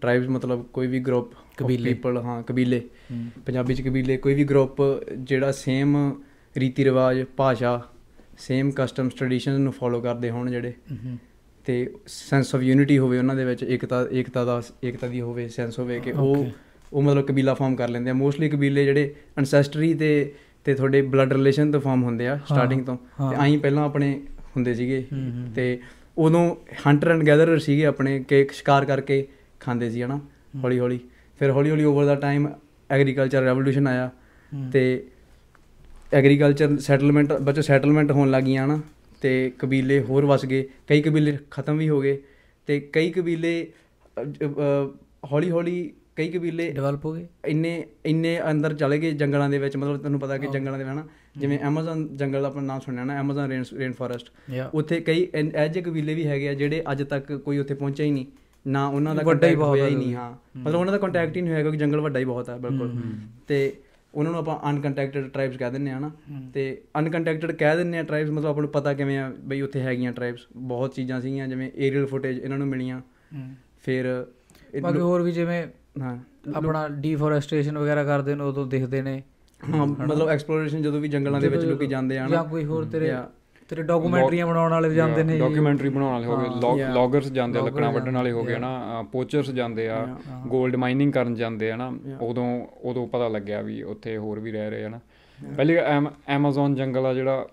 Tribes ਮਤਲਬ ਕੋਈ ਵੀ group ਕਬੀਲੇ ਪੀਪਲ ਹਾਂ ਕਬੀਲੇ ਪੰਜਾਬੀ ਚ ਕਬੀਲੇ ਕੋਈ ਵੀ ਗਰੁੱਪ ਜਿਹੜਾ ਸੇਮ ਰੀਤੀ ਰਿਵਾਜ ਭਾਸ਼ਾ ਸੇਮ ਕਸਟਮਸ ਟ੍ਰੈਡੀਸ਼ਨਸ ਨੂੰ ਫੋਲੋ ਕਰਦੇ ਹੋਣ ਜਿਹੜੇ ਤੇ ਸੈਂਸ ਆਫ ਯੂਨਿਟੀ ਹੋਵੇ ਉਹਨਾਂ ਦੇ ਵਿੱਚ ਇਕਤਾ ਇਕਤਾ ਦਾ ਇਕਤਾ ਦੀ ਹੋਵੇ ਸੈਂਸ ਹੋਵੇ ਕਿ ਉਹ ਉਹ ਮਤਲਬ ਕਬੀਲਾ ਫਾਰਮ ਕਰ ਲੈਂਦੇ ਆ ਮੋਸਟਲੀ ਕਬੀਲੇ ਜਿਹੜੇ ਅਨਸੈਸਟਰੀ ਤੇ ਤੇ ਤੁਹਾਡੇ ਬਲੱਡ ਰਿਲੇਸ਼ਨ ਤੋਂ ਫਾਰਮ ਹੁੰਦੇ ਆ ਸਟਾਰਟਿੰਗ ਤੋਂ ਤੇ ਆਈ ਪਹਿਲਾਂ ਆਪਣੇ ਹੁੰਦੇ ਸੀਗੇ ਤੇ ਉਦੋਂ ਹੰਟਰ ਐਂਡ ਗੈਦਰਰ ਸੀਗੇ ਆਪਣੇ ਕਿ ਸ਼ਿਕਾਰ ਕਰਕੇ ਖਾਂਦੇ ਸੀ ਹਨਾ ਹੌਲੀ ਹੌਲੀ ਫਿਰ ਹੌਲੀ ਹੌਲੀ ਓਵਰ ਦਾ ਟਾਈਮ ਐਗਰੀਕਲਚਰ ਰੈਵੋਲੂਸ਼ਨ ਆਇਆ ਤੇ ਐਗਰੀਕਲਚਰ ਸੈਟਲਮੈਂਟ ਬੱਚੋ ਸੈਟਲਮੈਂਟ ਹੋਣ ਲੱਗੀਆਂ ਹਨਾ ਤੇ ਕਬੀਲੇ ਹੋਰ ਵਸ ਗਏ ਕਈ ਕਬੀਲੇ ਖਤਮ ਵੀ ਹੋ ਗਏ ਤੇ ਕਈ ਕਬੀਲੇ ਹੌਲੀ ਹੌਲੀ ਕਈ ਕਬੀਲੇ ਡਿਵੈਲਪ ਹੋ ਗਏ ਇੰਨੇ ਇੰਨੇ ਅੰਦਰ ਚਲੇ ਗਏ ਜੰਗਲਾਂ ਦੇ ਵਿੱਚ ਮਤਲਬ ਤੁਹਾਨੂੰ ਪਤਾ ਕਿ ਜੰਗਲਾਂ ਦੇ ਹਨਾ ਜਿਵੇਂ ਐਮਾਜ਼ਨ ਜੰਗਲ ਆਪਣਾ ਨਾਮ ਸੁਣਿਆ ਨਾ ਐਮਾਜ਼ਨ ਰੇਨ ਫੋਰੈਸਟ ਉੱਥੇ ਕਈ ਐਜੇ ਕਬੀਲੇ ਵੀ ਹੈਗੇ ਆ ਜਿਹੜੇ ਅੱਜ ਤੱਕ ਕੋਈ ਉੱਥੇ ਪਹੁੰਚਿਆ ਹੀ ਨਹੀਂ ਨਾ ਉਹਨਾਂ ਦਾ ਵੱਡਾ ਹੀ ਬਹੁਤ ਹੋਇਆ ਹੀ ਨਹੀਂ ਹਾਂ ਮਤਲਬ ਉਹਨਾਂ ਦਾ ਕੰਟੈਕਟ ਹੀ ਨਹੀਂ ਹੋਇਆ ਕਿਉਂਕਿ ਜੰਗਲ ਵੱਡਾ ਹੀ ਬਹੁਤ ਹੈ ਬਿਲਕੁਲ ਤੇ ਉਹਨਾਂ ਨੂੰ ਆਪਾਂ ਅਨਕੰਟੈਕਟਡ ਟ੍ਰਾਈਬਸ ਕਹਿ ਦਿੰਨੇ ਆ ਨਾ ਤੇ ਅਨਕੰਟੈਕਟਡ ਕਹਿ ਦਿੰਨੇ ਆ ਟ੍ਰਾਈਬਸ ਮਤਲਬ ਆਪਾਂ ਨੂੰ ਪਤਾ ਕਿਵੇਂ ਆ ਬਈ ਉੱਥੇ ਹੈਗੀਆਂ ਟ੍ਰਾਈਬਸ ਬਹੁਤ ਚੀਜ਼ਾਂ ਸੀਗੀਆਂ ਜਿਵੇਂ ਏਰੀਅਲ ਫੁਟੇਜ ਇਹਨਾਂ ਨੂੰ ਮਿਲੀਆਂ ਫਿਰ ਬਾਕੀ ਹੋਰ ਵੀ ਜਿਵੇਂ ਹਾਂ ਆਪਣਾ ਡੀਫੋਰੈਸਟੇਸ਼ਨ ਵਗੈਰਾ ਕਰਦੇ ਨੇ ਉਦੋਂ ਦਿਖਦੇ ਨੇ ਹਾਂ ਮਤਲਬ ਐਕਸਪਲੋਰੇਸ਼ਨ ਜਦੋਂ ਵੀ ਜੰਗਲਾਂ ਦੇ ਵਿੱਚ ਲੋਕੀ ਜਾਂਦੇ ਆ ਨਾ ਜਾਂ ਕੋਈ ਹੋਰ ਤੇਰੇ ਤੇਰੇ ਡਾਕੂਮੈਂਟਰੀਆਂ ਬਣਾਉਣ ਵਾਲੇ ਜਾਂਦੇ ਨੇ ਡਾਕੂਮੈਂਟਰੀ ਬਣਾਉਣ ਵਾਲੇ ਹੋ ਗਏ ਲੌਗਰਸ ਜਾਂਦੇ ਲੱਕੜਾਂ ਵੱਢਣ ਵਾਲੇ ਹੋ ਗਏ ਨਾ ਪੋਚਰਸ ਜਾਂਦੇ ਆ 골ਡ ਮਾਈਨਿੰਗ ਕਰਨ ਜਾਂਦੇ ਹਨਾ ਉਦੋਂ ਉਦੋਂ ਪਤਾ ਲੱਗਿਆ ਵੀ ਉੱਥੇ ਹੋਰ ਵੀ ਰਹਿ ਰਹੇ ਹਨਾ ਪਹਿਲੀ ਪਹਿਲੇ ਐਮਾਜ਼ਨ ਜੰਗਲ ਆ ਜਿਹੜਾ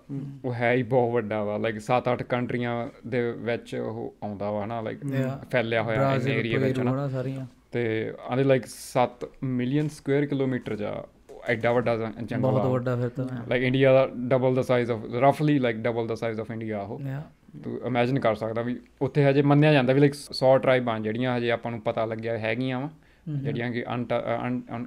ਉਹ ਹੈ ਹੀ ਬਹੁਤ ਵੱਡਾ ਵਾ ਲਾਈਕ 7-8 ਕੰਟਰੀਆਂ ਦੇ ਵਿੱਚ ਉਹ ਆਉਂਦਾ ਵਾ ਹਨਾ ਲਾਈਕ ਫੈਲਿਆ ਹੋਇਆ ਇਸ ਏਰੀਆ ਵਿੱਚ ਨਾ ਤੇ ਆਂਦੇ ਲਾਈਕ 7 ਮਿਲੀਅਨ ਸਕੁਅਰ ਕਿਲੋਮੀਟਰ ਜਾ ਐਡਾ ਵੱਡਾ ਜੰਗਲ ਬਹੁਤ ਵੱਡਾ ਫਿਰ ਤਾਂ ਲਾਈਕ ਇੰਡੀਆ ਦਾ ਡਬਲ ਦਾ ਸਾਈਜ਼ ਆਫ ਰਫਲੀ ਲਾਈਕ ਡਬਲ ਦਾ ਸਾਈਜ਼ ਆਫ ਇੰਡੀਆ ਉਹ ਤੂੰ ਇਮੇਜਿਨ ਕਰ ਸਕਦਾ ਵੀ ਉੱਥੇ ਹਜੇ ਮੰਨਿਆ ਜਾਂਦਾ ਵੀ ਲਾਈਕ 100 ਟ੍ਰਾਈਬਾਂ ਜਿਹੜੀਆਂ ਹਜੇ ਆਪਾਂ ਨੂੰ ਪਤਾ ਲੱਗਿਆ ਹੈਗੀਆਂ ਵਾ ਜਿਹੜੀਆਂ ਕਿ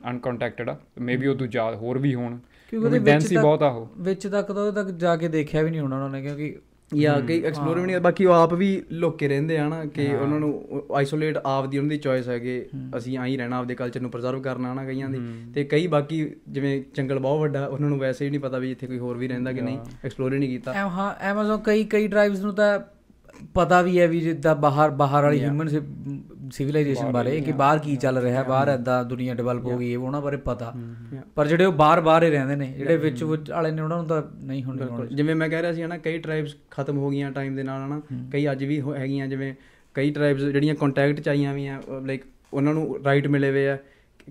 ਅਨਕੰਟੈਕਟਡ ਆ ਮੇਬੀ ਉਹ ਦੂਜਾ ਹੋਰ ਵੀ ਹੋਣ ਕਿਉਂਕਿ ਡੈਂਸੀ ਬਹੁਤ ਆ ਉਹ ਵਿੱਚ ਤੱਕ ਤਾਂ ਉਹ ਤੱਕ ਜਾ ਕੇ ਦੇਖਿਆ ਵੀ ਨਹੀਂ ਹੋਣਾ ਉਹਨਾਂ ਨੇ ਕਿਉਂਕਿ ਯਾ ਕਿ ਐਕਸਪਲੋਰ ਵੀ ਨਹੀਂ ਬਾਕੀ ਉਹ ਆਪ ਵੀ ਲੋਕੇ ਰਹਿੰਦੇ ਆ ਨਾ ਕਿ ਉਹਨਾਂ ਨੂੰ ਆਈਸੋਲੇਟ ਆਪ ਦੀ ਉਹਨਾਂ ਦੀ ਚੋਇਸ ਹੈ ਕਿ ਅਸੀਂ ਆਹੀ ਰਹਿਣਾ ਆਪਦੇ ਕਲਚਰ ਨੂੰ ਪ੍ਰੀਜ਼ਰਵ ਕਰਨਾ ਨਾ ਕਈਆਂ ਦੀ ਤੇ ਕਈ ਬਾਕੀ ਜਿਵੇਂ ਜੰਗਲ ਬਹੁਤ ਵੱਡਾ ਉਹਨਾਂ ਨੂੰ ਵੈਸੇ ਹੀ ਨਹੀਂ ਪਤਾ ਵੀ ਇੱਥੇ ਕੋਈ ਹੋਰ ਵੀ ਰਹਿੰਦਾ ਕਿ ਨਹੀਂ ਐਕਸਪਲੋਰ ਹੀ ਨਹੀਂ ਕੀਤਾ ਹਾਂ ਐਮਾਜ਼ਨ ਕਈ ਕਈ ਡਰਾਈਵਸ ਨੂੰ ਤਾਂ ਪਤਾ ਵੀ ਹੈ ਵੀ ਜਿੱਦਾਂ ਬਾਹਰ ਬਾਹਰ ਵਾਲੀ ਹਿਊਮਨ ਸਿਵਲਾਈਜੇਸ਼ਨ ਬਾਰੇ ਕਿ ਬਾਹਰ ਕੀ ਚੱਲ ਰਿਹਾ ਬਾਹਰ ਐਦਾਂ ਦੁਨੀਆ ਡਿਵੈਲਪ ਹੋ ਗਈ ਉਹਨਾਂ ਬਾਰੇ ਪਤਾ mm-hmm. ਪਰ ਜਿਹੜੇ ਉਹ ਬਾਹਰ-ਬਾਹਰ ਹੀ ਰਹਿੰਦੇ ਨੇ ਜਿਹੜੇ ਵਿੱਚ ਵਾਲੇ ਨੇ ਉਹਨਾਂ ਨੂੰ ਤਾਂ ਨਹੀਂ ਹੁੰਦੇ ਜਿਵੇਂ ਮੈਂ ਕਹਿ ਰਿਹਾ ਸੀ ਹਨਾ ਕਈ ਟ੍ਰਾਈਬਸ ਖਤਮ ਹੋ ਗਈਆਂ ਟਾਈਮ ਦੇ ਨਾਲ ਹਨਾ mm-hmm. ਕਈ ਅੱਜ ਵੀ ਹੈਗੀਆਂ ਜਿਵੇਂ ਕਈ ਟ੍ਰਾਈਬਸ ਜਿਹੜੀਆਂ ਕੰਟੈਕਟ ਚ ਆਈਆਂ ਵੀ ਆ ਲਾਈਕ ਉਹਨਾਂ ਨੂੰ ਰਾਈਟ ਮਿਲੇ ਹੋਏ ਆ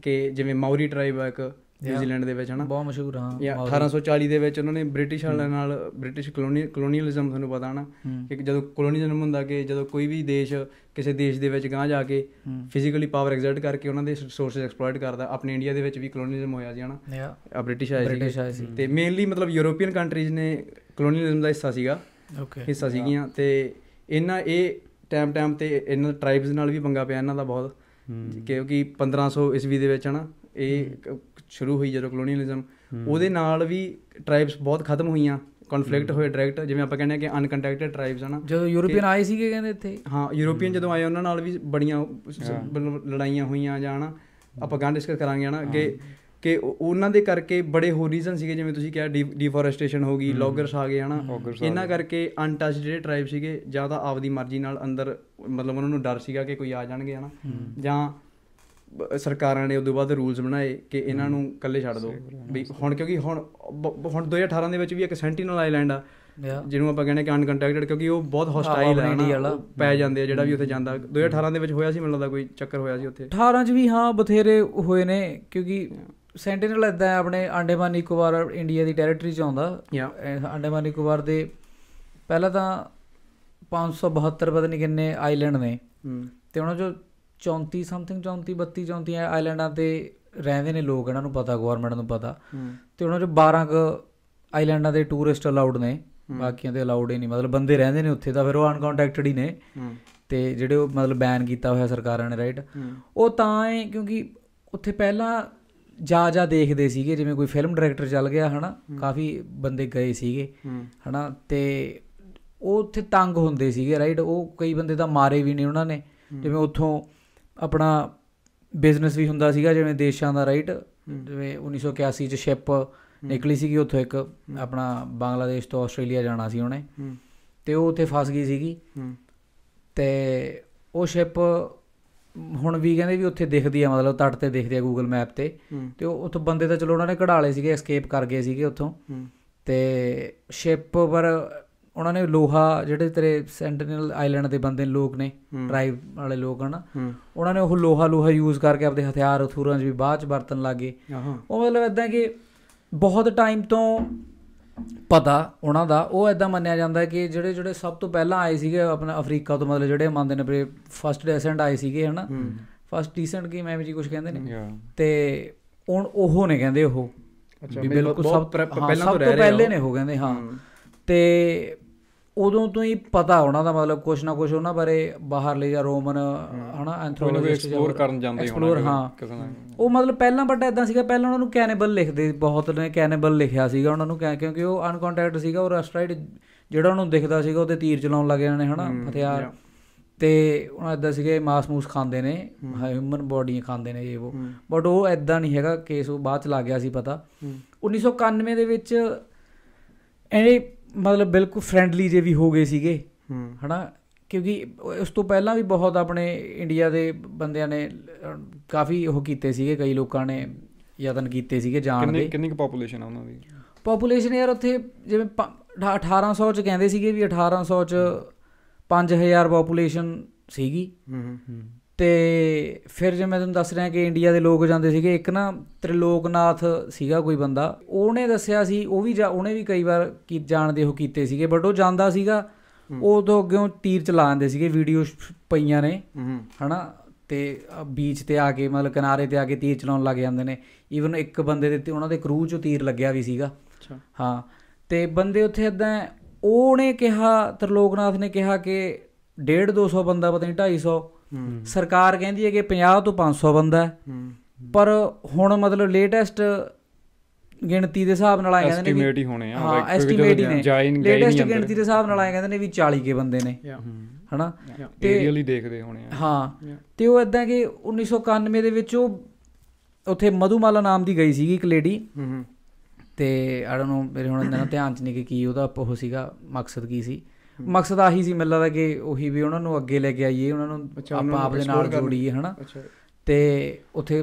ਕਿ ਜਿਵੇਂ ਮੌਰੀ ਟ੍ਰਾਈਬ ਆ ਇੱਕ ਨਿਊਜ਼ੀਲੈਂਡ ਦੇ ਵਿੱਚ ਹਨਾ ਬਹੁਤ ਮਸ਼ਹੂਰ ਹਾਂ 1840 ਦੇ ਵਿੱਚ ਉਹਨਾਂ ਨੇ ਬ੍ਰਿਟਿਸ਼ ਵਾਲਿਆਂ ਨਾਲ ਬ੍ਰਿਟਿਸ਼ ਕਲੋਨੀ ਕਲੋਨੀਅਲਿਜ਼ਮ ਤੁਹਾਨੂੰ ਪਤਾ ਹਨਾ ਕਿ ਜਦੋਂ ਕਲੋਨੀਅਲਿਜ਼ਮ ਹੁੰਦਾ ਕਿ ਜਦੋਂ ਕੋਈ ਵੀ ਦੇਸ਼ ਕਿਸੇ ਦੇਸ਼ ਦੇ ਵਿੱਚ ਗਾਂ ਜਾ ਕੇ ਫਿਜ਼ੀਕਲੀ ਪਾਵਰ ਐਗਜ਼ਰਟ ਕਰਕੇ ਉਹਨਾਂ ਦੇ ਰਿਸੋਰਸਸ ਐਕਸਪਲੋਇਟ ਕਰਦਾ ਆਪਣੇ ਇੰਡੀਆ ਦੇ ਵਿੱਚ ਵੀ ਕਲੋਨੀਅਲਿਜ਼ਮ ਹੋਇਆ ਸੀ ਹਨਾ ਆ ਬ੍ਰਿਟਿਸ਼ ਆਏ ਸੀ ਤੇ ਮੇਨਲੀ ਮਤਲਬ ਯੂਰੋਪੀਅਨ ਕੰਟਰੀਜ਼ ਨੇ ਕਲੋਨੀਅਲਿਜ਼ਮ ਦਾ ਹਿੱਸਾ ਸੀਗਾ ਓਕੇ ਹਿੱਸਾ ਸੀਗੀਆਂ ਤੇ ਇਹਨਾਂ ਇਹ ਟਾਈਮ ਟਾਈਮ ਤੇ ਇਹਨਾਂ ਟ੍ਰਾਈਬਸ ਨਾਲ ਵੀ ਪੰਗਾ ਪਿਆ ਇਹਨਾਂ ਦਾ ਬਹੁਤ ਕਿਉਂਕਿ 1500 ਈਸਵੀ ਦੇ ਵਿੱਚ ਹਨਾ ਇਹ ਸ਼ੁਰੂ ਹੋਈ ਜਦੋਂ ਕਲੋਨੀਅਲਿਜ਼ਮ ਉਹਦੇ ਨਾਲ ਵੀ ਟ੍ਰਾਈਬਸ ਬਹੁਤ ਖਤਮ ਹੋਈਆਂ ਕਨਫਲਿਕਟ ਹੋਏ ਡਾਇਰੈਕਟ ਜਿਵੇਂ ਆਪਾਂ ਕਹਿੰਦੇ ਆ ਕਿ ਅਨਕੰਟੈਕਟਡ ਟ੍ਰਾਈਬਸ ਹਨ ਜਦੋਂ ਯੂਰੋਪੀਅਨ ਆਏ ਸੀਗੇ ਕਹਿੰਦੇ ਇੱਥੇ ਹਾਂ ਯੂਰੋਪੀਅਨ ਜਦੋਂ ਆਏ ਉਹਨਾਂ ਨਾਲ ਵੀ ਬੜੀਆਂ ਲੜਾਈਆਂ ਹੋਈਆਂ ਜਾਂ ਹਨ ਆਪਾਂ ਗੱਲ ਡਿਸਕਸ ਕਰਾਂਗੇ ਹਨ ਕਿ ਕਿ ਉਹਨਾਂ ਦੇ ਕਰਕੇ ਬੜੇ ਹੋਰ ਰੀਜ਼ਨ ਸੀਗੇ ਜਿਵੇਂ ਤੁਸੀਂ ਕਿਹਾ ਡੀਫੋਰੈਸਟੇਸ਼ਨ ਹੋ ਗਈ ਲੌਗਰਸ ਆ ਗਏ ਹਨਾ ਇਹਨਾਂ ਕਰਕੇ ਅਨਟੱਚ ਜਿਹੜੇ ਟ੍ਰਾਈਬ ਸੀਗੇ ਜਾਂ ਤਾਂ ਆਪਦੀ ਮਰਜ਼ੀ ਨਾਲ ਅੰਦਰ ਮਤਲਬ ਉਹਨਾਂ ਨੂੰ ਡਰ ਸੀਗਾ ਕਿ ਕੋਈ ਆ ਜਾਣਗੇ ਹਨਾ ਜਾਂ ਸਰਕਾਰਾਂ ਨੇ ਉਦੋਂ ਬਾਅਦ ਰੂਲਸ ਬਣਾਏ ਕਿ ਇਹਨਾਂ ਨੂੰ ਇਕੱਲੇ ਛੱਡ ਦਿਓ ਵੀ ਹੁਣ ਕਿਉਂਕਿ ਹੁਣ ਹੁਣ 2018 ਦੇ ਵਿੱਚ ਵੀ ਇੱਕ ਸੈਂਟੀਨਲ ਆਈਲੈਂਡ ਆ ਜਿਹਨੂੰ ਆਪਾਂ ਕਹਿੰਦੇ ਕਿ ਅਨਕੰਟੈਕਟਡ ਕਿਉਂਕਿ ਉਹ ਬਹੁਤ ਹੌਸਟਾਈਲ ਹੈ ਨਾ ਪੈ ਜਾਂਦੇ ਆ ਜਿਹੜਾ ਵੀ ਉੱਥੇ ਜਾਂਦਾ 2018 ਦੇ ਵਿੱਚ ਹੋਇਆ ਸੀ ਮੈਨੂੰ ਲੱਗਦਾ ਕੋਈ ਚੱਕਰ ਹੋਇਆ ਸੀ ਉੱਥੇ 18 ਚ ਵੀ ਹਾਂ ਬਥੇਰੇ ਹੋਏ ਨੇ ਕਿਉਂਕਿ ਸੈਂਟੀਨਲ ਇਦਾਂ ਆਪਣੇ ਅੰਡੇਮਾਨ ਨਿਕੋਬਾਰ ਇੰਡੀਆ ਦੀ ਟੈਰੀਟਰੀ ਚ ਆਉਂਦਾ ਅੰਡੇਮਾਨ ਨਿਕੋਬਾਰ ਦੇ ਪਹਿਲਾਂ ਤਾਂ 572 ਪਤਾ ਨਹੀਂ ਕਿੰਨੇ ਆਈਲੈਂਡ ਨੇ ਤੇ ਉਹਨਾਂ ਚੋਂ 34 ਸਮਥਿੰਗ 34 32 34 ਆਈਲੈਂਡਾਂ ਤੇ ਰਹਿੰਦੇ ਨੇ ਲੋਕ ਇਹਨਾਂ ਨੂੰ ਪਤਾ ਗਵਰਨਮੈਂਟ ਨੂੰ ਪਤਾ ਤੇ ਉਹਨਾਂ 'ਚ 12 ਕ ਆਈਲੈਂਡਾਂ ਦੇ ਟੂਰਿਸਟ ਅਲਾਉਡ ਨੇ ਬਾਕੀਆਂ ਦੇ ਅਲਾਉਡ ਹੀ ਨਹੀਂ ਮਤਲਬ ਬੰਦੇ ਰਹਿੰਦੇ ਨੇ ਉੱਥੇ ਤਾਂ ਫਿਰ ਉਹ ਅਨਕੰਟੈਕਟਡ ਹੀ ਨੇ ਤੇ ਜਿਹੜੇ ਉਹ ਮਤਲਬ ਬੈਨ ਕੀਤਾ ਹੋਇਆ ਸਰਕਾਰਾਂ ਨੇ ਰਾਈਟ ਉਹ ਤਾਂ ਹੈ ਕਿਉਂਕਿ ਉੱਥੇ ਪਹਿਲਾਂ ਜਾ ਜਾ ਦੇਖਦੇ ਸੀਗੇ ਜਿਵੇਂ ਕੋਈ ਫਿਲਮ ਡਾਇਰੈਕਟਰ ਚੱਲ ਗਿਆ ਹਨਾ ਕਾਫੀ ਬੰਦੇ ਗਏ ਸੀਗੇ ਹਨਾ ਤੇ ਉਹ ਉੱਥੇ ਤੰਗ ਹੁੰਦੇ ਸੀਗੇ ਰਾਈਟ ਉਹ ਕਈ ਬੰਦੇ ਤਾਂ ਮਾਰੇ ਵੀ ਨਹੀਂ ਉਹਨਾਂ ਨੇ ਜਿਵੇਂ ਉੱਥੋਂ ਆਪਣਾ ਬਿਜ਼ਨਸ ਵੀ ਹੁੰਦਾ ਸੀਗਾ ਜਿਵੇਂ ਦੇਸ਼ਾਂ ਦਾ ਰਾਈਟ ਜਿਵੇਂ 1981 ਚ ਸ਼ਿਪ ਨਿਕਲੀ ਸੀਗੀ ਉੱਥੋਂ ਇੱਕ ਆਪਣਾ ਬੰਗਲਾਦੇਸ਼ ਤੋਂ ਆਸਟ੍ਰੇਲੀਆ ਜਾਣਾ ਸੀ ਉਹਨੇ ਤੇ ਉਹ ਉੱਥੇ ਫਸ ਗਈ ਸੀਗੀ ਤੇ ਉਹ ਸ਼ਿਪ ਹੁਣ ਵੀ ਕਹਿੰਦੇ ਵੀ ਉੱਥੇ ਦਿਖਦੀ ਆ ਮਤਲਬ ਤੱਟ ਤੇ ਦਿਖਦੀ ਆ ਗੂਗਲ ਮੈਪ ਤੇ ਤੇ ਉਹ ਉੱਥੋਂ ਬੰਦੇ ਤਾਂ ਚਲੋ ਉਹਨਾਂ ਨੇ ਕਢਾ ਲਏ ਸੀਗੇ ਐਸਕੇਪ ਕਰ ਗਏ ਸੀਗੇ ਉੱਥੋਂ ਤੇ ਸ਼ਿਪ ਪਰ ਉਹਨਾਂ ਨੇ ਲੋਹਾ ਜਿਹੜੇ ਤੇਰੇ ਸੈਂਟੀਨਲ ਆਈਲੈਂਡ ਦੇ ਬੰਦੇ ਲੋਕ ਨੇ ਟ੍ਰਾਈਬ ਵਾਲੇ ਲੋਕ ਹਨ ਉਹਨਾਂ ਨੇ ਉਹ ਲੋਹਾ ਲੋਹਾ ਯੂਜ਼ ਕਰਕੇ ਆਪਣੇ ਹਥਿਆਰ ਅਥੂਰਾਂ 'ਚ ਵੀ ਬਾਅਦ 'ਚ ਵਰਤਣ ਲੱਗੇ ਉਹ ਮਤਲਬ ਇਦਾਂ ਕਿ ਬਹੁਤ ਟਾਈਮ ਤੋਂ ਪਤਾ ਉਹਨਾਂ ਦਾ ਉਹ ਐਦਾਂ ਮੰਨਿਆ ਜਾਂਦਾ ਕਿ ਜਿਹੜੇ ਜਿਹੜੇ ਸਭ ਤੋਂ ਪਹਿਲਾਂ ਆਏ ਸੀਗੇ ਆਪਣਾ ਅਫਰੀਕਾ ਤੋਂ ਮਤਲਬ ਜਿਹੜੇ ਮੰਨਦੇ ਨੇ ਵੀ ਫਰਸਟ ਡੈਸੈਂਟ ਆਏ ਸੀਗੇ ਹਨਾ ਫਰਸਟ ਡੀਸੈਂਟ ਕੀ ਮੈਂ ਵੀ ਜੀ ਕੁਝ ਕਹਿੰਦੇ ਨੇ ਤੇ ਹੁਣ ਉਹ ਨੇ ਕਹਿੰਦੇ ਉਹ ਅੱਛਾ ਬਿਲਕੁਲ ਸਭ ਪਹਿਲਾਂ ਤੋਂ ਰਹਿ ਰਹੇ ਪਹਿਲੇ ਨੇ ਉਹ ਕਹਿੰਦੇ ਹਾਂ ਤੇ ਉਦੋਂ ਤੋਂ ਹੀ ਪਤਾ ਉਹਨਾਂ ਦਾ ਮਤਲਬ ਕੁਛ ਨਾ ਕੁਛ ਉਹਨਾਂ ਬਾਰੇ ਬਾਹਰਲੇ ਜਾਂ ਰੋਮਨ ਹਨਾ ਐਂਥ੍ਰੋਪੋਲੋਜਿਸਟ ਐਕਸਪਲੋਰ ਕਰਨ ਜਾਂਦੇ ਐਕਸਪਲੋਰ ਹਾਂ ਉਹ ਮਤਲਬ ਪਹਿਲਾਂ ਵੱਡਾ ਇਦਾਂ ਸੀਗਾ ਪਹਿਲਾਂ ਉਹਨਾਂ ਨੂੰ ਕੈਨੇਬਲ ਲਿਖਦੇ ਬਹੁਤ ਨੇ ਕੈਨੇਬਲ ਲਿਖਿਆ ਸੀਗਾ ਉਹਨਾਂ ਨੂੰ ਕਿਉਂਕਿ ਉਹ ਅਨਕੰਟੈਕਟ ਸੀਗਾ ਉਹ ਰੈਸਟਰਾਈਡ ਜਿਹੜਾ ਉਹਨਾਂ ਨੂੰ ਦਿਖਦਾ ਸੀਗਾ ਉਹਦੇ ਤੀਰ ਚਲਾਉਣ ਲੱਗ ਜਾਂਦੇ ਹਨਾ ਹਥਿਆਰ ਤੇ ਉਹਨਾਂ ਇਦਾਂ ਸੀਗੇ ਮਾਸ ਮੂਸ ਖਾਂਦੇ ਨੇ ਹਿਊਮਨ ਬਾਡੀਆਂ ਖਾਂਦੇ ਨੇ ਇਹ ਉਹ ਬਟ ਉਹ ਇਦਾਂ ਨਹੀਂ ਹੈਗਾ ਕੇਸ ਉਹ ਬਾਅਦ ਚ ਲੱਗ ਗਿਆ ਸੀ ਪਤਾ 1991 ਦੇ ਵਿੱਚ ਇਹ ਮਤਲਬ ਬਿਲਕੁਲ ਫ੍ਰੈਂਡਲੀ ਜੇ ਵੀ ਹੋ ਗਏ ਸੀਗੇ ਹਣਾ ਕਿਉਂਕਿ ਉਸ ਤੋਂ ਪਹਿਲਾਂ ਵੀ ਬਹੁਤ ਆਪਣੇ ਇੰਡੀਆ ਦੇ ਬੰਦਿਆਂ ਨੇ ਕਾਫੀ ਉਹ ਕੀਤੇ ਸੀਗੇ ਕਈ ਲੋਕਾਂ ਨੇ ਯਤਨ ਕੀਤੇ ਸੀਗੇ ਜਾਣ ਦੇ ਕਿੰਨੀ ਕਿੰਨੀ ਪੋਪੂਲੇਸ਼ਨ ਆ ਉਹਨਾਂ ਦੀ ਪੋਪੂਲੇਸ਼ਨ ਯਾਰ ਉੱਥੇ ਜਿਵੇਂ 1800 ਚ ਕਹਿੰਦੇ ਸੀਗੇ ਵੀ 1800 ਚ 5000 ਪੋਪੂਲੇਸ਼ਨ ਸੀਗੀ ਤੇ ਫਿਰ ਜੇ ਮੈਂ ਤੁਹਾਨੂੰ ਦੱਸ ਰਿਹਾ ਕਿ ਇੰਡੀਆ ਦੇ ਲੋਕ ਜਾਂਦੇ ਸੀਗੇ ਇੱਕ ਨਾ ਤ੍ਰਿਲੋਕਨਾਥ ਸੀਗਾ ਕੋਈ ਬੰਦਾ ਉਹਨੇ ਦੱਸਿਆ ਸੀ ਉਹ ਵੀ ਉਹਨੇ ਵੀ ਕਈ ਵਾਰ ਕੀ ਜਾਣਦੇ ਹੋ ਕੀਤੇ ਸੀਗੇ ਬਟ ਉਹ ਜਾਂਦਾ ਸੀਗਾ ਉਹ ਤੋਂ ਅੱਗੇ ਤੀਰ ਚਲਾਉਂਦੇ ਸੀਗੇ ਵੀਡੀਓ ਪਈਆਂ ਨੇ ਹਨਾ ਤੇ ਬੀਚ ਤੇ ਆ ਕੇ ਮਤਲਬ ਕਿਨਾਰੇ ਤੇ ਆ ਕੇ ਤੀਰ ਚਲਾਉਣ ਲੱਗ ਜਾਂਦੇ ਨੇ ਈਵਨ ਇੱਕ ਬੰਦੇ ਦੇ ਤੇ ਉਹਨਾਂ ਦੇ ਕਰੂ ਚੋਂ ਤੀਰ ਲੱਗਿਆ ਵੀ ਸੀਗਾ ਹਾਂ ਤੇ ਬੰਦੇ ਉੱਥੇ ਇਦਾਂ ਉਹਨੇ ਕਿਹਾ ਤ੍ਰਿਲੋਕਨਾਥ ਨੇ ਕਿਹਾ ਕਿ 1.5 200 ਬੰਦਾ ਪਤਾ ਨਹੀਂ 250 ਸਰਕਾਰ ਕਹਿੰਦੀ ਹੈ ਕਿ 50 ਤੋਂ 500 ਬੰਦਾ ਹੈ ਪਰ ਹੁਣ ਮਤਲਬ ਲੇਟੈਸਟ ਗਿਣਤੀ ਦੇ ਹਿਸਾਬ ਨਾਲ ਆਏ ਕਹਿੰਦੇ ਨੇ ਐਸਟੀਮੇਟ ਹੀ ਹੋਣੇ ਆ ਹਾਂ ਐਸਟੀਮੇਟ ਹੀ ਨੇ ਲੇਟੈਸਟ ਗਿਣਤੀ ਦੇ ਹਿਸਾਬ ਨਾਲ ਆਏ ਕਹਿੰਦੇ ਨੇ ਵੀ 40 ਕੇ ਬੰਦੇ ਨੇ ਹਣਾ ਤੇ ਰੀਅਲੀ ਦੇਖਦੇ ਹੋਣੇ ਆ ਹਾਂ ਤੇ ਉਹ ਇਦਾਂ ਕਿ 1991 ਦੇ ਵਿੱਚ ਉਹ ਉੱਥੇ ਮਧੂਮਾਲਾ ਨਾਮ ਦੀ ਗਈ ਸੀਗੀ ਇੱਕ ਲੇਡੀ ਤੇ ਆਈ ਡੋਨਟ ਨੋ ਮੇਰੇ ਹੁਣ ਇਹਨਾਂ ਧਿਆਨ ਚ ਨਹੀਂ ਕਿ ਕੀ ਉਹਦਾ ਉਹ ਸੀਗਾ ਮਕਸਦ ਕੀ ਸੀ ਮਕਸਦ ਆਹੀ ਸੀ ਮੈਨੂੰ ਲੱਗਦਾ ਕਿ ਉਹੀ ਵੀ ਉਹਨਾਂ ਨੂੰ ਅੱਗੇ ਲੈ ਕੇ ਆਈਏ ਉਹਨਾਂ ਨੂੰ ਆਪਾਂ ਆਪ ਦੇ ਨਾਲ ਜੋੜੀਏ ਹਨਾ ਤੇ ਉਥੇ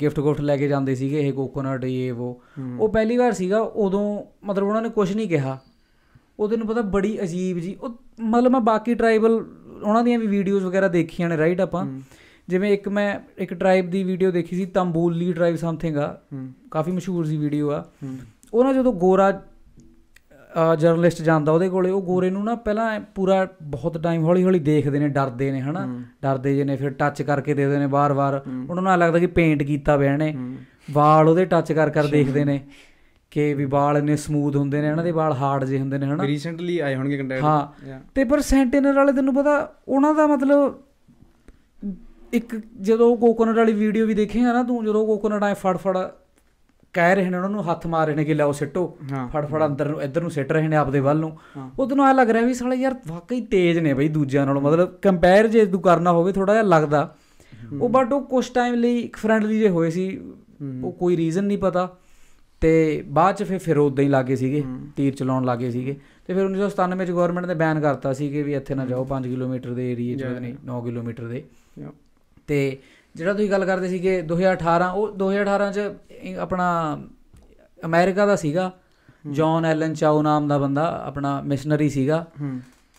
ਗਿਫਟ ਗਿਫਟ ਲੈ ਕੇ ਜਾਂਦੇ ਸੀਗੇ ਇਹ ਕੋਕੋਨਟ ਇਹ ਉਹ ਉਹ ਪਹਿਲੀ ਵਾਰ ਸੀਗਾ ਉਦੋਂ ਮਤਲਬ ਉਹਨਾਂ ਨੇ ਕੁਝ ਨਹੀਂ ਕਿਹਾ ਉਹ ਤੈਨੂੰ ਪਤਾ ਬੜੀ ਅਜੀਬ ਜੀ ਉਹ ਮਤਲਬ ਮੈਂ ਬਾਕੀ ਟ੍ਰਾਈਬਲ ਉਹਨਾਂ ਦੀਆਂ ਵੀ ਵੀਡੀਓਜ਼ ਵਗੈਰਾ ਦੇਖੀਆਂ ਨੇ ਰਾਈਟ ਆਪਾਂ ਜਿਵੇਂ ਇੱਕ ਮੈਂ ਇੱਕ ਟ੍ਰਾਈਬ ਦੀ ਵੀਡੀਓ ਦੇਖੀ ਸੀ ਤੰਬੂਲੀ ਟ੍ਰਾਈਬ ਸਮਥਿੰਗ ਆ ਕਾਫੀ ਮਸ਼ਹੂਰ ਸੀ ਵੀਡੀਓ ਆ ਉਹਨਾਂ ਜਦੋਂ ਗੋਰਾ ਜਰਨਲਿਸਟ ਜਾਂਦਾ ਉਹਦੇ ਕੋਲੇ ਉਹ ਗੋਰੇ ਨੂੰ ਨਾ ਪਹਿਲਾਂ ਪੂਰਾ ਬਹੁਤ ਟਾਈਮ ਹੌਲੀ ਹੌਲੀ ਦੇਖਦੇ ਨੇ ਡਰਦੇ ਨੇ ਹਨਾ ਡਰਦੇ ਜੇ ਨੇ ਫਿਰ ਟੱਚ ਕਰਕੇ ਦੇਖਦੇ ਨੇ ਬਾਰ-ਬਾਰ ਉਹਨਾਂ ਨੂੰ ਲੱਗਦਾ ਕਿ ਪੇਂਟ ਕੀਤਾ ਪਿਆ ਨੇ ਵਾਲ ਉਹਦੇ ਟੱਚ ਕਰ ਕਰ ਦੇਖਦੇ ਨੇ ਕਿ ਵੀ ਵਾਲ ਇੰਨੇ ਸਮੂਥ ਹੁੰਦੇ ਨੇ ਇਹਨਾਂ ਦੇ ਵਾਲ ਹਾਰਡ ਜੇ ਹੁੰਦੇ ਨੇ ਹਨਾ ਰੀਸੈਂਟਲੀ ਆਏ ਹੋਣਗੇ ਕੰਟੈਕਟ ਹਾਂ ਤੇ ਪਰ ਸੈਂਟੀਨਰ ਵਾਲੇ ਤੈਨੂੰ ਪਤਾ ਉਹਨਾਂ ਦਾ ਮਤਲਬ ਇੱਕ ਜਦੋਂ ਕੋਕੋਨਟ ਵਾਲੀ ਵੀਡੀਓ ਵੀ ਦੇਖੇਗਾ ਨਾ ਤੂੰ ਜਦੋਂ ਕੋਕੋਨਟ ਆਏ ਫੜ ਫੜ ਕਹਿ ਰਹੇ ਨੇ ਉਹਨਾਂ ਨੂੰ ਹੱਥ ਮਾਰ ਰਹੇ ਨੇ ਕਿ ਲਓ ਸਿੱਟੋ ਫੜ ਫੜ ਅੰਦਰ ਨੂੰ ਇੱਧਰ ਨੂੰ ਸਿੱਟ ਰਹੇ ਨੇ ਆਪਦੇ ਵੱਲ ਨੂੰ ਉਦੋਂ ਆ ਲੱਗ ਰਿਹਾ ਵੀ ਸਾਲਾ ਯਾਰ ਵਾਕਈ ਤੇਜ਼ ਨੇ ਬਈ ਦੂਜਿਆਂ ਨਾਲ ਮਤਲਬ ਕੰਪੇਅਰ ਜੇ ਤੂੰ ਕਰਨਾ ਹੋਵੇ ਥੋੜਾ ਜਿਹਾ ਲੱਗਦਾ ਉਹ ਬਟ ਉਹ ਕੁਝ ਟਾਈਮ ਲਈ ਇੱਕ ਫਰੈਂਡਲੀ ਜੇ ਹੋਏ ਸੀ ਉਹ ਕੋਈ ਰੀਜ਼ਨ ਨਹੀਂ ਪਤਾ ਤੇ ਬਾਅਦ ਚ ਫਿਰ ਫਿਰ ਉਦਾਂ ਹੀ ਲੱਗੇ ਸੀਗੇ ਤੀਰ ਚਲਾਉਣ ਲੱਗੇ ਸੀਗੇ ਤੇ ਫਿਰ 1997 ਚ ਗਵਰਨਮੈਂਟ ਨੇ ਬੈਨ ਕਰਤਾ ਸੀ ਕਿ ਵੀ ਇੱਥੇ ਨਾ ਜਾਓ 5 ਕਿਲੋਮੀਟਰ ਦੇ ਏਰੀਆ ਚ ਨਹੀਂ 9 ਕਿਲੋਮੀਟਰ ਦੇ ਤੇ ਜਿਹੜਾ ਤੁਸੀਂ ਗੱਲ ਕਰਦੇ ਸੀਗੇ 2018 ਉਹ 2018 ਚ ਆਪਣਾ ਅਮਰੀਕਾ ਦਾ ਸੀਗਾ ਜੌਨ ਐਲਨ ਚਾਉ ਨਾਮ ਦਾ ਬੰਦਾ ਆਪਣਾ ਮਿਸ਼ਨਰੀ ਸੀਗਾ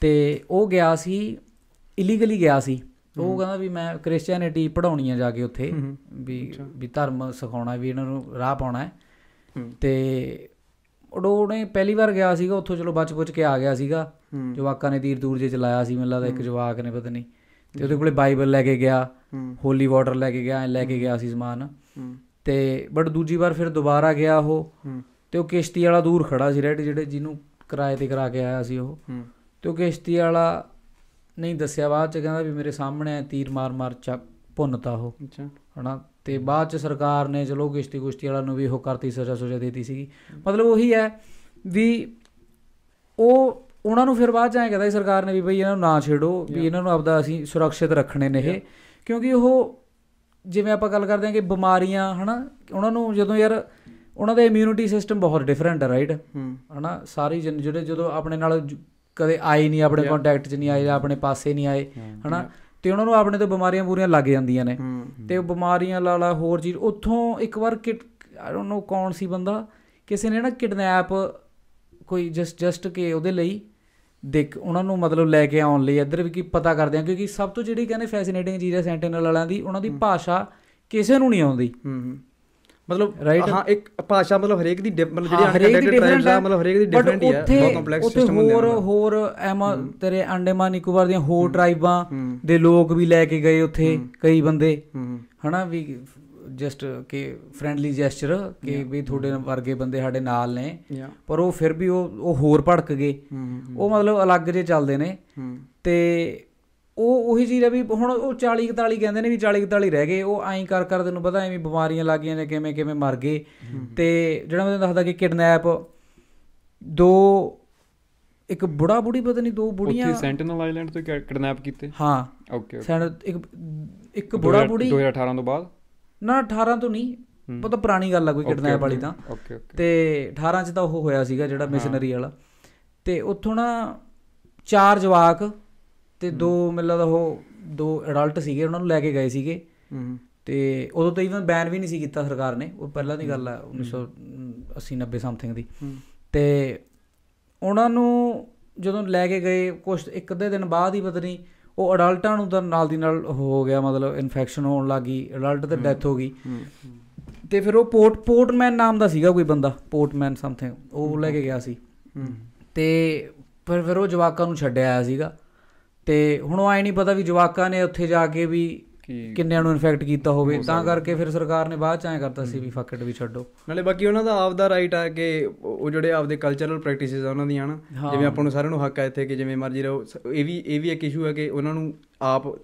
ਤੇ ਉਹ ਗਿਆ ਸੀ ਇਲੀਗਲੀ ਗਿਆ ਸੀ ਉਹ ਕਹਿੰਦਾ ਵੀ ਮੈਂ ਕ੍ਰਿਸਚੀਅਨਿਟੀ ਪੜਾਉਣੀ ਆ ਜਾ ਕੇ ਉੱਥੇ ਵੀ ਵੀ ਧਰਮ ਸਿਖਾਉਣਾ ਵੀ ਇਹਨਾਂ ਨੂੰ ਰਾਹ ਪਾਉਣਾ ਹੈ ਤੇ ਉਹਨੇ ਪਹਿਲੀ ਵਾਰ ਗਿਆ ਸੀਗਾ ਉੱਥੋਂ ਚਲੋ ਬਚ-ਬਚ ਕੇ ਆ ਗਿਆ ਸੀਗਾ ਜਵਾਕਾਂ ਨੇ ਦੀਰ ਦੂਰ ਜੇ ਚਲਾਇਆ ਸੀ ਮੈਨੂੰ ਲੱਗਦਾ ਇੱਕ ਜਵਾਕ ਨੇ ਪਤਾ ਨਹੀਂ ਤੇ ਉਹਦੇ ਕੋਲੇ ਬਾਈਬਲ ਲੈ ਕੇ ਗਿਆ ਹੋਲੀ ਵਾਟਰ ਲੈ ਕੇ ਗਿਆ ਲੈ ਕੇ ਗਿਆ ਸੀ ਸਮਾਨ ਤੇ ਬਟ ਦੂਜੀ ਵਾਰ ਫਿਰ ਦੁਬਾਰਾ ਗਿਆ ਉਹ ਤੇ ਉਹ ਕਿਸ਼ਤੀ ਵਾਲਾ ਦੂਰ ਖੜਾ ਸੀ ਰੈਡ ਜਿਹੜੇ ਜਿਹਨੂੰ ਕਿਰਾਏ ਤੇ ਕਰਾ ਕੇ ਆਇਆ ਸੀ ਉਹ ਤੇ ਉਹ ਕਿਸ਼ਤੀ ਵਾਲਾ ਨਹੀਂ ਦੱਸਿਆ ਬਾਅਦ ਚ ਕਹਿੰਦਾ ਵੀ ਮੇਰੇ ਸਾਹਮਣੇ ਤੀਰ ਮਾਰ ਮਾਰ ਚੱਕ ਪੁੰਨਤਾ ਉਹ ਅੱਛਾ ਹਣਾ ਤੇ ਬਾਅਦ ਚ ਸਰਕਾਰ ਨੇ ਚਲੋ ਕਿਸ਼ਤੀ ਕੁਸ਼ਤੀ ਵਾਲਾ ਨੂੰ ਵੀ ਉਹ ਕਰਤੀ ਸਜ਼ਾ ਸੁਜਾ ਦੇਤੀ ਸੀਗੀ ਮਤਲਬ ਉਹੀ ਹੈ ਵੀ ਉਹ ਉਹਨਾਂ ਨੂੰ ਫਿਰ ਬਾਅਦ ਜਾਏ ਸੀ ਸਰਕਾਰ ਨੇ ਵੀ ਬਈ ਇਹਨਾਂ ਨੂੰ ਨਾ ਛੇੜੋ ਵੀ ਇਹਨਾਂ ਨੂੰ ਆਪਦਾ ਅਸੀਂ ਸੁਰੱਖਿਅਤ ਰੱਖਣੇ ਨੇ ਇਹ ਕਿਉਂਕਿ ਉਹ ਜਿਵੇਂ ਆਪਾਂ ਗੱਲ ਕਰਦੇ ਆਂ ਕਿ ਬਿਮਾਰੀਆਂ ਹਨਾ ਉਹਨਾਂ ਨੂੰ ਜਦੋਂ ਯਾਰ ਉਹਨਾਂ ਦਾ ਇਮਿਊਨਿਟੀ ਸਿਸਟਮ ਬਹੁਤ ਡਿਫਰੈਂਟ ਹੈ ਰਾਈਟ ਹਨਾ ਸਾਰੀ ਜਿਹੜੇ ਜਦੋਂ ਆਪਣੇ ਨਾਲ ਕਦੇ ਆਏ ਨਹੀਂ ਆਪਣੇ ਕੰਟੈਕਟ 'ਚ ਨਹੀਂ ਆਏ ਆਪਣੇ ਪਾਸੇ ਨਹੀਂ ਆਏ ਹਨਾ ਤੇ ਉਹਨਾਂ ਨੂੰ ਆਪਣੇ ਤੋਂ ਬਿਮਾਰੀਆਂ ਪੂਰੀਆਂ ਲੱਗ ਜਾਂਦੀਆਂ ਨੇ ਤੇ ਉਹ ਬਿਮਾਰੀਆਂ ਲਾਲਾ ਹੋਰ ਚੀਜ਼ ਉੱਥੋਂ ਇੱਕ ਵਾਰ ਕਿਟ ਆਈ ਡੋਨਟ ਨੋ ਕੌਣ ਸੀ ਬੰਦਾ ਕਿਸੇ ਨੇ ਨਾ ਕਿਡਨੈਪ ਕੋਈ ਜਸਟ ਜਸਟ ਕੇ ਉਹਦੇ ਲਈ ਦੇਖ ਉਹਨਾਂ ਨੂੰ ਮਤਲਬ ਲੈ ਕੇ ਆਉਣ ਲਈ ਇੱਧਰ ਵੀ ਕੀ ਪਤਾ ਕਰਦੇ ਆ ਕਿਉਂਕਿ ਸਭ ਤੋਂ ਜਿਹੜੀ ਕਹਿੰਦੇ ਫੈਸੀਨੇਟਿੰਗ ਚੀਜ਼ ਹੈ ਸੈਂਟੀਨਲ ਵਾਲਿਆਂ ਦੀ ਉਹਨਾਂ ਦੀ ਭਾਸ਼ਾ ਕਿਸੇ ਨੂੰ ਨਹੀਂ ਆਉਂਦੀ ਹੂੰ ਮਤਲਬ ਰਾਈਟ ਹਾਂ ਇੱਕ ਭਾਸ਼ਾ ਮਤਲਬ ਹਰੇਕ ਦੀ ਮਤਲਬ ਜਿਹੜੀ ਦੀ ਡਿਫਰੈਂਟ ਹੈ ਮਤਲਬ ਹਰੇਕ ਦੀ ਡਿਫਰੈਂਟ ਹੀ ਹੈ ਬਹੁਤ ਕੰਪਲੈਕਸ ਸਿਸਟਮ ਹੁੰਦੇ ਆ ਹੋਰ ਹੋਰ ਐਮ ਤੇਰੇ ਅੰਡੇਮਾਨ ਨਿਕੋਬਾਰ ਦੀਆਂ ਹੋਰ ਟ੍ਰਾਈਬਾਂ ਦੇ ਲੋਕ ਵੀ ਲੈ ਕੇ ਗਏ ਉੱਥੇ ਕਈ ਬੰਦੇ ਹਨਾ ਵੀ ਜਸਟ ਕਿ ਫ੍ਰੈਂਡਲੀ ਜੈਸਚਰ ਕਿ ਵੀ ਤੁਹਾਡੇ mm-hmm. ਵਰਗੇ ਬੰਦੇ ਸਾਡੇ ਨਾਲ ਨੇ ਪਰ ਉਹ ਫਿਰ ਵੀ ਉਹ ਉਹ ਹੋਰ ਭੜਕ ਗਏ mm-hmm. ਉਹ ਮਤਲਬ ਅਲੱਗ ਜੇ ਚੱਲਦੇ ਨੇ mm-hmm. ਤੇ ਉਹ ਉਹੀ ਜੀ ਰਵੀ ਵੀ ਹੁਣ ਉਹ 40 41 ਕਹਿੰਦੇ ਨੇ ਵੀ 40 41 ਰਹਿ ਗਏ ਉਹ ਐਂ ਕਰ ਕਰ ਤੈਨੂੰ ਪਤਾ ਐਵੇਂ ਬਿਮਾਰੀਆਂ ਲੱਗੀਆਂ ਨੇ ਕਿਵੇਂ ਕਿਵੇਂ ਮਰ ਗਏ ਤੇ ਜਿਹੜਾ ਮੈਂ ਤੁਹਾਨੂੰ ਦੱਸਦਾ ਕਿ ਕਿਡਨੈਪ ਦੋ ਇੱਕ ਬੁੜਾ ਬੁੜੀ ਪਤਾ ਨਹੀਂ ਦੋ ਬੁੜੀਆਂ ਉੱਥੇ ਸੈਂਟਨਲ ਆਈਲੈਂਡ ਤੋਂ ਕਿਡਨੈਪ ਕੀਤੇ ਹਾਂ ਓਕੇ ਸੈਂਟ ਇੱਕ ਇੱਕ ਬੁੜਾ ਬੁੜੀ 2018 ਤੋਂ ਬਾਅਦ ਨਾ 18 ਤੋਂ ਨਹੀਂ ਪਤਾ ਪੁਰਾਣੀ ਗੱਲ ਆ ਕੋਈ ਕਿਡਨੈਪ ਵਾਲੀ ਤਾਂ ਤੇ 18 ਚ ਤਾਂ ਉਹ ਹੋਇਆ ਸੀਗਾ ਜਿਹੜਾ ਮਿਸ਼ਨਰੀ ਵਾਲਾ ਤੇ ਉੱਥੋਂ ਨਾ ਚਾਰ ਜਵਾਕ ਤੇ ਦੋ ਮਿਲਦਾ ਉਹ ਦੋ ਅਡਲਟ ਸੀਗੇ ਉਹਨਾਂ ਨੂੰ ਲੈ ਕੇ ਗਏ ਸੀਗੇ ਤੇ ਉਦੋਂ ਤਾਂ ਇਵਨ ਬੈਨ ਵੀ ਨਹੀਂ ਸੀ ਕੀਤਾ ਸਰਕਾਰ ਨੇ ਉਹ ਪਹਿਲਾਂ ਦੀ ਗੱਲ ਆ 1980 90 ਸਮਥਿੰਗ ਦੀ ਤੇ ਉਹਨਾਂ ਨੂੰ ਜਦੋਂ ਲੈ ਕੇ ਗਏ ਕੁਝ ਇੱਕ ਅੱਧੇ ਦਿਨ ਬਾਅਦ ਹੀ ਪਤਾ ਨਹੀਂ ਉਹ ਅਡਲਟਾਂ ਨੂੰ ਤਾਂ ਨਾਲ ਦੀ ਨਾਲ ਹੋ ਗਿਆ ਮਤਲਬ ਇਨਫੈਕਸ਼ਨ ਹੋਣ ਲੱਗੀ ਅਡਲਟ ਤੇ ਡੈਥ ਹੋ ਗਈ ਤੇ ਫਿਰ ਉਹ ਪੋਰਟ ਪੋਰਟਮੈਨ ਨਾਮ ਦਾ ਸੀਗਾ ਕੋਈ ਬੰਦਾ ਪੋਰਟਮੈਨ ਸਮਥਿੰਗ ਉਹ ਲੈ ਕੇ ਗਿਆ ਸੀ ਤੇ ਪਰ ਫਿਰ ਉਹ ਜਵਾਕਾਂ ਨੂੰ ਛੱਡਿਆ ਆਇਆ ਸੀਗਾ ਤੇ ਹੁਣ ਉਹ ਆਏ ਨਹੀਂ ਪਤਾ ਵੀ ਜਵਾਕਾਂ ਨੇ ਉੱਥੇ ਜਾ ਕੇ ਵੀ ਕਿੰਨਿਆਂ ਨੂੰ ਇਨਫੈਕਟ ਕੀਤਾ ਹੋਵੇ ਤਾਂ ਕਰਕੇ ਫਿਰ ਸਰਕਾਰ ਨੇ ਬਾਅਦ ਚ ਐ ਕਰਤਾ ਸੀ ਵੀ ਫੱਕਟ ਵੀ ਛੱਡੋ ਨਾਲੇ ਬਾਕੀ ਉਹਨਾਂ ਦਾ ਆਪ ਦਾ ਰਾਈਟ ਆ ਕਿ ਉਹ ਜਿਹੜੇ ਆਪਦੇ ਕਲਚਰਲ ਪ੍ਰੈਕਟਿਸਿਸ ਆ ਉਹਨਾਂ ਦੀਆਂ ਹਨ ਜਿਵੇਂ ਆਪਾਂ ਨੂੰ ਸਾਰਿਆਂ ਨੂੰ ਹੱਕ ਆ ਇੱਥੇ ਕਿ ਜਿਵੇਂ ਮਰਜ਼ੀ ਰਹੋ ਇਹ ਵੀ ਇਹ ਵੀ ਇੱਕ ਇਸ਼ੂ ਆ ਕਿ ਉਹਨਾਂ ਨੂੰ ਆਪ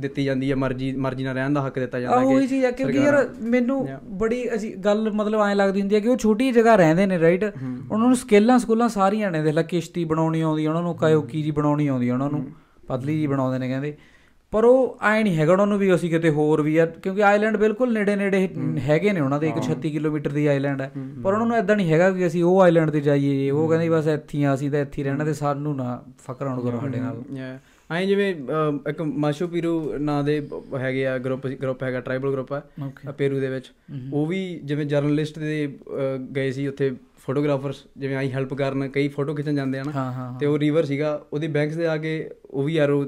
ਦਿੱਤੀ ਜਾਂਦੀ ਹੈ ਮਰਜ਼ੀ ਮਰਜ਼ੀ ਨਾਲ ਰਹਿਣ ਦਾ ਹੱਕ ਦਿੱਤਾ ਜਾਂਦਾ ਹੈ ਕਿ ਉਹ ਚੀਜ਼ ਹੈ ਕਿਉਂਕਿ ਯਾਰ ਮੈਨੂੰ ਬੜੀ ਅਜੀ ਗੱਲ ਮਤਲਬ ਐਂ ਲੱਗਦੀ ਹੁੰਦੀ ਹੈ ਕਿ ਉਹ ਛੋਟੀ ਜਗ੍ਹਾ ਰਹਿੰਦੇ ਨੇ ਰਾਈਟ ਉਹਨਾਂ ਨੂੰ ਸਕਿੱਲਾਂ ਸਕੂਲਾਂ ਸਾਰੀਆਂ ਨੇ ਦੇਖ ਲੈ ਕਿਸ਼ਤੀ ਬਣਾਉਣੀ ਆਉਂਦੀ ਉਹਨਾਂ ਨੂੰ ਕਾਇਓਕੀ ਜੀ ਬਣਾਉਣੀ ਆਉਂਦੀ ਉਹਨਾਂ ਨੂੰ ਪਤਲੀ ਜੀ ਬਣਾਉਂਦੇ ਨੇ ਕਹਿੰਦੇ ਪਰ ਉਹ ਐ ਨਹੀਂ ਹੈਗਾ ਉਹਨਾਂ ਨੂੰ ਵੀ ਅਸੀਂ ਕਿਤੇ ਹੋਰ ਵੀ ਆ ਕਿਉਂਕਿ ਆਈਲੈਂਡ ਬਿਲਕੁਲ ਨੇੜੇ-ਨੇੜੇ ਹੈਗੇ ਨੇ ਉਹਨਾਂ ਦੇ 136 ਕਿਲੋਮੀਟਰ ਦੀ ਆਈਲੈਂਡ ਹੈ ਪਰ ਉਹਨਾਂ ਨੂੰ ਐਦਾਂ ਨਹੀਂ ਹੈਗਾ ਕਿ ਅਸੀਂ ਉਹ ਆਈਲੈਂਡ ਤੇ ਜਾਈਏ ਉਹ ਕਹਿੰਦੇ ਬਸ ਇੱਥੇ ਆ ਅਸੀਂ ਤਾਂ ਇੱਥੇ ਰਹਿਣਾ ਤੇ ਸਾਨੂੰ ਨਾ ਫਕਰ ਆਉਣ ਕਰੋ ਸਾਡੇ ਨਾਲ ਐਂ ਜਿਵੇਂ ਇੱਕ ਮਾਸ਼ੂ ਪੀਰੂ ਨਾਂ ਦੇ ਹੈਗੇ ਆ ਗਰੁੱਪ ਗਰੁੱਪ ਹੈਗਾ ਟ੍ਰਾਈਬਲ ਗਰੁੱਪ ਆ ਪੇਰੂ ਦੇ ਵਿੱਚ ਉਹ ਵੀ ਜਿਵੇਂ ਜਰਨਲਿਸਟ ਦੇ ਗਏ ਸੀ ਉੱਥੇ ਫੋਟੋਗ੍ਰਾਫਰਸ ਜਿਵੇਂ ਆਈ ਹੈਲਪ ਕਰਨ ਕਈ ਫੋਟੋ ਖਿੱਚਣ ਜਾਂਦੇ ਆ ਨਾ ਤੇ ਉਹ ਰਿਵਰ ਸੀਗਾ ਉਹਦੇ ਬੈਂਕਸ ਦੇ ਆ ਕੇ ਉਹ ਵੀ ਯਾਰ ਉਹ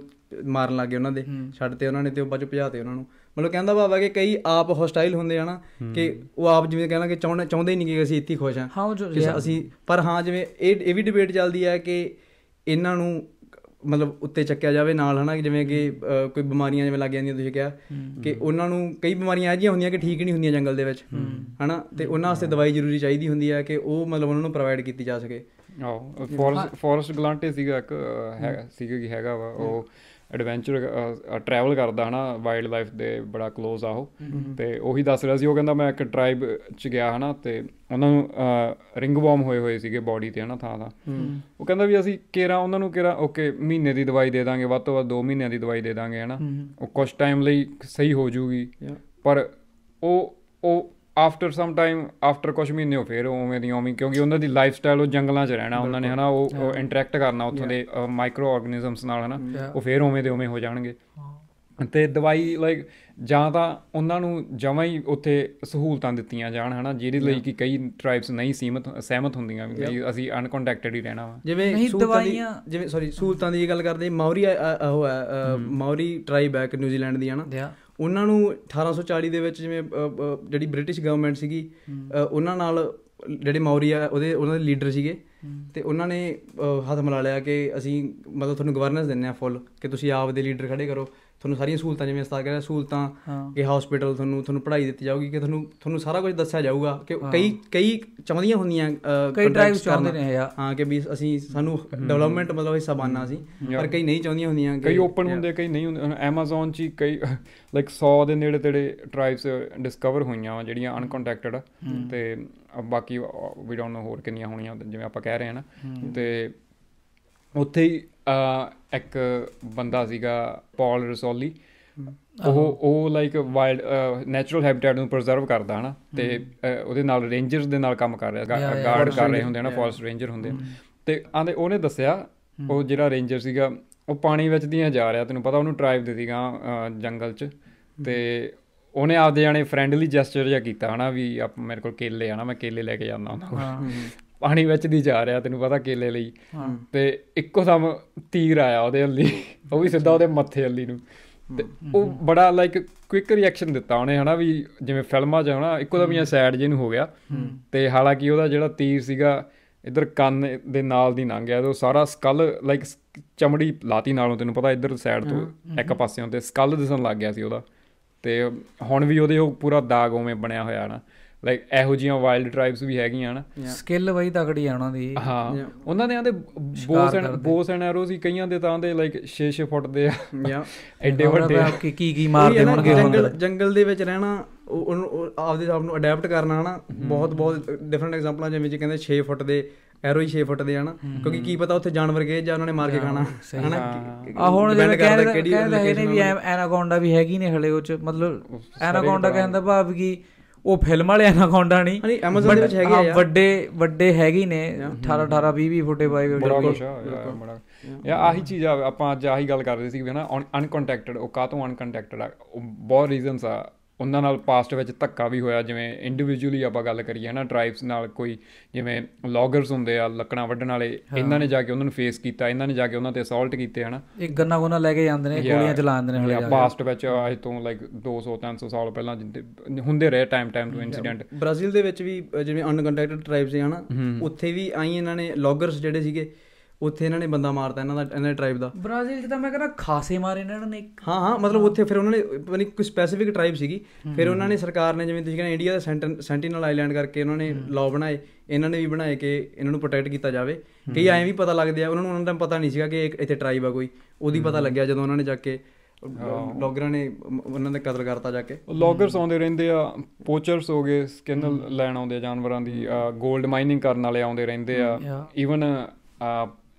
ਮਾਰਨ ਲੱਗੇ ਉਹਨਾਂ ਦੇ ਛੱਡਤੇ ਉਹਨਾਂ ਨੇ ਤੇ ਉਹ ਬਾਅਦ ਚ ਭਜਾਤੇ ਉਹਨਾਂ ਨੂੰ ਮਤਲਬ ਕਹਿੰਦਾ ਬਾਬਾ ਕਿ ਕਈ ਆਪ ਹੌਸਟਾਈਲ ਹੁੰਦੇ ਆ ਨਾ ਕਿ ਉਹ ਆਪ ਜਿਵੇਂ ਕਹਿੰਦਾ ਕਿ ਚਾਹੁੰਦੇ ਚਾਹੁੰਦੇ ਹੀ ਨਹੀਂ ਕਿ ਅਸੀਂ ਇੱਥੇ ਖੁਸ਼ ਹਾਂ ਅਸੀਂ ਪਰ ਹਾਂ ਜਿਵੇਂ ਇਹ ਇਹ ਵੀ ਡਿਬੇਟ ਚੱਲਦੀ ਹੈ ਕਿ ਇਹਨਾਂ ਨੂੰ ਮਤਲਬ ਉੱਤੇ ਚੱਕਿਆ ਜਾਵੇ ਨਾਲ ਹਨਾ ਜਿਵੇਂ ਕਿ ਕੋਈ ਬਿਮਾਰੀਆਂ ਜਿਵੇਂ ਲੱਗ ਜਾਂਦੀਆਂ ਤੁਸੀਂ ਕਿਹਾ ਕਿ ਉਹਨਾਂ ਨੂੰ ਕਈ ਬਿਮਾਰੀਆਂ ਆ ਜੀਆਂ ਹੁੰਦੀਆਂ ਕਿ ਠੀਕ ਨਹੀਂ ਹੁੰਦੀਆਂ ਜੰਗਲ ਦੇ ਵਿੱਚ ਹਨਾ ਤੇ ਉਹਨਾਂ ਵਾਸਤੇ ਦਵਾਈ ਜ਼ਰੂਰੀ ਚਾਹੀਦੀ ਹੁੰਦੀ ਹੈ ਕਿ ਉਹ ਮਤਲਬ ਉਹਨਾਂ ਨੂੰ ਪ੍ਰੋਵਾਈਡ ਕੀਤੀ ਜਾ ਸਕੇ ਆਹ ਫੋਰੈਸਟ ਗਲਾਂਟੇ ਸੀਗਾ ਇੱਕ ਹੈਗਾ ਸੀਗਾ ਕਿ ਹੈਗਾ ਵਾ ਉਹ ਐਡਵੈਂਚਰ ਟਰੈਵਲ ਕਰਦਾ ਹਨਾ ਵਾਈਲਡ ਲਾਈਫ ਦੇ ਬੜਾ ক্লোਜ਼ ਆ ਉਹ ਤੇ ਉਹੀ ਦੱਸ ਰਿਹਾ ਸੀ ਉਹ ਕਹਿੰਦਾ ਮੈਂ ਇੱਕ ਟ੍ਰਾਈਬ ਚ ਗਿਆ ਹਨਾ ਤੇ ਉਹਨਾਂ ਨੂੰ ਰਿੰਗਵਰਮ ਹੋਏ ਹੋਏ ਸੀਗੇ ਬਾਡੀ ਤੇ ਹਨਾ ਥਾਂ ਦਾ ਉਹ ਕਹਿੰਦਾ ਵੀ ਅਸੀਂ ਕੇਰਾ ਉਹਨਾਂ ਨੂੰ ਕੇਰਾ ਓਕੇ ਮਹੀਨੇ ਦੀ ਦਵਾਈ ਦੇ ਦਾਂਗੇ ਵੱਧ ਤੋਂ ਵੱਧ 2 ਮਹੀਨਿਆਂ ਦੀ ਦਵਾਈ ਦੇ ਦਾਂਗੇ ਹਨਾ ਉਹ ਕੁਝ ਟਾਈਮ ਲਈ ਸਹੀ ਹੋ ਜੂਗੀ ਪਰ ਉਹ ਉਹ ਆਫਟਰ ਸਮ ਟਾਈਮ ਆਫਟਰ ਕੁਝ ਮਹੀਨੇ ਹੋ ਫੇਰ ਉਵੇਂ ਦੀ ਉਵੇਂ ਕਿਉਂਕਿ ਉਹਨਾਂ ਦੀ ਲਾਈਫ ਸਟਾਈਲ ਉਹ ਜੰਗਲਾਂ 'ਚ ਰਹਿਣਾ ਉਹਨਾਂ ਨੇ ਹਨਾ ਉਹ ਇੰਟਰੈਕਟ ਕਰਨਾ ਉੱਥੋਂ ਦੇ ਮਾਈਕਰੋ ਆਰਗੇਨਿਜ਼ਮਸ ਨਾਲ ਹਨਾ ਉਹ ਫੇਰ ਉਵੇਂ ਦੇ ਉਵੇਂ ਹੋ ਜਾਣਗੇ ਤੇ ਦਵਾਈ ਲਾਈਕ ਜਾਂ ਤਾਂ ਉਹਨਾਂ ਨੂੰ ਜਮਾਂ ਹੀ ਉੱਥੇ ਸਹੂਲਤਾਂ ਦਿੱਤੀਆਂ ਜਾਣ ਹਨਾ ਜਿਹਦੇ ਲਈ ਕਿ ਕਈ ਟ੍ਰਾਈਬਸ ਨਹੀਂ ਸੀਮਤ ਸਹਿਮਤ ਹੁੰਦੀਆਂ ਵੀ ਅਸੀਂ ਅਨਕੰਟੈਕਟਡ ਹੀ ਰਹਿਣਾ ਵਾ ਜਿਵੇਂ ਦਵਾਈਆਂ ਜਿਵੇਂ ਸੌਰੀ ਸਹੂਲਤਾਂ ਦੀ ਗੱਲ ਕਰਦੇ ਮੌਰੀ ਉਹ ਹੈ ਮੌਰੀ ਟ੍ਰਾਈਬ ਹੈ ਕਿ ਨਿਊਜ਼ੀਲੈਂਡ ਦੀ ਹਨਾ ਉਹਨਾਂ ਨੂੰ 1840 ਦੇ ਵਿੱਚ ਜਿਵੇਂ ਜਿਹੜੀ ਬ੍ਰਿਟਿਸ਼ ਗਵਰਨਮੈਂਟ ਸੀਗੀ ਉਹਨਾਂ ਨਾਲ ਜਿਹੜੇ ਮੌਰੀਆ ਉਹਦੇ ਉਹਨਾਂ ਦੇ ਲੀਡਰ ਸੀਗੇ ਤੇ ਉਹਨਾਂ ਨੇ ਹੱਥ ਮਿਲਾ ਲਿਆ ਕਿ ਅਸੀਂ ਮਤਲਬ ਤੁਹਾਨੂੰ ਗਵਰਨੈਂਸ ਦਿੰਨੇ ਆ ਫੁੱਲ ਕਿ ਤੁਸੀਂ ਆਪ ਦੇ ਲੀਡਰ ਖੜੇ ਕਰੋ ਤੁਹਾਨੂੰ ਸਾਰੀਆਂ ਸਹੂਲਤਾਂ ਜਿਵੇਂ ਉਸਤਾਦ ਕਹਿੰਦਾ ਸਹੂਲਤਾਂ ਕਿ ਹਸਪੀਟਲ ਤੁਹਾਨੂੰ ਤੁਹਾਨੂੰ ਪੜ੍ਹਾਈ ਦਿੱਤੀ ਜਾਊਗੀ ਕਿ ਤੁਹਾਨੂੰ ਤੁਹਾਨੂੰ ਸਾਰਾ ਕੁਝ ਦੱਸਿਆ ਜਾਊਗਾ ਕਿ ਕਈ ਕਈ ਚਾਹੁੰਦੀਆਂ ਹੁੰਦੀਆਂ ਕਈ ਡਰਾਈਵ ਚਾਹੁੰਦੇ ਨੇ ਆ ਹਾਂ ਕਿ ਵੀ ਅਸੀਂ ਸਾਨੂੰ ਡਿਵੈਲਪਮੈਂਟ ਮਤਲਬ ਹਿੱਸਾ ਬਣਨਾ ਸੀ ਪਰ ਕਈ ਨਹੀਂ ਚਾਹੁੰਦੀਆਂ ਹੁੰਦੀਆਂ ਕਈ ਓਪਨ ਹੁੰਦੇ ਕਈ ਨਹੀਂ ਹੁੰਦੇ ਐਮਾਜ਼ਨ 'ਚ ਕਈ ਲਾਈਕ 100 ਦੇ ਨੇੜੇ ਤੇੜੇ ਟ੍ਰਾਈਬਸ ਡਿਸਕਵਰ ਹੋਈਆਂ ਜਿਹੜੀਆਂ ਅਨਕੰਟੈਕਟਡ ਤੇ ਬਾਕੀ ਵੀ ਡੋਨਟ ਨੋ ਹੋਰ ਕਿੰਨੀਆਂ ਹੋਣੀਆਂ ਜਿਵੇਂ ਆਪਾਂ ਕਹਿ ਰਹੇ ਹਾਂ ਨਾ ਤੇ ਉੱਥੇ ਹੀ ਇੱਕ ਬੰਦਾ ਸੀਗਾ ਪੌਲ ਰਸੋਲੀ ਉਹ ਉਹ ਲਾਈਕ ਵਾਈਲਡ ਨੈਚੁਰਲ ਹੈਬਿਟੇਟ ਨੂੰ ਪ੍ਰੀਜ਼ਰਵ ਕਰਦਾ ਹਨਾ ਤੇ ਉਹਦੇ ਨਾਲ ਰੇਂਜਰਸ ਦੇ ਨਾਲ ਕੰਮ ਕਰ ਰਿਹਾ ਗਾਰਡ ਕਰ ਰਹੇ ਹੁੰਦੇ ਹਨਾ ਫੋਰਸਟ ਰੇਂਜਰ ਹੁੰਦੇ ਤੇ ਆਂਦੇ ਉਹਨੇ ਦੱਸਿਆ ਉਹ ਜਿਹੜਾ ਰੇਂਜਰ ਸੀਗਾ ਉਹ ਪਾਣੀ ਵਿੱਚ ਦੀਆਂ ਜਾ ਰਿਹਾ ਤੈਨੂੰ ਪਤਾ ਉਹਨੂੰ ਟ੍ਰਾਈਬ ਦੇ ਸੀਗਾ ਜੰਗਲ 'ਚ ਤੇ ਉਹਨੇ ਆਪਦੇ ਜਾਣੇ ਫ੍ਰੈਂਡਲੀ ਜੈਸਚਰ ਜਿਹਾ ਕੀਤਾ ਹਨਾ ਵੀ ਮੇਰੇ ਕੋਲ ਕੇਲੇ ਆ ਨਾ ਮੈਂ ਕੇਲੇ ਲੈ ਕੇ ਜਾਂਦਾ ਹਾਂ ਪਾਣੀ ਵਿੱਚ ਦੀ ਜਾ ਰਿਹਾ ਤੈਨੂੰ ਪਤਾ ਕੇਲੇ ਲਈ ਤੇ ਇੱਕੋ ਦਮ ਤੀਰ ਆਇਆ ਉਹਦੇ ਹੱਲੀ ਉਹ ਵੀ ਸਿੱਧਾ ਉਹਦੇ ਮੱਥੇ ਹੱਲੀ ਨੂੰ ਤੇ ਉਹ ਬੜਾ ਲਾਈਕ ਕੁਇਕ ਰਿਐਕਸ਼ਨ ਦਿੱਤਾ ਉਹਨੇ ਹਨਾ ਵੀ ਜਿਵੇਂ ਫਿਲਮਾਂ 'ਚ ਹਨਾ ਇੱਕੋ ਦਮ ਜਿਹਾ ਸਾਈਡ ਜੇ ਨੂੰ ਹੋ ਗਿਆ ਤੇ ਹਾਲਾਂਕਿ ਉਹਦਾ ਜਿਹੜਾ ਤੀਰ ਸੀਗਾ ਇਧਰ ਕੰਨ ਦੇ ਨਾਲ ਦੀ ਲੰਘ ਗਿਆ ਤੇ ਉਹ ਸਾਰਾ ਸਕਲ ਲਾਈਕ ਚਮੜੀ ਲਾਤੀ ਨਾਲੋਂ ਤੈਨੂੰ ਪਤਾ ਇਧਰ ਸਾਈਡ ਤੋਂ ਇੱਕ ਪਾਸੇੋਂ ਤੇ ਸਕਲ ਦਿਸਣ ਲੱਗ ਗਿਆ ਸੀ ਉਹਦਾ ਤੇ ਹੁਣ ਵੀ ਉਹਦੇ ਉਹ ਪੂਰਾ ਦਾਗ ਉਵੇਂ ਬਣਿਆ ਹੋਇਆ ਹਨਾ ਲਾਈਕ ਇਹੋ ਜੀਆਂ ਵਾਈਲਡ ਟ੍ਰਾਈਬਸ ਵੀ ਹੈਗੀਆਂ ਹਨ ਸਕਿੱਲ ਬਈ ਤਕੜੀ ਆ ਉਹਨਾਂ ਦੀ ਹਾਂ ਉਹਨਾਂ ਦੇ ਆਂਦੇ bows and bows and arrows ਹੀ ਕਈਆਂ ਦੇ ਤਾਂ ਦੇ ਲਾਈਕ 6-6 ਫੁੱਟ ਦੇ ਆ ਐਡੇ ਵੱਡੇ ਕੀ ਕੀ ਕੀ ਮਾਰਦੇ ਹੋਣਗੇ ਜੰਗਲ ਜੰਗਲ ਦੇ ਵਿੱਚ ਰਹਿਣਾ ਉਹਨੂੰ ਆਪਦੇ ਆਪ ਨੂੰ ਅਡਾਪਟ ਕਰਨਾ ਹਨਾ ਬਹੁਤ ਬਹੁਤ ਡਿਫਰੈਂਟ ਐਗਜ਼ਾਮਪਲਾਂ ਜਿਵੇਂ ਜੀ ਕਹਿੰਦੇ 6 ਫੁੱਟ ਦੇ ਐਰੋ ਹੀ 6 ਫੁੱਟ ਦੇ ਹਨ ਕਿਉਂਕਿ ਕੀ ਪਤਾ ਉੱਥੇ ਜਾਨਵਰ ਗਏ ਜਾਂ ਉਹਨਾਂ ਨੇ ਮਾਰ ਕੇ ਖਾਣਾ ਹਨਾ ਆ ਹੁਣ ਜਿਵੇਂ ਕਹਿੰਦੇ ਕਿਹੜੀ ਨੇ ਵੀ ਐਨਾਕੋਂਡਾ ਵੀ ਹੈਗੀ ਨੇ ਹਲੇ ਉਹ ਚ ਮਤਲਬ ਐਨਾਕੋਂਡਾ ਕਹਿੰਦਾ ਭਾਵ ਕੀ ਉਹ ਫਿਲਮ ਵਾਲੇ ਖੌਂਡਾ ਨਹੀਂ ਨਹੀਂ Amazon ਦੇ ਵਿੱਚ ਹੈਗੇ ਆ ਵੱਡੇ ਵੱਡੇ ਹੈਗੇ ਨੇ 18 18 20 20 ਫੁੱਟੇ ਬਾਈ ਬੜਾ ਯਾ ਆਹੀ ਚੀਜ਼ ਆ ਆਪਾਂ ਅੱਜ ਆਹੀ ਗੱਲ ਕਰ ਰਹੇ ਸੀ ਵੀ ਹਨਾ ਅਨਕੰਟੈਕਟਡ ਉਹ ਕਾਤੋਂ ਅਨਕੰਟੈਕਟਡ ਆ ਬਹੁਤ ਰੀਜ਼ਨਸ ਆ ਉਹਨਾਂ ਨਾਲ ਪਾਸਟ ਵਿੱਚ ਧੱਕਾ ਵੀ ਹੋਇਆ ਜਿਵੇਂ ਇੰਡੀਵਿਜੂਅਲੀ ਆਪਾਂ ਗੱਲ ਕਰੀਏ ਹਨਾ ਟ੍ਰਾਈਬਸ ਨਾਲ ਕੋਈ ਜਿਵੇਂ ਲੌਗਰਸ ਹੁੰਦੇ ਆ ਲੱਕੜਾਂ ਵੱਢਣ ਵਾਲੇ ਇਹਨਾਂ ਨੇ ਜਾ ਕੇ ਉਹਨਾਂ ਨੂੰ ਫੇਸ ਕੀਤਾ ਇਹਨਾਂ ਨੇ ਜਾ ਕੇ ਉਹਨਾਂ ਤੇ ਅਸੌਲਟ ਕੀਤੇ ਹਨਾ ਇਹ ਗੰਨਾ ਗੋਨਾ ਲੈ ਕੇ ਜਾਂਦੇ ਨੇ ਗੋਲੀਆਂ ਚਲਾਉਂਦੇ ਨੇ ਹਲੇ ਜਾ ਪਾਸਟ ਵਿੱਚ ਅਜ ਤੋਂ ਲਾਈਕ 200 300 ਸਾਲ ਪਹਿਲਾਂ ਜਿੰਦੇ ਹੁੰਦੇ ਰਹੇ ਟਾਈਮ ਟਾਈਮ ਤੋਂ ਇਨਸੀਡੈਂਟ ਬ੍ਰਾਜ਼ੀਲ ਦੇ ਵਿੱਚ ਵੀ ਜਿਵੇਂ ਅਨਕੰਟੈਕਟਡ ਟ੍ਰਾਈਬਸ ਹੈ ਹਨਾ ਉੱਥੇ ਵੀ ਆਈ ਇਹਨਾਂ ਨੇ ਲੌਗਰਸ ਜਿਹੜੇ ਸੀਗੇ ਉੱਥੇ ਇਹਨਾਂ ਨੇ ਬੰਦਾ ਮਾਰਤਾ ਇਹਨਾਂ ਦਾ ਇਹਨਾਂ ਟ੍ਰਾਈਬ ਦਾ ਬ੍ਰਾਜ਼ੀਲ 'ਚ ਤਾਂ ਮੈਂ ਕਹਿੰਦਾ ਖਾਸੇ ਮਾਰੇ ਇਹਨਾਂ ਨੇ ਹਾਂ ਹਾਂ ਮਤਲਬ ਉੱਥੇ ਫਿਰ ਉਹਨਾਂ ਨੇ ਪਤਾ ਕੋਈ ਸਪੈਸੀਫਿਕ ਟ੍ਰਾਈਬ ਸੀਗੀ ਫਿਰ ਉਹਨਾਂ ਨੇ ਸਰਕਾਰ ਨੇ ਜਿਵੇਂ ਤੁਸੀਂ ਕਹਿੰਦੇ ਇੰਡੀਆ ਦਾ ਸੈਂਟੀਨਲ ਆਈਲੈਂਡ ਕਰਕੇ ਉਹਨਾਂ ਨੇ ਲਾਅ ਬਣਾਏ ਇਹਨਾਂ ਨੇ ਵੀ ਬਣਾਏ ਕਿ ਇਹਨਾਂ ਨੂੰ ਪ੍ਰੋਟੈਕਟ ਕੀਤਾ ਜਾਵੇ ਕਈ ਐਂ ਵੀ ਪਤਾ ਲੱਗਦੇ ਆ ਉਹਨਾਂ ਨੂੰ ਉਹਨਾਂ ਦਾ ਪਤਾ ਨਹੀਂ ਸੀਗਾ ਕਿ ਇੱਥੇ ਟ੍ਰਾਈਬ ਆ ਕੋਈ ਉਹਦੀ ਪਤਾ ਲੱਗਿਆ ਜਦੋਂ ਉਹਨਾਂ ਨੇ ਜਾ ਕੇ ਲੌਗਰਾਂ ਨੇ ਉਹਨਾਂ ਦੇ ਕਤਲ ਕਰਤਾ ਜਾ ਕੇ ਲੌਗਰਸ ਆਉਂਦੇ ਰਹਿੰਦੇ ਆ ਪੋਚਰਸ ਹੋ ਗਏ ਸਕਿਨ ਲੈਣ ਆਉਂਦੇ ਆ ਜਾਨਵਰਾਂ ਦੀ 골ਡ ਮਾਈਨਿੰਗ ਕਰਨ ਵਾਲੇ ਆਉਂਦੇ ਰਹਿੰਦੇ ਆ ਈਵਨ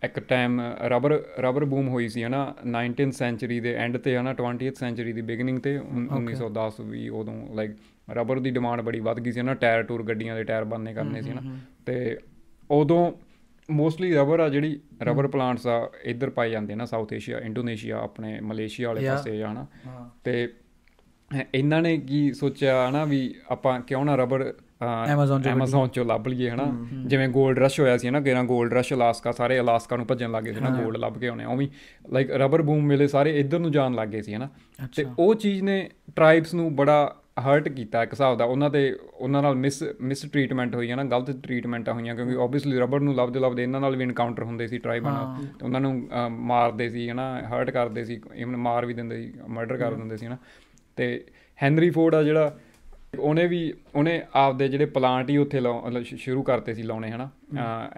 ਇੱਕ ਟਾਈਮ ਰਬਰ ਰਬਰ ਬੂਮ ਹੋਈ ਸੀ ਹਨਾ 19th ਸੈਂਚਰੀ ਦੇ ਐਂਡ ਤੇ ਹਨਾ 20th ਸੈਂਚਰੀ ਦੀ ਬਿਗਨਿੰਗ ਤੇ 1910 ਵੀ ਉਦੋਂ ਲਾਈਕ ਰਬਰ ਦੀ ਡਿਮਾਂਡ ਬੜੀ ਵੱਧ ਗਈ ਸੀ ਹਨਾ ਟਾਇਰ ਟੂਰ ਗੱਡੀਆਂ ਦੇ ਟਾਇਰ ਬੰਨੇ ਕਰਨੇ ਸੀ ਹਨਾ ਤੇ ਉਦੋਂ ਮੋਸਟਲੀ ਰਬਰ ਆ ਜਿਹੜੀ ਰਬਰ ਪਲਾਂਟਸ ਆ ਇੱਧਰ ਪਾਏ ਜਾਂਦੇ ਨਾ ਸਾਊਥ ਏਸ਼ੀਆ ਇੰਡੋਨੇਸ਼ੀਆ ਆਪਣੇ ਮਲੇਸ਼ੀਆ ਵਾਲੇ ਪਾਸੇ ਹਨਾ ਤੇ ਇਹਨਾਂ ਨੇ ਕੀ ਸੋਚਿਆ ਹਨਾ ਵੀ ਆਪਾਂ ਕਿਉਂ ਨਾ ਰਬਰ ਐਮਾਜ਼ਨ ਜੋ ਐਮਾਜ਼ਨ ਚੋਂ ਲੱਭ ਲਈਏ ਹਨਾ ਜਿਵੇਂ 골ਡ ਰਸ਼ ਹੋਇਆ ਸੀ ਹਨਾ ਕਿਹਨਾਂ 골ਡ ਰਸ਼ ਅਲਾਸਕਾ ਸਾਰੇ ਅਲਾਸਕਾ ਨੂੰ ਭੱਜਣ ਲੱਗੇ ਸੀ ਹਨਾ 골ਡ ਲੱਭ ਕੇ ਆਉਣੇ ਉਹ ਵੀ ਲਾਈਕ ਰਬਰ ਬੂਮ ਮਿਲੇ ਸਾਰੇ ਇੱਧਰ ਨੂੰ ਜਾਣ ਲੱਗੇ ਸੀ ਹਨਾ ਤੇ ਉਹ ਚੀਜ਼ ਨੇ ਟ੍ਰਾਈਬਸ ਨੂੰ ਬੜਾ ਹਰਟ ਕੀਤਾ ਇੱਕ ਹਿਸਾਬ ਦਾ ਉਹਨਾਂ ਦੇ ਉਹਨਾਂ ਨਾਲ ਮਿਸ ਮਿਸ ਟ੍ਰੀਟਮੈਂਟ ਹੋਈ ਹੈ ਨਾ ਗਲਤ ਟ੍ਰੀਟਮੈਂਟਾਂ ਹੋਈਆਂ ਕਿਉਂਕਿ ਆਬਵੀਅਸਲੀ ਰਬਰ ਨੂੰ ਲੱਭਦੇ ਲੱਭਦੇ ਇਹਨਾਂ ਨਾਲ ਵੀ ਇਨਕਾਊਂਟਰ ਹੁੰਦੇ ਸੀ ਟ੍ਰਾਈਬ ਨਾਲ ਤੇ ਉਹਨਾਂ ਨੂੰ ਮਾਰਦੇ ਸੀ ਹੈ ਨਾ ਹਰਟ ਕਰਦੇ ਸੀ ਇਵਨ ਮਾਰ ਵੀ ਦਿੰਦੇ ਸੀ ਮਰਡਰ ਕਰ ਦਿੰਦੇ ਸੀ ਹੈ ਨਾ ਤੇ ਹੈਨਰੀ ਫੋਰਡ ਆ ਜਿਹੜਾ ਉਹਨੇ ਵੀ ਉਹਨੇ ਆਪਦੇ ਜਿਹੜੇ ਪਲਾਂਟ ਹੀ ਉੱਥੇ ਸ਼ੁਰੂ ਕਰਤੇ ਸੀ ਲਾਉਣੇ ਹਨਾ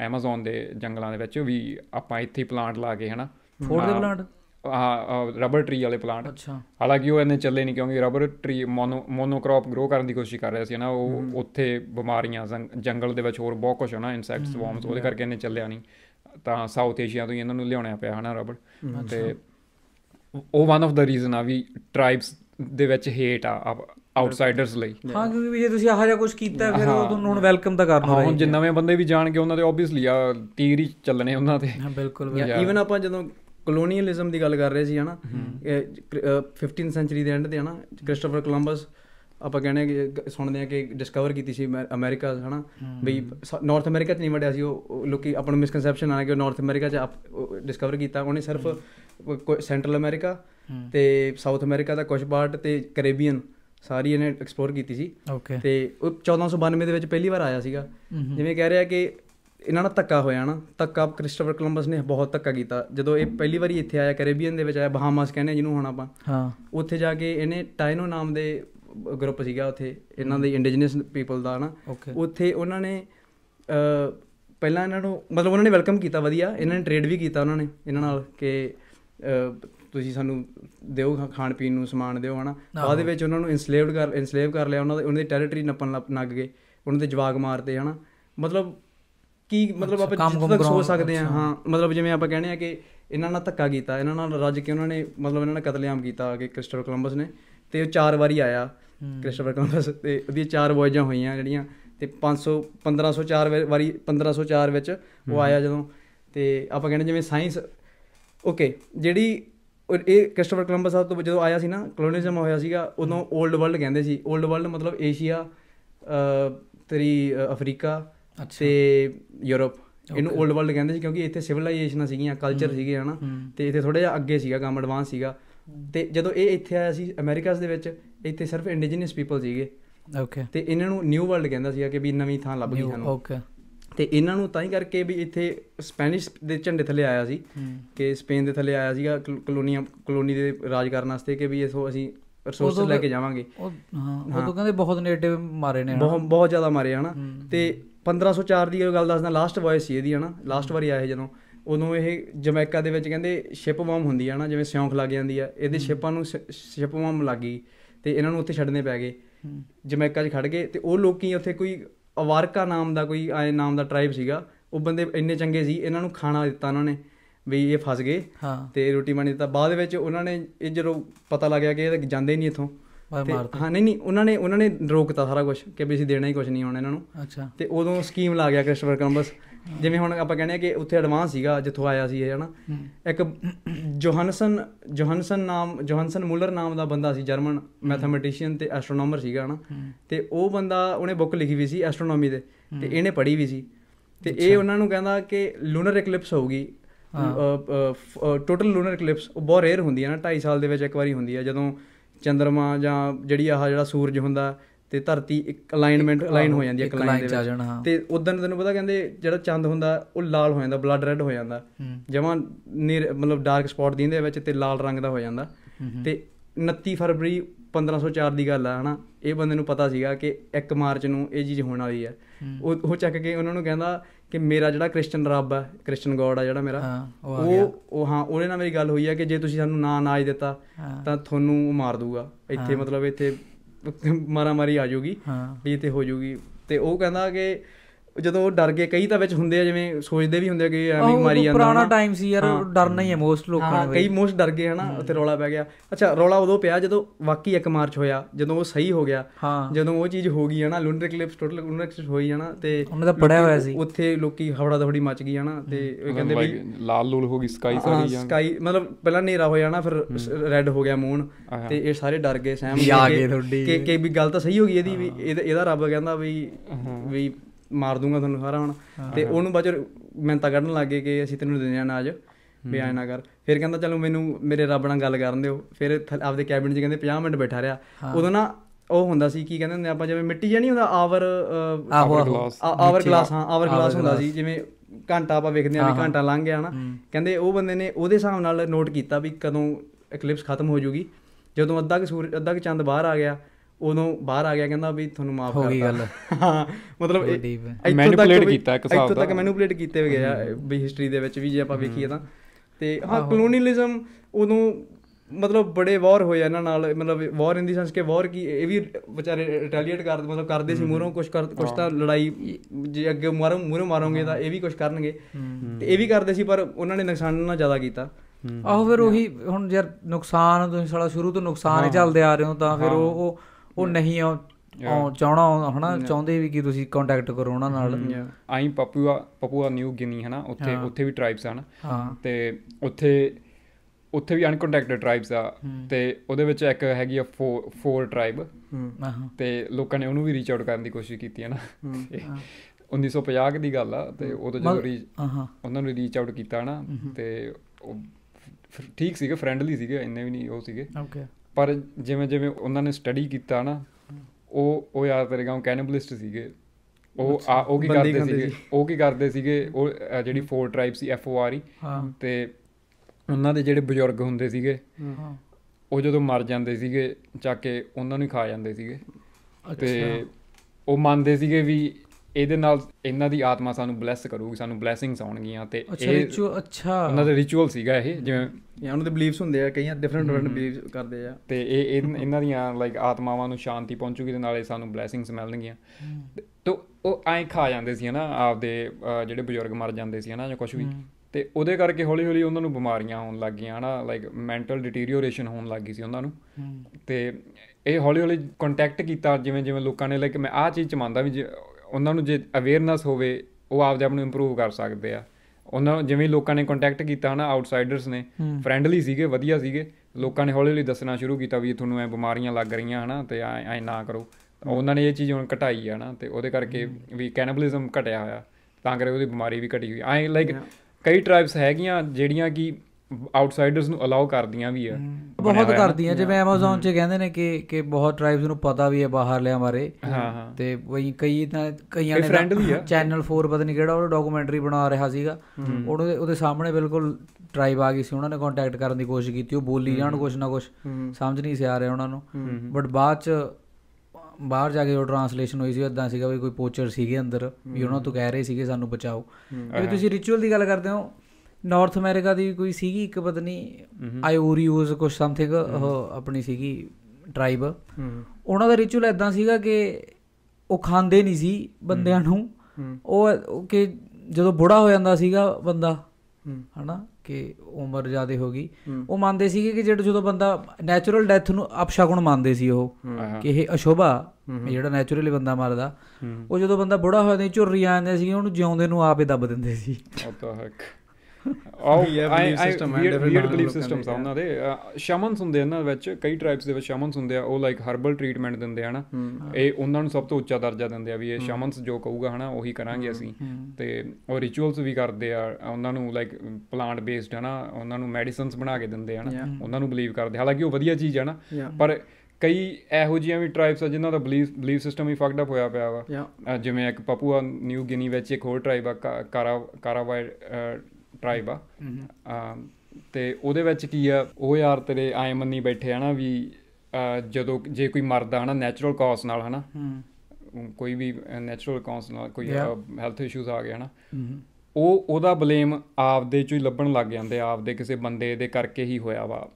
ਐਮਾਜ਼ਨ ਦੇ ਜੰਗਲਾਂ ਦੇ ਵਿੱਚ ਵੀ ਆਪਾਂ ਇੱਥੇ ਪਲਾਂਟ ਲਾ ਕੇ ਹਨਾ ਫੋਰ ਦੇ ਪਲਾਂਟ ਆ ਰਬਰ ਟਰੀ ਵਾਲੇ ਪਲਾਂਟ ਅੱਛਾ ਹਾਲਾਂਕਿ ਉਹ ਇਹਨੇ ਚੱਲੇ ਨਹੀਂ ਕਿਉਂਕਿ rubber tree mono monocrop grow ਕਰਨ ਦੀ ਕੋਸ਼ਿਸ਼ ਕਰ ਰਿਹਾ ਸੀ ਨਾ ਉਹ ਉੱਥੇ ਬਿਮਾਰੀਆਂ ਜੰਗਲ ਦੇ ਵਿੱਚ ਹੋਰ ਬਹੁਤ ਕੁਝ ਹਨਾ ਇਨਸੈਕਟਸ ਵਾਰਮਸ ਉਹਦੇ ਕਰਕੇ ਇਹਨੇ ਚੱਲਿਆ ਨਹੀਂ ਤਾਂ ਸਾਊਥ ਏਸ਼ੀਆ ਤੋਂ ਇਹਨਾਂ ਨੂੰ ਲਿਆਉਣਾ ਪਿਆ ਹਨਾ ਰਬਰ ਤੇ ਉਹ ਵਨ ਆਫ ਦਾ ਰੀਜ਼ਨ ਆ ਵੀ ਟ੍ਰਾਈਬਸ ਦੇ ਵਿੱਚ ਹੇਟ ਆ ਆਊਟਸਾਈਡਰਸ ਲਈ ਹਾਂ ਕਿਉਂਕਿ ਜੇ ਤੁਸੀਂ ਆਹ ਜਿਹਾ ਕੁਝ ਕੀਤਾ ਫਿਰ ਉਹ ਤੁਹਾਨੂੰ ਹੁਣ ਵੈਲਕਮ ਤਾਂ ਕਰਨਾ ਰਹੇਗਾ ਹੁਣ ਜੇ ਨਵੇਂ ਬੰਦੇ ਵੀ ਜਾਣਗੇ ਉਹਨਾਂ ਦੇ ਆਬਵੀਅਸਲੀ ਆ ਤੀਰ ਹੀ ਚੱਲਣੇ ਉਹਨਾਂ ਤੇ ਹਾਂ ਬਿਲਕੁਲ ਈਵਨ ਆਪਾਂ ਜਦੋਂ ਕਲੋਨੀਅਲਿਜ਼ਮ ਦੀ ਗੱਲ ਕਰ ਰਹੇ ਸੀ ਹਨਾ 15th ਸੈਂਚਰੀ ਦੇ ਐਂਡ ਤੇ ਹਨਾ ਕ੍ਰਿਸਟੋਫਰ ਕੋਲੰਬਸ ਆਪਾਂ ਕਹਿੰਦੇ ਕਿ ਸੁਣਦੇ ਆ ਕਿ ਡਿਸਕਵਰ ਕੀਤੀ ਸੀ ਅਮਰੀਕਾ ਹਨਾ ਵੀ ਨਾਰਥ ਅਮਰੀਕਾ ਚ ਨਹੀਂ ਵੜਿਆ ਸੀ ਉਹ ਲੋਕੀ ਆਪਾਂ ਨੂੰ ਮਿਸਕਨਸੈਪਸ਼ਨ ਆਣਾ ਕਿ ਨਾਰਥ ਅਮਰੀਕਾ ਚ ਡਿਸਕਵਰ ਕੀਤਾ ਉਹਨੇ ਸਿਰਫ ਸੈਂਟਰਲ ਅਮਰੀਕਾ ਤੇ ਸਾਊਥ ਅਮਰੀਕਾ ਦਾ ਕੁਝ ਪਾਰਟ ਤੇ ਕੈਰੇਬੀਅਨ ਸਾਰੀ ਇਹਨੇ ਐਕਸਪਲੋਰ ਕੀਤੀ ਸੀ ਤੇ ਉਹ 1492 ਦੇ ਵਿੱਚ ਪਹਿਲੀ ਵਾਰ ਆਇਆ ਸੀਗਾ ਜਿਵੇਂ ਕਹਿ ਰਿਹਾ ਕਿ ਇਹਨਾਂ ਨਾਲ ਧੱਕਾ ਹੋਇਆ ਨਾ ਧੱਕਾ ਕ੍ਰਿਸਟੋਫਰ ਕੋਲੰਬਸ ਨੇ ਬਹੁਤ ਧੱਕਾ ਕੀਤਾ ਜਦੋਂ ਇਹ ਪਹਿਲੀ ਵਾਰੀ ਇੱਥੇ ਆਇਆ ਕੈਰੇਬੀਅਨ ਦੇ ਵਿੱਚ ਆਇਆ ਬਹਾਮਾਸ ਕਹਿੰਦੇ ਜਿਹਨੂੰ ਹੁਣ ਆਪਾਂ ਹਾਂ ਉੱਥੇ ਜਾ ਕੇ ਇਹਨੇ ਟਾਈਨੋ ਨਾਮ ਦੇ ਗਰੁੱਪ ਸੀਗਾ ਉੱਥੇ ਇਹਨਾਂ ਦੇ ਇੰਡੀਜਨਸ ਪੀਪਲ ਦਾ ਨਾ ਉੱਥੇ ਉਹਨਾਂ ਨੇ ਪਹਿਲਾਂ ਇਹਨਾਂ ਨੂੰ ਮਤਲਬ ਉਹਨਾਂ ਨੇ ਵੈਲਕਮ ਕੀਤਾ ਵਧੀਆ ਇਹਨਾਂ ਨੇ ਟ੍ਰੇਡ ਵੀ ਕੀਤਾ ਉਹਨਾਂ ਨੇ ਇਹਨਾਂ ਨਾਲ ਕਿ ਤੁਸੀਂ ਸਾਨੂੰ ਦਿਓ ਖਾਣ ਪੀਣ ਨੂੰ ਸਮਾਨ ਦਿਓ ਹਨਾ ਬਾਅਦ ਵਿੱਚ ਉਹਨਾਂ ਨੂੰ ਇਨਸਲੇਵਡ ਕਰ ਇਨਸਲੇਵ ਕਰ ਲਿਆ ਉਹਨਾਂ ਦੇ ਉਹਨਾਂ ਦੀ ਟੈਰੀਟਰੀ ਨੱਪਣ ਲੱਗ ਗਏ ਉਹਨਾਂ ਦੇ ਜਵਾਗ ਮਾਰਦੇ ਹਨਾ ਮਤਲਬ ਕੀ ਮਤਲਬ ਆਪਾਂ ਜਿੱਦ ਤੱਕ ਸੋਚ ਸਕਦੇ ਆ ਹਾਂ ਮਤਲਬ ਜਿਵੇਂ ਆਪਾਂ ਕਹਿੰਦੇ ਆ ਕਿ ਇਹਨਾਂ ਨਾਲ ਧੱਕਾ ਕੀਤਾ ਇਹਨਾਂ ਨਾਲ ਰੱਜ ਕੇ ਉਹਨਾਂ ਨੇ ਮਤਲਬ ਇਹਨਾਂ ਨਾਲ ਕਤਲੇਆਮ ਕੀਤਾ ਕਿ ਕ੍ਰਿਸਟੋਫਰ ਕੋਲੰਬਸ ਨੇ ਤੇ ਉਹ ਚਾਰ ਵਾਰੀ ਆਇਆ ਕ੍ਰਿਸਟੋਫਰ ਕੋਲੰਬਸ ਤੇ ਉਹਦੀਆਂ ਚਾਰ ਵੋਇਜਾਂ ਹੋਈਆਂ ਜਿਹੜੀਆਂ ਤੇ 500 1504 ਵਾਰੀ 1504 ਵਿੱਚ ਉਹ ਆਇਆ ਜਦੋਂ ਤੇ ਆਪਾਂ ਕਹਿੰਦੇ ਜਿਵੇਂ ਸਾਇੰਸ ਓਕੇ ਜਿਹੜੀ ਔਰ ਇਹ ਕ੍ਰਿਸਟੋਫਰ ਕੋਲੰਬਸ ਆ ਤੋਂ ਜਦੋਂ ਆਇਆ ਸੀ ਨਾ ਕਲੋਨੀਜ਼ਮ ਹੋਇਆ ਸੀਗਾ ਉਦੋਂ 올ਡ ਵਰਲਡ ਕਹਿੰਦੇ ਸੀ 올ਡ ਵਰਲਡ ਮਤਲਬ ਏਸ਼ੀਆ ਤੇਰੀ ਅਫਰੀਕਾ ਤੇ ਯੂਰਪ ਇਹਨੂੰ 올ਡ ਵਰਲਡ ਕਹਿੰਦੇ ਸੀ ਕਿਉਂਕਿ ਇੱਥੇ ਸਿਵਲਾਈਜੇਸ਼ਨਾਂ ਸੀਗੀਆਂ ਕਲਚਰ ਸੀਗੇ ਹਨਾ ਤੇ ਇੱਥੇ ਥੋੜਾ ਜਿਹਾ ਅੱਗੇ ਸੀਗਾ ਕੰਮ ਐਡਵਾਂਸ ਸੀਗਾ ਤੇ ਜਦੋਂ ਇਹ ਇੱਥੇ ਆਇਆ ਸੀ ਅਮਰੀਕਾਸ ਦੇ ਵਿੱਚ ਇੱਥੇ ਸਿਰਫ ਇੰਡੀਜੀਨਸ ਪੀਪਲ ਸੀਗੇ ਓਕੇ ਤੇ ਇਹਨਾਂ ਨੂੰ ਨਿਊ ਵਰਲਡ ਕਹਿੰਦਾ ਸੀਗਾ ਕਿ ਵੀ ਨਵੀਂ ਥਾਂ ਲੱਭ ਗਈ ਸਾਨੂੰ ਓਕੇ ਤੇ ਇਹਨਾਂ ਨੂੰ ਤਾਂ ਹੀ ਕਰਕੇ ਵੀ ਇੱਥੇ ਸਪੈਨਿਸ਼ ਦੇ ਝੰਡੇ ਥੱਲੇ ਆਇਆ ਸੀ ਕਿ ਸਪੇਨ ਦੇ ਥੱਲੇ ਆਇਆ ਸੀਗਾ ਕਲੋਨੀਆਂ ਕਲੋਨੀ ਦੇ ਰਾਜ ਕਰਨ ਵਾਸਤੇ ਕਿ ਵੀ ਇਸੋ ਅਸੀਂ ਰਿਸੋਰਸ ਲੈ ਕੇ ਜਾਵਾਂਗੇ ਉਹ ਹਾਂ ਉਹ ਤੋਂ ਕਹਿੰਦੇ ਬਹੁਤ ਨੇਟਿਵ ਮਾਰੇ ਨੇ ਬਹੁਤ ਬਹੁਤ ਜ਼ਿਆਦਾ ਮਾਰੇ ਹਨ ਤੇ 1504 ਦੀ ਗੱਲ ਦੱਸਦਾ ਲਾਸਟ ਵਾਇਸ ਸੀ ਇਹਦੀ ਹਨਾ ਲਾਸਟ ਵਾਰੀ ਆਏ ਜਦੋਂ ਉਦੋਂ ਇਹ ਜਮੈਕਾ ਦੇ ਵਿੱਚ ਕਹਿੰਦੇ ਸ਼ਿਪ ਵਾਮ ਹੁੰਦੀ ਹੈ ਨਾ ਜਿਵੇਂ ਸਿਉਂਖ ਲੱਗ ਜਾਂਦੀ ਆ ਇਹਦੇ ਸ਼ਿਪਾਂ ਨੂੰ ਸ਼ਿਪ ਵਾਮ ਲੱਗੀ ਤੇ ਇਹਨਾਂ ਨੂੰ ਉੱਥੇ ਛੱਡਨੇ ਪੈ ਗਏ ਜਮੈਕਾ 'ਚ ਖੜ ਗਏ ਤੇ ਉਹ ਲੋਕੀ ਉੱਥੇ ਕੋਈ ਅਵਾਰਕਾ ਨਾਮ ਦਾ ਕੋਈ ਆਏ ਨਾਮ ਦਾ ਟ੍ਰਾਈਬ ਸੀਗਾ ਉਹ ਬੰਦੇ ਇੰਨੇ ਚੰਗੇ ਸੀ ਇਹਨਾਂ ਨੂੰ ਖਾਣਾ ਦਿੱਤਾ ਉਹਨਾਂ ਨੇ ਵੀ ਇਹ ਫਸ ਗਏ ਹਾਂ ਤੇ ਰੋਟੀ ਪਾਣੀ ਦਿੱਤਾ ਬਾਅਦ ਵਿੱਚ ਉਹਨਾਂ ਨੇ ਇਹ ਜਦੋਂ ਪਤਾ ਲੱਗਿਆ ਕਿ ਇਹ ਤਾਂ ਜਾਂਦੇ ਨਹੀਂ ਇਥੋਂ ਹਾਂ ਨਹੀਂ ਨਹੀਂ ਉਹਨਾਂ ਨੇ ਉਹਨਾਂ ਨੇ ਰੋਕਤਾ ਸਾਰਾ ਕੁਝ ਕਿ ਵੀ ਅਸੀਂ ਦੇਣਾ ਹੀ ਕੁਝ ਨਹੀਂ ਹੁਣ ਇਹਨਾਂ ਨੂੰ ਅੱਛਾ ਤੇ ਉਦੋਂ ਸਕੀਮ ਲਾ ਗਿਆ ਕ੍ਰਿਸਟੋਫਰ ਕਲੰਬਸ ਜਿਵੇਂ ਹੁਣ ਆਪਾਂ ਕਹਿੰਦੇ ਆ ਕਿ ਉੱਥੇ ਐਡਵਾਂਸ ਸੀਗਾ ਜਿੱਥੋਂ ਆਇਆ ਸੀ ਇਹ ਹਨਾ ਇੱਕ ਜੋਹਨਸਨ ਜੋਹਨਸਨ ਨਾਮ ਜੋਹਨਸਨ ਮੂਲਰ ਨਾਮ ਦਾ ਬੰਦਾ ਸੀ ਜਰਮਨ ਮੈਥਮੈਟੀਸ਼ੀਅਨ ਤੇ ਐਸਟਰੋਨੋਮਰ ਸੀਗਾ ਹਨਾ ਤੇ ਉਹ ਬੰਦਾ ਉਹਨੇ ਬੁੱਕ ਲਿਖੀ ਵੀ ਸੀ ਐਸਟਰੋਨੋਮੀ ਦੇ ਤੇ ਇਹਨੇ ਪੜ੍ਹੀ ਵੀ ਸੀ ਤੇ ਇਹ ਉਹਨਾਂ ਨੂੰ ਕਹਿੰਦਾ ਕਿ ਲੂਨਰ ਇਕਲਿਪਸ ਹੋਊਗੀ ਟੋਟਲ ਲੂਨਰ ਇਕਲਿਪਸ ਉਹ ਬਹੁਤ ਰੇਅਰ ਹੁੰਦੀ ਹੈ ਨਾ 2.5 ਸਾਲ ਦੇ ਵਿੱਚ ਇੱਕ ਵਾਰੀ ਹੁੰਦੀ ਹੈ ਜਦੋਂ ਚੰਦਰਮਾ ਜਾਂ ਜਿਹੜੀ ਆਹ ਜਿਹੜਾ ਸੂਰਜ ਹੁੰਦਾ ਤੇ ਧਰਤੀ ਇੱਕ ਅਲਾਈਨਮੈਂਟ ਅਲਾਈਨ ਹੋ ਜਾਂਦੀ ਹੈ ਇੱਕ ਲਾਈਨ ਦੇ ਵਿੱਚ ਤੇ ਉਦੋਂ ਤੈਨੂੰ ਪਤਾ ਕਹਿੰਦੇ ਜਿਹੜਾ ਚੰਦ ਹੁੰਦਾ ਉਹ ਲਾਲ ਹੋ ਜਾਂਦਾ ਬਲੱਡ ਰੈੱਡ ਹੋ ਜਾਂਦਾ ਜਮਾ ਮਤਲਬ ਡਾਰਕ ਸਪੌਟ ਦੀ ਇਹਦੇ ਵਿੱਚ ਤੇ ਲਾਲ ਰੰਗ ਦਾ ਹੋ ਜਾਂਦਾ ਤੇ 29 ਫਰਵਰੀ 1504 ਦੀ ਗੱਲ ਆ ਹਨਾ ਇਹ ਬੰਦੇ ਨੂੰ ਪਤਾ ਸੀਗਾ ਕਿ 1 ਮਾਰਚ ਨੂੰ ਇਹ ਚੀਜ਼ ਹੋਣ ਵਾਲੀ ਹੈ ਉਹ ਉਹ ਚੱਕ ਕੇ ਉਹਨਾਂ ਨੂੰ ਕਹਿੰਦਾ ਕਿ ਮੇਰਾ ਜਿਹੜਾ ਕ੍ਰਿਸਚੀਅਨ ਰੱਬ ਹੈ ਕ੍ਰਿਸਚੀਅਨ ਗੋਡ ਆ ਜਿਹੜਾ ਮੇਰਾ ਉਹ ਉਹ ਹਾਂ ਉਹਦੇ ਨਾਲ ਮੇਰੀ ਗੱਲ ਹੋਈ ਹੈ ਕਿ ਜੇ ਤੁਸੀਂ ਸਾਨੂੰ ਨਾ ਅਨਾਜ ਦਿੱਤਾ ਤਾਂ ਤੁਹਾਨੂੰ ਉਹ ਮਾਰ ਦੂਗਾ ਇੱਥੇ ਮਤਲਬ ਇੱਥੇ ਮਾਰਾ ਮਾਰੀ ਆ ਜੂਗੀ ਵੀ ਤੇ ਹੋ ਜੂਗੀ ਤੇ ਉਹ ਕਹਿੰਦਾ ਕਿ ਜਦੋਂ ਉਹ ਡਰ ਗਏ ਕਈ ਤਾਂ ਵਿੱਚ ਹੁੰਦੇ ਆ ਜਿਵੇਂ ਸੋਚਦੇ ਵੀ ਹੁੰਦੇ ਆ ਕਿ ਐਵੇਂ ਮਾਰੀ ਜਾਂਦਾ ਪੁਰਾਣਾ ਟਾਈਮ ਸੀ ਯਾਰ ਡਰਨਾ ਹੀ ਹੈ ਮੋਸਟ ਲੋਕਾਂ ਨੂੰ ਕਈ ਮੋਸਟ ਡਰ ਗਏ ਹਨਾ ਉੱਥੇ ਰੌਲਾ ਪੈ ਗਿਆ ਅੱਛਾ ਰੌਲਾ ਉਦੋਂ ਪਿਆ ਜਦੋਂ ਵਾਕਈ 1 ਮਾਰਚ ਹੋਇਆ ਜਦੋਂ ਉਹ ਸਹੀ ਹੋ ਗਿਆ ਜਦੋਂ ਉਹ ਚੀਜ਼ ਹੋ ਗਈ ਹਨਾ lunar eclipse total lunar eclipse ਹੋਈ ਹਨਾ ਤੇ ਉਹਨਾਂ ਦਾ ਪੜਿਆ ਹੋਇਆ ਸੀ ਉੱਥੇ ਲੋਕੀ ਹਵੜਾ ਦਵੜੀ ਮਚ ਗਈ ਹਨਾ ਤੇ ਉਹ ਕਹਿੰਦੇ ਵੀ ਲਾਲ ਲੂਲ ਹੋ ਗਈ ਸਕਾਈ ਸਾਰੀ ਜਾਂ ਸਕਾਈ ਮਤਲਬ ਪਹਿਲਾਂ ਨੇਰਾ ਹੋਇਆ ਜਾਣਾ ਫਿਰ ਰੈੱਡ ਹੋ ਗਿਆ ਮੂਨ ਤੇ ਇਹ ਸਾਰੇ ਡਰ ਗਏ ਸਹਿਮ ਗਏ ਕਿ ਕਿ ਵੀ ਗੱਲ ਤਾਂ ਸਹੀ ਹੋ ਗਈ ਇਹਦੀ ਵੀ ਇਹਦਾ ਰੱਬ ਕਹਿੰਦਾ ਵੀ ਵੀ ਮਾਰ ਦੂੰਗਾ ਤੁਹਾਨੂੰ ਸਾਰਾ ਹੁਣ ਤੇ ਉਹਨੂੰ ਬਾਅਦ ਮੈਂ ਤਾਂ ਕੱਢਣ ਲੱਗੇ ਕਿ ਅਸੀਂ ਤੈਨੂੰ ਨਾ ਅਨਾਜ ਵੀ ਆਇਆ ਨਾ ਕਰ ਫਿਰ ਕਹਿੰਦਾ ਚਲੋ ਮੈਨੂੰ ਮੇਰੇ ਰੱਬ ਨਾਲ ਗੱਲ ਕਰਨ ਦਿਓ ਫਿਰ ਆਪਦੇ ਕੈਬਿਨ 'ਚ ਕਹਿੰਦੇ 50 ਮਿੰਟ ਬੈਠਾ ਰਿਹਾ ਉਦੋਂ ਨਾ ਉਹ ਹੁੰਦਾ ਸੀ ਕੀ ਕਹਿੰਦੇ ਹੁੰਦੇ ਆਪਾਂ ਜਿਵੇਂ ਮਿੱਟੀ ਜਾਂ ਨਹੀਂ ਹੁੰਦਾ ਆਵਰ ਆਵਰ ਗਲਾਸ ਹਾਂ ਆਵਰ ਗਲਾਸ ਹੁੰਦਾ ਸੀ ਜਿਵੇਂ ਘੰਟਾ ਆਪਾਂ ਵੇਖਦੇ ਆਂ ਵੀ ਘੰਟਾ ਲੰਘ ਗਿਆ ਨਾ ਕਹਿੰਦੇ ਉਹ ਬੰਦੇ ਨੇ ਉਹਦੇ ਹਿਸਾਬ ਨਾਲ ਨੋਟ ਕੀਤਾ ਵੀ ਕਦੋਂ ਇਕਲਿਪਸ ਖਤਮ ਹੋ ਜੂਗੀ ਜਦੋਂ ਅੱਧਾ ਕਿ ਸੂਰਜ ਅੱਧਾ ਕਿ ਚੰਦ ਬਾਹਰ ਆ ਗਿਆ ਉਦੋਂ ਬਾਹਰ ਆ ਗਿਆ ਕਹਿੰਦਾ ਵੀ ਤੁਹਾਨੂੰ ਮਾਫ ਕਰਦਾ ਹੋ ਗਈ ਗੱਲ ਹਾਂ ਮਤਲਬ ਮੈਨੂਪਲੇਟ ਕੀਤਾ ਇੱਕ ਹਿਸਾਬ ਦਾ ਇੱਕ ਤੱਕ ਮੈਨੂਪਲੇਟ ਕੀਤੇ ਹੋ ਗਿਆ ਵੀ ਹਿਸਟਰੀ ਦੇ ਵਿੱਚ ਵੀ ਜੇ ਆਪਾਂ ਵੇਖੀਏ ਤਾਂ ਤੇ ਹਾਂ ਕਲੋਨੀਅਲਿਜ਼ਮ ਉਦੋਂ ਮਤਲਬ ਬੜੇ ਵਾਰ ਹੋਏ ਇਹਨਾਂ ਨਾਲ ਮਤਲਬ ਵਾਰ ਇਨ ਦੀ ਸੈਂਸ ਕਿ ਵਾਰ ਕੀ ਇਹ ਵੀ ਵਿਚਾਰੇ ਰਿਟੈਲੀਏਟ ਕਰਦੇ ਮਤਲਬ ਕਰਦੇ ਸੀ ਮੂਰੋਂ ਕੁਝ ਕਰ ਕੁਝ ਤਾਂ ਲੜਾਈ ਜੇ ਅੱਗੇ ਮਾਰੋ ਮੂਹਰੋਂ ਮਾਰੋਗੇ ਤਾਂ ਇਹ ਵੀ ਕੁਝ ਕਰਨਗੇ ਤੇ ਇਹ ਵੀ ਕਰਦੇ ਸੀ ਪਰ ਉਹਨਾਂ ਨੇ ਨੁਕਸਾਨ ਨਾ ਜ਼ਿਆਦਾ ਕੀਤਾ ਆਹ ਫਿਰ ਉਹੀ ਹੁਣ ਯਾਰ ਨੁਕਸਾਨ ਤੁਸੀਂ ਸਾਲਾ ਸ਼ੁਰੂ ਤੋਂ ਨੁਕਸਾਨ ਹੀ ਚੱਲਦੇ ਆ ਰਹੇ ਹੋ ਤਾਂ ਫਿਰ ਉਹ ਉਹ ਉਹ ਨਹੀਂ ਆ ਚਾਹਣਾ ਹਨਾ ਚਾਹੁੰਦੇ ਵੀ ਕਿ ਤੁਸੀਂ ਕੰਟੈਕਟ ਕਰੋ ਉਹਨਾਂ ਨਾਲ mm, ਆਈ ਪਪੂਆ ਪਪੂਆ ਨਿਊ ਗਿਨੀ ਹਨਾ ਉੱਥੇ ਉੱਥੇ ਵੀ ਟ੍ਰਾਈਬਸ ਹਨ ਤੇ ਉੱਥੇ ਉੱਥੇ ਵੀ ਅਨਕੰਟੈਕਟਡ ਟ੍ਰਾਈਬਸ ਆ ਤੇ ਉਹਦੇ ਵਿੱਚ ਇੱਕ ਹੈਗੀ ਆ ਫੋਰ ਟ੍ਰਾਈਬ ਤੇ ਲੋਕਾਂ ਨੇ ਉਹਨੂੰ ਵੀ ਰੀਚ ਆਊਟ ਕਰਨ ਦੀ ਕੋਸ਼ਿਸ਼ ਕੀਤੀ ਹਨਾ 1950 ਦੀ ਗੱਲ ਆ ਤੇ ਉਦੋਂ ਜਦੋਂ ਰੀਚ ਉਹਨਾਂ ਨੂੰ ਰੀਚ ਆਊਟ ਕੀਤਾ ਹਨਾ ਤੇ ਉਹ ਠੀਕ ਸੀਗੇ ਫ੍ਰੈਂਡਲੀ ਸੀਗੇ ਇੰਨੇ ਵੀ ਨਹੀਂ ਉਹ ਸੀਗੇ ਓਕੇ ਪਰ ਜਿਵੇਂ ਜਿਵੇਂ ਉਹਨਾਂ ਨੇ ਸਟੱਡੀ ਕੀਤਾ ਨਾ ਉਹ ਉਹ ਯਾਰ ਤੇਰੇ ਗਾਉਂ ਕੈਨਿਬਲਿਸਟ ਸੀਗੇ ਉਹ ਆ ਉਹ ਕੀ ਕਰਦੇ ਸੀਗੇ ਉਹ ਕੀ ਕਰਦੇ ਸੀਗੇ ਉਹ ਜਿਹੜੀ ਫੋਰ ਟ੍ਰਾਈਬ ਸੀ ਐਫ ਓ ਆਰ ਹੀ ਤੇ ਉਹਨਾਂ ਦੇ ਜਿਹੜੇ ਬਜ਼ੁਰਗ ਹੁੰਦੇ ਸੀਗੇ ਉਹ ਜਦੋਂ ਮਰ ਜਾਂਦੇ ਸੀਗੇ ਚੱਕ ਕੇ ਉਹਨਾਂ ਨੂੰ ਖਾ ਜਾਂਦੇ ਸੀਗੇ ਤੇ ਉਹ ਮੰਨਦੇ ਸੀਗੇ ਵੀ ਇਹਦੇ ਨਾਲ ਇਹਨਾਂ ਦੀ ਆਤਮਾ ਸਾਨੂੰ ਬਲੈਸ ਕਰੂਗੀ ਸਾਨੂੰ ਬਲੇਸਿੰਗਸ ਆਉਣਗੀਆਂ ਤੇ ਇਹ ਅੱਛਾ ਅੱਛਾ ਉਹਨਾਂ ਦੇ ਰਿਚੁਅਲ ਸੀਗਾ ਇਹ ਜਿਵੇਂ ਯਾ ਉਹਨਾਂ ਦੇ ਬਲੀਫਸ ਹੁੰਦੇ ਆ ਕਈਆਂ ਡਿਫਰੈਂਟ ਡਿਫਰੈਂਟ ਬਲੀਫ ਕਰਦੇ ਆ ਤੇ ਇਹ ਇਹਨਾਂ ਦੀਆਂ ਲਾਈਕ ਆਤਮਾਵਾਂ ਨੂੰ ਸ਼ਾਂਤੀ ਪਹੁੰਚੂਗੀ ਤੇ ਨਾਲੇ ਸਾਨੂੰ ਬਲੇਸਿੰਗਸ ਮਿਲਣਗੀਆਂ ਤੋ ਉਹ ਐਂ ਖਾ ਜਾਂਦੇ ਸੀ ਹਨਾ ਆਪਦੇ ਜਿਹੜੇ ਬਜ਼ੁਰਗ ਮਰ ਜਾਂਦੇ ਸੀ ਹਨਾ ਜਾਂ ਕੁਝ ਵੀ ਤੇ ਉਹਦੇ ਕਰਕੇ ਹੌਲੀ ਹੌਲੀ ਉਹਨਾਂ ਨੂੰ ਬਿਮਾਰੀਆਂ ਹੋਣ ਲੱਗ ਗਈਆਂ ਹਨਾ ਲਾਈਕ ਮੈਂਟਲ ਡਿਟੀਰੀਓਰੇਸ਼ਨ ਹੋਣ ਲੱਗ ਗਈ ਸੀ ਉਹਨਾਂ ਨੂੰ ਤੇ ਇਹ ਹੌਲੀ ਹੌਲੀ ਕੰਟੈਕਟ ਕੀਤਾ ਜਿਵੇਂ ਜਿਵੇਂ ਲੋਕਾਂ ਨੇ ਲਾਈਕ ਮੈਂ ਆ ਚੀਜ਼ ਚ ਮੰਨਦਾ ਵੀ ਉਹਨਾਂ ਨੂੰ ਜੇ ਅਵੇਅਰਨੈਸ ਹੋਵੇ ਉਹ ਆਪਦੇ ਆਪ ਨੂੰ ਇੰਪਰੂਵ ਕਰ ਸਕਦੇ ਆ ਉਹਨਾਂ ਜਿਵੇਂ ਲੋਕਾਂ ਨੇ ਕੰਟੈਕਟ ਕੀਤਾ ਹਨਾ ਆਊਟਸਾਈਡਰਸ ਨੇ ਫ੍ਰੈਂਡਲੀ ਸੀਗੇ ਵਧੀਆ ਸੀਗੇ ਲੋਕਾਂ ਨੇ ਹੌਲੀ ਹੌਲੀ ਦੱਸਣਾ ਸ਼ੁਰੂ ਕੀਤਾ ਵੀ ਤੁਹਾਨੂੰ ਐ ਬਿਮਾਰੀਆਂ ਲੱਗ ਰਹੀਆਂ ਹਨਾ ਤੇ ਐ ਨਾ ਕਰੋ ਉਹਨਾਂ ਨੇ ਇਹ ਚੀਜ਼ ਹੁਣ ਘਟਾਈ ਆ ਨਾ ਤੇ ਉਹਦੇ ਕਰਕੇ ਵੀ ਕੈਨੀਬਲਿਜ਼ਮ ਘਟਿਆ ਹੋਇਆ ਤਾਂ ਕਰਕੇ ਉਹਦੀ ਬਿਮਾਰੀ ਵੀ ਘਟੀ ਹੋਈ ਐ ਲਾਈਕ ਕਈ ਟ੍ਰਾਈਬਸ ਹੈਗੀਆਂ ਜਿਹੜੀਆਂ ਕਿ ਆਊਟਸਾਈਡਰਸ ਨੂੰ ਅਲਾਉ ਕਰਦੀਆਂ ਵੀ ਆ ਬਹੁਤ ਕਰਦੀਆਂ ਜਿਵੇਂ Amazon 'ਚ ਕਹਿੰਦੇ ਨੇ ਕਿ ਕਿ ਬਹੁਤ ਟ੍ਰਾਈਬਸ ਨੂੰ ਪਤਾ ਵੀ ਹੈ ਬਾਹਰ ਲਿਆ ਬਾਰੇ ਤੇ ਵਈ ਕਈ ਤਾਂ ਕਈਆਂ ਨੇ ਚੈਨਲ 4 ਪਤਾ ਨਹੀਂ ਕਿਹੜਾ ਉਹ ਡਾਕੂਮੈਂਟਰੀ ਬਣਾ ਰਿਹਾ ਸੀਗਾ ਉਹਦੇ ਉਹਦੇ ਸਾਹਮਣੇ ਬਿਲਕੁਲ ਟ੍ਰਾਈਬ ਆ ਗਈ ਸੀ ਉਹਨਾਂ ਨੇ ਕੰਟੈਕਟ ਕਰਨ ਦੀ ਕੋਸ਼ਿਸ਼ ਕੀਤੀ ਉਹ ਬੋਲੀ ਜਾਣ ਕੁਛ ਨਾ ਕੁਛ ਸਮਝ ਨਹੀਂ ਸਿਆ ਰਿਹਾ ਉਹਨਾਂ ਨੂੰ ਬਟ ਬਾਅਦ 'ਚ ਬਾਹਰ ਜਾ ਕੇ ਉਹ ਟ੍ਰਾਂਸਲੇਸ਼ਨ ਹੋਈ ਸੀ ਇਦਾਂ ਸੀਗਾ ਵੀ ਕੋਈ ਪੋਚਰ ਸੀਗੇ ਅੰਦਰ ਵੀ ਉਹਨਾਂ ਤੋਂ ਕਹਿ ਰਹੇ ਸੀਗੇ ਸਾਨੂੰ ਬਚਾਓ ਜੇ ਤੁਸੀਂ ਰਿਚੁਅਲ ਦੀ ਗੱਲ ਕਰਦੇ ਹੋ ਨਾਰਥ ਅਮਰੀਕਾ ਦੀ ਕੋਈ ਸੀਗੀ ਇੱਕ ਪਤਨੀ ਆਇਓਰੀਓਸ ਆਇਓਰੀਓਜ਼ ਕੁਝ ਸਮਥਿੰਗ ਆਪਣੀ ਸੀਗੀ ਟ੍ਰਾਈਬ ਉਹਨਾਂ ਦਾ ਰਿਚੁਅਲ ਐਦਾਂ ਸੀਗਾ ਕਿ ਉਹ ਖਾਂਦੇ ਨਹੀਂ ਸੀ ਬੰਦਿਆਂ ਨੂੰ ਉਹ ਕਿ ਜਦੋਂ ਬੁੜਾ ਹੋ ਜਾਂਦਾ ਸੀਗਾ ਬੰਦਾ ਹਨਾ ਕਿ ਉਮਰ ਜ਼ਿਆਦੇ ਹੋ ਗਈ ਉਹ ਮੰਨਦੇ ਸੀਗੇ ਕਿ ਜਿਹੜਾ ਜਦੋਂ ਬੰਦਾ ਨੈਚੁਰਲ ਡੈਥ ਨੂੰ ਅਪਸ਼ਗੁਣ ਮੰਨਦੇ ਸੀ ਉਹ ਕਿ ਇਹ ਅਸ਼ੋਭਾ ਜਿਹੜਾ ਨੈਚੁਰਲੀ ਬੰਦਾ ਮਰਦਾ ਉਹ ਜਦੋਂ ਬੰਦਾ ਬੁੜਾ ਹੋ ਜਾਂਦਾ ਝੁਰਰੀ ਆ ਜਾਂਦੇ ਸੀ ਉਹਨੂੰ ਜਿਉਂਦੇ ਨੂੰ ਆਪੇ ਦੱਬ ਦਿੰਦੇ ਸੀ ਉਹ ਤਾਂ ਹੱਕ ਆਓ I I weird belief systems ਆ ਉਹਨਾਂ ਦੇ ਸ਼ਮਨਸ ਹੁੰਦੇ ਇਹਨਾਂ ਵਿੱਚ ਕਈ ਟ੍ਰਾਈਬਸ ਦੇ ਵਿੱਚ ਸ਼ਮਨਸ ਹੁੰਦੇ ਆ ਉਹ ਲਾਈਕ ਹਰਬਲ ਟ੍ਰੀਟਮੈਂਟ ਦਿੰਦੇ ਆ ਨਾ ਇਹ ਉਹਨਾਂ ਨੂੰ ਸਭ ਤੋਂ ਉੱਚਾ ਦਰਜਾ ਦਿੰਦੇ ਆ ਵੀ ਇਹ ਸ਼ਾਮਨਸ ਜੋ ਕਹੂਗਾ ਹਨਾ ਉਹੀ ਕਰਾਂਗੇ ਅਸੀਂ ਤੇ ਉਹ ਰਿਚੁਅਲਸ ਵੀ ਕਰਦੇ ਆ ਉਹਨਾਂ ਨੂੰ ਲਾਈਕ ਪਲਾਂਟ ਬੇਸਡ ਹਨਾ ਉਹਨਾਂ ਨੂੰ ਮੈਡੀਸਿਨਸ ਬਣਾ ਕੇ ਦਿੰਦੇ ਆ ਨਾ ਉਹਨਾਂ ਨੂੰ ਬਲੀਵ ਕਰਦੇ ਹਾਲਾਂਕਿ ਉਹ ਵਧੀਆ ਚੀਜ਼ ਆ ਨਾ ਪਰ ਕਈ ਇਹੋ ਜਿਹੀਆਂ ਵੀ ਟ੍ਰਾਈਬਸ ਆ ਜਿਨ੍ਹਾਂ ਦਾ ਬਲੀਫ ਬਲੀਫ ਸਿਸਟਮ ਹੀ ਫੱਕਡ ਅਪ ਹੋਇਆ ਪਿਆ ਵਾ ਜਿਵੇਂ ਇੱਕ ਪਪੂਆ ਨਿਊ ਗਿਨੀ ਵਿੱਚ ਇੱਕ ਹੋਰ ਟ੍ਰਾਈਬ ਆ ਕਾਰਾ ਕਾਰਾਵਾਈ ਟ੍ਰਾਈਬ ਆ ਤੇ ਉਹਦੇ ਵਿੱਚ ਕੀ ਆ ਉਹ ਯਾਰ ਤੇਰੇ ਆਏ ਮੰਨੀ ਬੈਠੇ ਹਨਾ ਵੀ ਜਦੋਂ ਜੇ ਕੋਈ ਮਰਦਾ ਹਨਾ ਨੇਚਰਲ ਕਾਜ਼ ਨਾਲ ਹਨਾ ਕੋਈ ਵੀ ਨੇਚਰਲ ਕਾਜ਼ ਨਾਲ ਕੋਈ ਹੈਲਥ ਇਸ਼ੂਜ਼ ਆ ਗਏ ਹਨਾ ਉਹ ਉਹਦਾ ਬਲੇਮ ਆਪਦੇ ਚੋਂ ਹੀ ਲੱਭਣ ਲੱਗ ਜਾਂਦੇ ਆਪਦੇ ਕਿਸੇ ਬੰਦੇ ਦੇ ਕਰਕੇ ਹੀ ਹੋਇਆ ਵਾ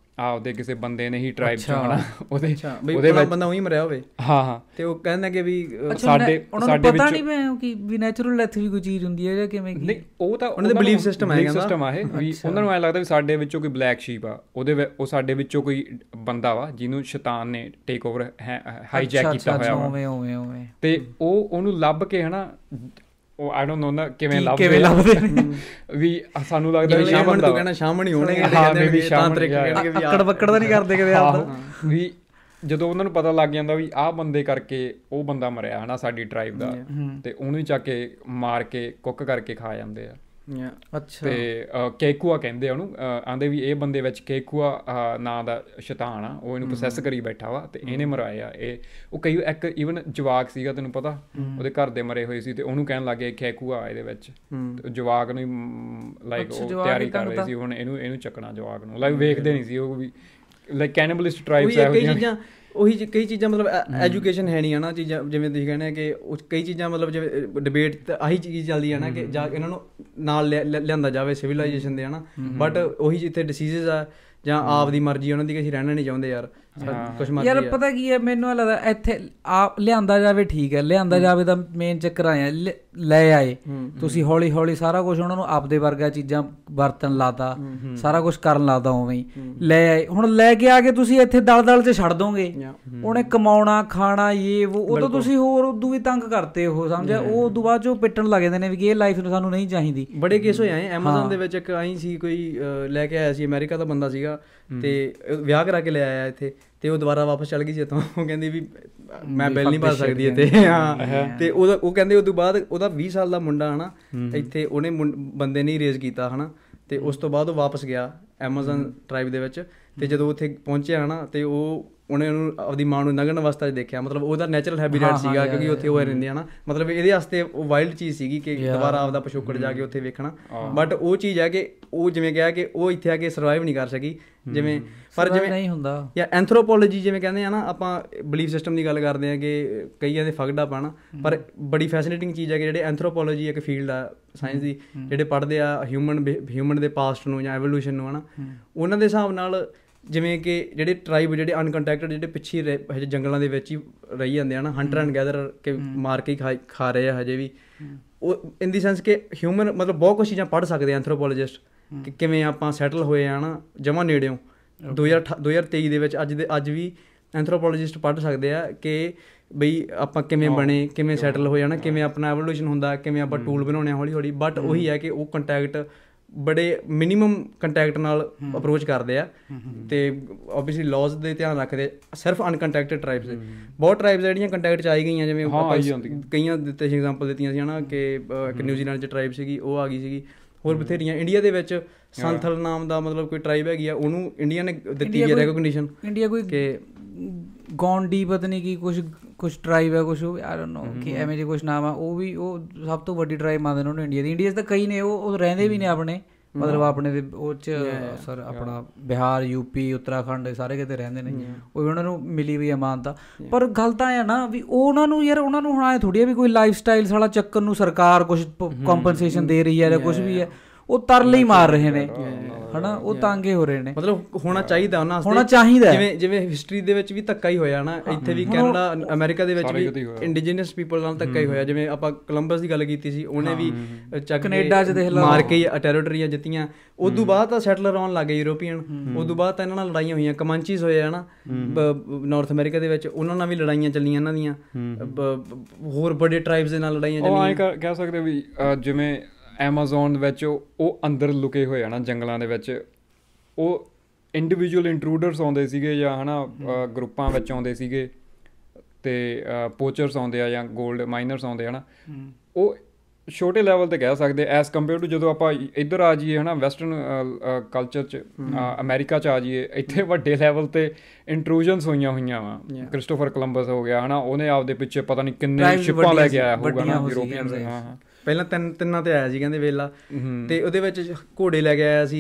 ਦੇ ਕਿਸੇ ਬੰਦੇ ਨੇ ਹੀ ਟ੍ਰਾਈਬ ਚ ਹੋਣਾ ਉਹਦੇ ਉਹਦੇ ਬੰਦਾ ਉਹੀ ਮਰਿਆ ਹੋਵੇ ਹਾਂ ਹਾਂ ਤੇ ਉਹ ਕਹਿੰਦਾ ਕਿ ਵੀ ਸਾਡੇ ਸਾਡੇ ਵਿੱਚ ਪਤਾ ਨਹੀਂ ਮੈਂ ਕਿ ਵੀ ਨੈਚੁਰਲ ਡੈਥ ਵੀ ਕੋਈ ਚੀਜ਼ ਹੁੰਦੀ ਹੈ ਜਾਂ ਕਿਵੇਂ ਕੀ ਨਹੀਂ ਉਹ ਤਾਂ ਉਹਨਾਂ ਦੇ ਬਲੀਫ ਸਿਸਟਮ ਹੈ ਕਹਿੰਦਾ ਸਿਸਟਮ ਆਹੇ ਵੀ ਉਹਨਾਂ ਨੂੰ ਐ ਲੱਗਦਾ ਵੀ ਸਾਡੇ ਵਿੱਚੋਂ ਕੋਈ ਬਲੈਕ ਸ਼ੀਪ ਆ ਉਹਦੇ ਉਹ ਸਾਡੇ ਵਿੱਚੋਂ ਕੋਈ ਬੰਦਾ ਵਾ ਜਿਹਨੂੰ ਸ਼ੈਤਾਨ ਨੇ ਟੇਕ ਓਵਰ ਹਾਈਜੈਕ ਕੀਤਾ ਹੋਇਆ ਵਾ ਤੇ ਉਹ ਉਹਨੂੰ ਲੱਭ ਕੇ ਹਨਾ ਉਹ ਆਈ ਡੋਨਟ ਨੋ ਨਾ ਕਿਵੇਂ ਲੱਭਦੇ ਕਿਵੇਂ ਲੱਭਦੇ ਵੀ ਸਾਨੂੰ ਲੱਗਦਾ ਵੀ ਸ਼ਾਮਣ ਤੂੰ ਕਹਿੰਦਾ ਸ਼ਾਮਣ ਹੀ ਹੋਣਗੇ ਕਹਿੰਦੇ ਵੀ ਤਰੀਕੇ ਕਹਿੰਦੇ ਵੀ ਆਕੜ ਬੱਕੜ ਦਾ ਨਹੀਂ ਕਰਦੇ ਕਿਵੇਂ ਆਪ ਵੀ ਜਦੋਂ ਉਹਨਾਂ ਨੂੰ ਪਤਾ ਲੱਗ ਜਾਂਦਾ ਵੀ ਆਹ ਬੰਦੇ ਕਰਕੇ ਉਹ ਬੰਦਾ ਮਰਿਆ ਹਨਾ ਸਾਡੀ ਟ੍ਰਾਈਬ ਦਾ ਤੇ ਉਹਨੂੰ ਹੀ ਚੱਕ ਕੇ ਮਾਰ ਕੇ ਕੁੱਕ ਕਰਕੇ ਖਾ ਜਾਂਦੇ ਆ ਅੱਛਾ ਤੇ ਕੇਕੂਆ ਕਹਿੰਦੇ ਆ ਉਹਨੂੰ ਆਂਦੇ ਵੀ ਇਹ ਬੰਦੇ ਵਿੱਚ ਕੇਕੂਆ ਨਾਂ ਦਾ ਸ਼ੈਤਾਨ ਆ ਉਹ ਇਹਨੂੰ ਪ੍ਰੋਸੈਸ ਕਰੀ ਬੈਠਾ ਵਾ ਤੇ ਇਹਨੇ ਮਰਾਇਆ ਇਹ ਉਹ ਕਈ ਇੱਕ ਇਵਨ ਜਵਾਕ ਸੀਗਾ ਤੈਨੂੰ ਪਤਾ ਉਹਦੇ ਘਰ ਦੇ ਮਰੇ ਹੋਏ ਸੀ ਤੇ ਉਹਨੂੰ ਕਹਿਣ ਲੱਗੇ ਕੇਕੂਆ ਇਹਦੇ ਵਿੱਚ ਜਵਾਕ ਨੂੰ ਲਾਈਕ ਉਹ ਤਿਆਰੀ ਕਰ ਰਹੀ ਸੀ ਹੁਣ ਇਹਨੂੰ ਇਹਨੂੰ ਚੱਕਣਾ ਜਵਾਕ ਨੂੰ ਲਾਈਕ ਵੇਖਦੇ ਨਹੀਂ ਸੀ ਉਹ ਵੀ ਲਾਈਕ ਕੈਨਿਬਲਿਸਟ ਟ੍ਰਾਈਬਸ ਆ ਉਹ ਚੀਜ਼ਾਂ ਉਹੀ ਕਈ ਚੀਜ਼ਾਂ ਮਤਲਬ ਐਜੂਕੇਸ਼ਨ ਹੈ ਨਹੀਂ ਹਨਾ ਚੀਜ਼ਾਂ ਜਿਵੇਂ ਤੁਸੀਂ ਕਹਿੰਦੇ ਆ ਕਿ ਕਈ ਚੀਜ਼ਾਂ ਮਤਲਬ ਜਿਵੇਂ ਡਿਬੇਟ ਆਹੀ ਚੀਜ਼ ਚੱਲਦੀ ਹੈ ਨਾ ਕਿ ਜਾਂ ਇਹਨਾਂ ਨੂੰ ਨਾਲ ਲਿਆਂਦਾ ਜਾਵੇ ਸਿਵਲਾਈਜੇਸ਼ਨ ਦੇ ਹਨਾ ਬਟ ਉਹੀ ਜਿੱਥੇ ਡਿਸੀਜ਼ਸ ਆ ਜਾਂ ਆਪ ਦੀ ਮਰਜ਼ੀ ਉਹਨਾਂ ਦੀ ਕਿ ਅਸੀਂ ਰਹਿਣਾ ਨਹੀਂ ਚਾਹੁੰਦੇ ਯਾਰ ਕੁਝ ਯਾਰ ਪਤਾ ਕੀ ਹੈ ਮੈਨੂੰ ਲੱਗਦਾ ਇੱਥੇ ਆ ਲਿਆਂਦਾ ਜਾਵੇ ਠੀਕ ਹੈ ਲਿਆਂਦਾ ਜਾਵੇ ਤਾਂ ਮੇਨ ਚੱਕਰ ਆਇਆ ਲੈ ਆਏ ਤੁਸੀਂ ਹੌਲੀ ਹੌਲੀ ਸਾਰਾ ਕੁਝ ਉਹਨਾਂ ਨੂੰ ਆਪਦੇ ਵਰਗਾ ਚੀਜ਼ਾਂ ਵਰਤਣ ਲਾਤਾ ਸਾਰਾ ਕੁਝ ਕਰਨ ਲਾਦਾ ਉਵੇਂ ਹੀ ਲੈ ਆਏ ਹੁਣ ਲੈ ਕੇ ਆ ਕੇ ਤੁਸੀਂ ਇੱਥੇ ਦਲਦਲ 'ਚ ਛੱਡ ਦੋਗੇ ਉਹਨੇ ਕਮਾਉਣਾ ਖਾਣਾ ਇਹ ਉਹ ਉਹ ਤਾਂ ਤੁਸੀਂ ਹੋਰ ਉਦੋਂ ਵੀ ਤੰਗ ਕਰਤੇ ਉਹ ਸਮਝਿਆ ਉਹ ਉਦੋਂ ਬਾਅਦ ਜੋ ਪਿੱਟਣ ਲੱਗ ਜਾਂਦੇ ਨੇ ਵੀ ਇਹ ਲਾਈਫ ਨੂੰ ਸਾਨੂੰ ਨਹੀਂ ਚਾਹੀਦੀ ਬੜੇ ਕੇਸ ਹੋਏ ਆਏ ਐਮਾਜ਼ਨ ਦੇ ਵਿੱਚ ਇੱਕ ਆਈ ਸੀ ਕੋਈ ਲੈ ਕੇ ਆਇਆ ਸੀ ਅਮਰੀਕਾ ਦਾ ਬੰਦਾ ਸੀਗਾ ਤੇ ਵਿਆਹ ਕਰਾ ਕੇ ਲੈ ਆਇਆ ਇੱਥੇ ਤੇ ਉਹ ਦੁਬਾਰਾ ਵਾਪਸ ਚਲ ਗਈ ਸੀ ਤਾਂ ਉਹ ਕਹਿੰਦੀ ਵੀ ਮੈਂ ਬਿੱਲ ਨਹੀਂ ਭਰ ਸਕਦੀ ਇੱਥੇ ਹਾਂ ਤੇ ਉਹ ਉਹ ਕਹਿੰਦੇ ਉਸ ਤੋਂ ਬਾਅਦ ਉਹਦਾ 20 ਸਾਲ ਦਾ ਮੁੰਡਾ ਹਨਾ ਇੱਥੇ ਉਹਨੇ ਬੰਦੇ ਨੇ ਰੇਜ਼ ਕੀਤਾ ਹਨਾ ਤੇ ਉਸ ਤੋਂ ਬਾਅਦ ਉਹ ਵਾਪਸ ਗਿਆ ਐਮਾਜ਼ਨ ਟ੍ਰਾਈਬ ਦੇ ਵਿੱਚ ਤੇ ਜਦੋਂ ਉੱਥੇ ਪਹੁੰਚਿਆ ਹਨਾ ਤੇ ਉਹ ਉਹਨੇ ਉਹਨੂੰ ਆਪਦੀ ਮਾਂ ਨੂੰ ਨਗਨ ਅਵਸਥਾ 'ਚ ਦੇਖਿਆ ਮਤਲਬ ਉਹਦਾ ਨੇਚਰਲ ਹੈਬਿਟੇਟ ਸੀਗਾ ਕਿਉਂਕਿ ਉੱਥੇ ਉਹ ਰਹਿੰਦੇ ਆ ਨਾ ਮਤਲਬ ਇਹਦੇ ਵਾਸਤੇ ਉਹ ਵਾਈਲਡ ਚੀਜ਼ ਸੀਗੀ ਕਿ ਦੁਬਾਰਾ ਆਪਦਾ ਪਸ਼ੋਕੜ ਜਾ ਕੇ ਉੱਥੇ ਵੇਖਣਾ ਬਟ ਉਹ ਚੀਜ਼ ਹੈ ਕਿ ਉਹ ਜਿਵੇਂ ਕਿਹਾ ਕਿ ਉਹ ਇੱਥੇ ਆ ਕੇ ਸਰਵਾਈਵ ਨਹੀਂ ਕਰ ਸਕੀ ਜਿਵੇਂ ਪਰ ਜਿਵੇਂ ਨਹੀਂ ਹੁੰਦਾ ਜਾਂ ਐਂਥਰੋਪੋਲੋਜੀ ਜਿਵੇਂ ਕਹਿੰਦੇ ਆ ਨਾ ਆਪਾਂ ਬਲੀਫ ਸਿਸਟਮ ਦੀ ਗੱਲ ਕਰਦੇ ਆ ਕਿ ਕਈਆਂ ਦੇ ਫਗੜਾ ਪਾਣਾ ਪਰ ਬੜੀ ਫੈਸੀਨੇਟਿੰਗ ਚੀਜ਼ ਹੈ ਕਿ ਜਿਹੜੇ ਐਂਥਰੋਪੋਲੋਜੀ ਇੱਕ ਫੀਲਡ ਆ ਸਾਇੰਸ ਦੀ ਜਿਹੜੇ ਪੜ੍ਹਦੇ ਆ ਹਿਊਮਨ ਹਿਊਮਨ ਦੇ ਪਾਸਟ ਨੂੰ ਜਾਂ ਐਵੋਲੂਸ਼ਨ ਨੂੰ ਹਨਾ ਉਹਨਾਂ ਦੇ ਹਿਸਾਬ ਨਾਲ ਜਿਵੇਂ ਕਿ ਜਿਹੜੇ ਟ੍ਰਾਈਬ ਜਿਹੜੇ ਅਨਕੰਟੈਕਟਡ ਜਿਹੜੇ ਪਿੱਛੇ ਹਜੇ ਜੰਗਲਾਂ ਦੇ ਵਿੱਚ ਹੀ ਰਹੀ ਜਾਂਦੇ ਹਨ ਹੰਟਰ ਐਂਡ ਗੈਦਰ ਕੇ ਮਾਰ ਕੇ ਖਾ ਰਹੇ ਆ ਹਜੇ ਵੀ ਉਹ ਇਨ ਦੀ ਸੈਂਸ ਕਿ ਹਿਊਮਨ ਮਤਲਬ ਬਹੁਤ ਕੁਝ ਚੀਜ਼ਾਂ ਪੜ ਸਕਦੇ ਆ ਐਂਥਰੋਪੋਲੋਜਿਸਟ ਕਿ ਕਿਵੇਂ ਆਪਾਂ ਸੈਟਲ ਹੋਏ ਆ ਨਾ ਜਮਾ ਨੇੜਿਓਂ 2023 ਦੇ ਵਿੱਚ ਅੱਜ ਦੇ ਅੱਜ ਵੀ ਐਂਥਰੋਪੋਲੋਜਿਸਟ ਪੜ ਸਕਦੇ ਆ ਕਿ ਬਈ ਆਪਾਂ ਕਿਵੇਂ ਬਣੇ ਕਿਵੇਂ ਸੈਟਲ ਹੋਏ ਆ ਨਾ ਕਿਵੇਂ ਆਪਣਾ ਐਵੋਲੂਸ਼ਨ ਹੁੰਦਾ ਕਿਵੇਂ ਆਪਾਂ ਟੂਲ ਬਣਾਉਣੇ ਹੌਲੀ ਹੌਲੀ ਬਟ ਉਹੀ ਹੈ ਕਿ ਉਹ ਕੰਟੈਕਟ ਬੜੇ ਮਿਨੀਮਮ ਕੰਟੈਕਟ ਨਾਲ ਅਪਰੋਚ ਕਰਦੇ ਆ ਤੇ ਆਬਵੀਅਸਲੀ ਲਾਜ਼ ਦੇ ਧਿਆਨ ਰੱਖਦੇ ਸਿਰਫ ਅਨਕੰਟੈਕਟਡ ਟ੍ਰਾਈਬਸ ਬਹੁਤ ਟ੍ਰਾਈਬਸ ਜਿਹੜੀਆਂ ਕੰਟੈਕਟ ਚ ਆਈ ਗਈਆਂ ਜਿਵੇਂ ਕਈਆਂ ਦਿੱਤੇ ਸੀ ਐਗਜ਼ਾਮਪਲ ਦਿੱਤੀਆਂ ਸੀ ਹਨਾ ਕਿ ਇੱਕ ਨਿਊਜ਼ੀਲੈਂਡ ਚ ਟ੍ਰਾਈਬ ਸੀਗੀ ਉਹ ਆ ਗਈ ਸੀਗੀ ਹੋਰ ਬਥੇਰੀਆਂ ਇੰਡੀਆ ਦੇ ਵਿੱਚ ਸੰਥਲ ਨਾਮ ਦਾ ਮਤਲਬ ਕੋਈ ਟ੍ਰਾਈਬ ਹੈਗੀ ਆ ਉਹਨੂੰ ਇੰਡੀਆ ਨੇ ਦਿੱਤੀ ਹੈ ਰੈਕਗਨੀਸ਼ਨ ਇੰਡੀਆ ਕੋਈ ਕਿ ਗੌਂਡੀ ਪਤਾ ਨਹੀਂ ਕੀ ਕੁਝ ਕੁਝ ਟ੍ਰਾਈਬ ਹੈ ਕੁਝ ਆਈ ਡੋਨਟ ਨੋ ਕਿ ਐਵੇਂ ਜੇ ਕੁਝ ਨਾਮ ਆ ਉਹ ਵੀ ਉਹ ਸਭ ਤੋਂ ਵੱਡੀ ਟ੍ਰਾਈਬ ਮੰਨਦੇ ਨੇ ਉਹਨੂੰ ਇੰਡੀਆ ਦੀ ਇੰਡੀਆ ਦੇ ਤਾਂ ਕਈ ਨੇ ਉਹ ਉਹ ਰਹਿੰਦੇ ਵੀ ਨੇ ਆਪਣੇ ਮਤਲਬ ਆਪਣੇ ਦੇ ਉਹ ਚ ਸਰ ਆਪਣਾ ਬਿਹਾਰ ਯੂਪੀ ਉੱਤਰਾਖੰਡ ਸਾਰੇ ਕਿਤੇ ਰਹਿੰਦੇ ਨੇ ਉਹ ਉਹਨਾਂ ਨੂੰ ਮਿਲੀ ਵੀ ਅਮਾਨਤਾ ਪਰ ਗੱਲ ਤਾਂ ਆ ਨਾ ਵੀ ਉਹਨਾਂ ਨੂੰ ਯਾਰ ਉਹਨਾਂ ਨੂੰ ਹੁਣ ਆਏ ਥੋੜੀ ਵੀ ਕੋਈ ਲਾਈਫ ਸਟਾਈਲ ਸਾਲਾ ਚੱਕਰ ਨੂੰ ਸਰਕਾਰ ਕੁਝ ਕੰਪਨਸੇਸ਼ਨ ਦੇ ਰਹੀ ਹੈ ਜਾਂ ਕੁਝ ਵੀ ਹੈ ਉਹ ਤਰਲੇ ਹੀ ਮਾਰ ਰਹੇ ਨੇ ਹਨਾ ਉਹ ਤਾਂਗੇ ਹੋ ਰਹੇ ਨੇ ਮਤਲਬ ਹੋਣਾ ਚਾਹੀਦਾ ਉਹਨਾਂ ਵਾਸਤੇ ਹੋਣਾ ਚਾਹੀਦਾ ਜਿਵੇਂ ਜਿਵੇਂ ਹਿਸਟਰੀ ਦੇ ਵਿੱਚ ਵੀ ਧੱਕਾ ਹੀ ਹੋਇਆ ਨਾ ਇੱਥੇ ਵੀ ਕੈਨੇਡਾ ਅਮਰੀਕਾ ਦੇ ਵਿੱਚ ਵੀ ਇੰਡੀਜੀਨਸ ਪੀਪਲ ਨਾਲ ਧੱਕਾ ਹੀ ਹੋਇਆ ਜਿਵੇਂ ਆਪਾਂ ਕੋਲੰਬਸ ਦੀ ਗੱਲ ਕੀਤੀ ਸੀ ਉਹਨੇ ਵੀ ਚੱਕ ਕੈਨੇਡਾ 'ਚ ਦੇਖ ਲਓ ਮਾਰ ਕੇ ਟੈਰੀਟਰੀਆਂ ਜਿੱਤੀਆਂ ਉਸ ਤੋਂ ਬਾਅਦ ਤਾਂ ਸੈਟਲਰ ਆਉਣ ਲੱਗੇ ਯੂਰੋਪੀਅਨ ਉਸ ਤੋਂ ਬਾਅਦ ਤਾਂ ਇਹਨਾਂ ਨਾਲ ਲੜਾਈਆਂ ਹੋਈਆਂ ਕਮਾਂਚੀਸ ਹੋਏ ਹਨਾ ਨਾਰਥ ਅਮਰੀਕਾ ਦੇ ਵਿੱਚ ਉਹਨਾਂ ਨਾਲ ਵੀ ਲੜਾਈਆਂ ਚੱਲੀਆਂ ਇਹਨਾਂ ਦੀਆਂ ਹੋਰ ਵੱਡੇ ਟ੍ਰਾਈਬਸ ਦੇ ਨਾਲ ਲੜਾਈਆਂ ਚੱਲੀਆਂ ਉਹ ਐਂ ਕਹਿ ਸਕਦੇ ਵੀ ਜਿਵੇਂ ਐਮਾਜ਼ੋਨ ਵਿੱਚ ਉਹ ਅੰਦਰ ਲੁਕੇ ਹੋਏ ਹਨ ਜੰਗਲਾਂ ਦੇ ਵਿੱਚ ਉਹ ਇੰਡੀਵਿਜੂਅਲ ਇੰਟਰੂਡਰਸ ਆਉਂਦੇ ਸੀਗੇ ਜਾਂ ਹਨਾ ਗਰੁੱਪਾਂ ਵਿੱਚ ਆਉਂਦੇ ਸੀਗੇ ਤੇ ਪੋਚਰਸ ਆਉਂਦੇ ਆ ਜਾਂ 골ਡ ਮਾਈਨਰਸ ਆਉਂਦੇ ਹਨਾ ਉਹ ਛੋਟੇ ਲੈਵਲ ਤੇ ਕਹਿ ਸਕਦੇ ਐਸ ਕੰਪੇਅਰ ਟੂ ਜਦੋਂ ਆਪਾਂ ਇੱਧਰ ਆ ਜਾਈਏ ਹਨਾ ਵੈਸਟਰਨ ਕਲਚਰ ਚ ਅਮਰੀਕਾ ਚ ਆ ਜਾਈਏ ਇੱਥੇ ਵੱਡੇ ਲੈਵਲ ਤੇ ਇੰਟਰੂਜਨਸ ਹੋਈਆਂ ਹੋਈਆਂ ਵਾ ਕ੍ਰਿਸਟੋਫਰ ਕੋਲੰਬਸ ਹੋ ਗਿਆ ਹਨਾ ਉਹਨੇ ਆਪਦੇ ਪਿੱਛੇ ਪਤਾ ਨਹੀਂ ਕਿੰਨੇ ਸ਼ਿਪਾਂ ਲੈ ਕੇ ਆਇਆ ਹੋਊਗਾ ਨਾ ਯੂਰੋਪੀਅਨ ਹਾਂ ਪਹਿਲਾਂ ਤਿੰਨ ਤਿੰਨਾਂ ਤੇ ਆਇਆ ਸੀ ਕਹਿੰਦੇ ਵੇਲਾ ਤੇ ਉਹਦੇ ਵਿੱਚ ਘੋੜੇ ਲੈ ਕੇ ਆਇਆ ਸੀ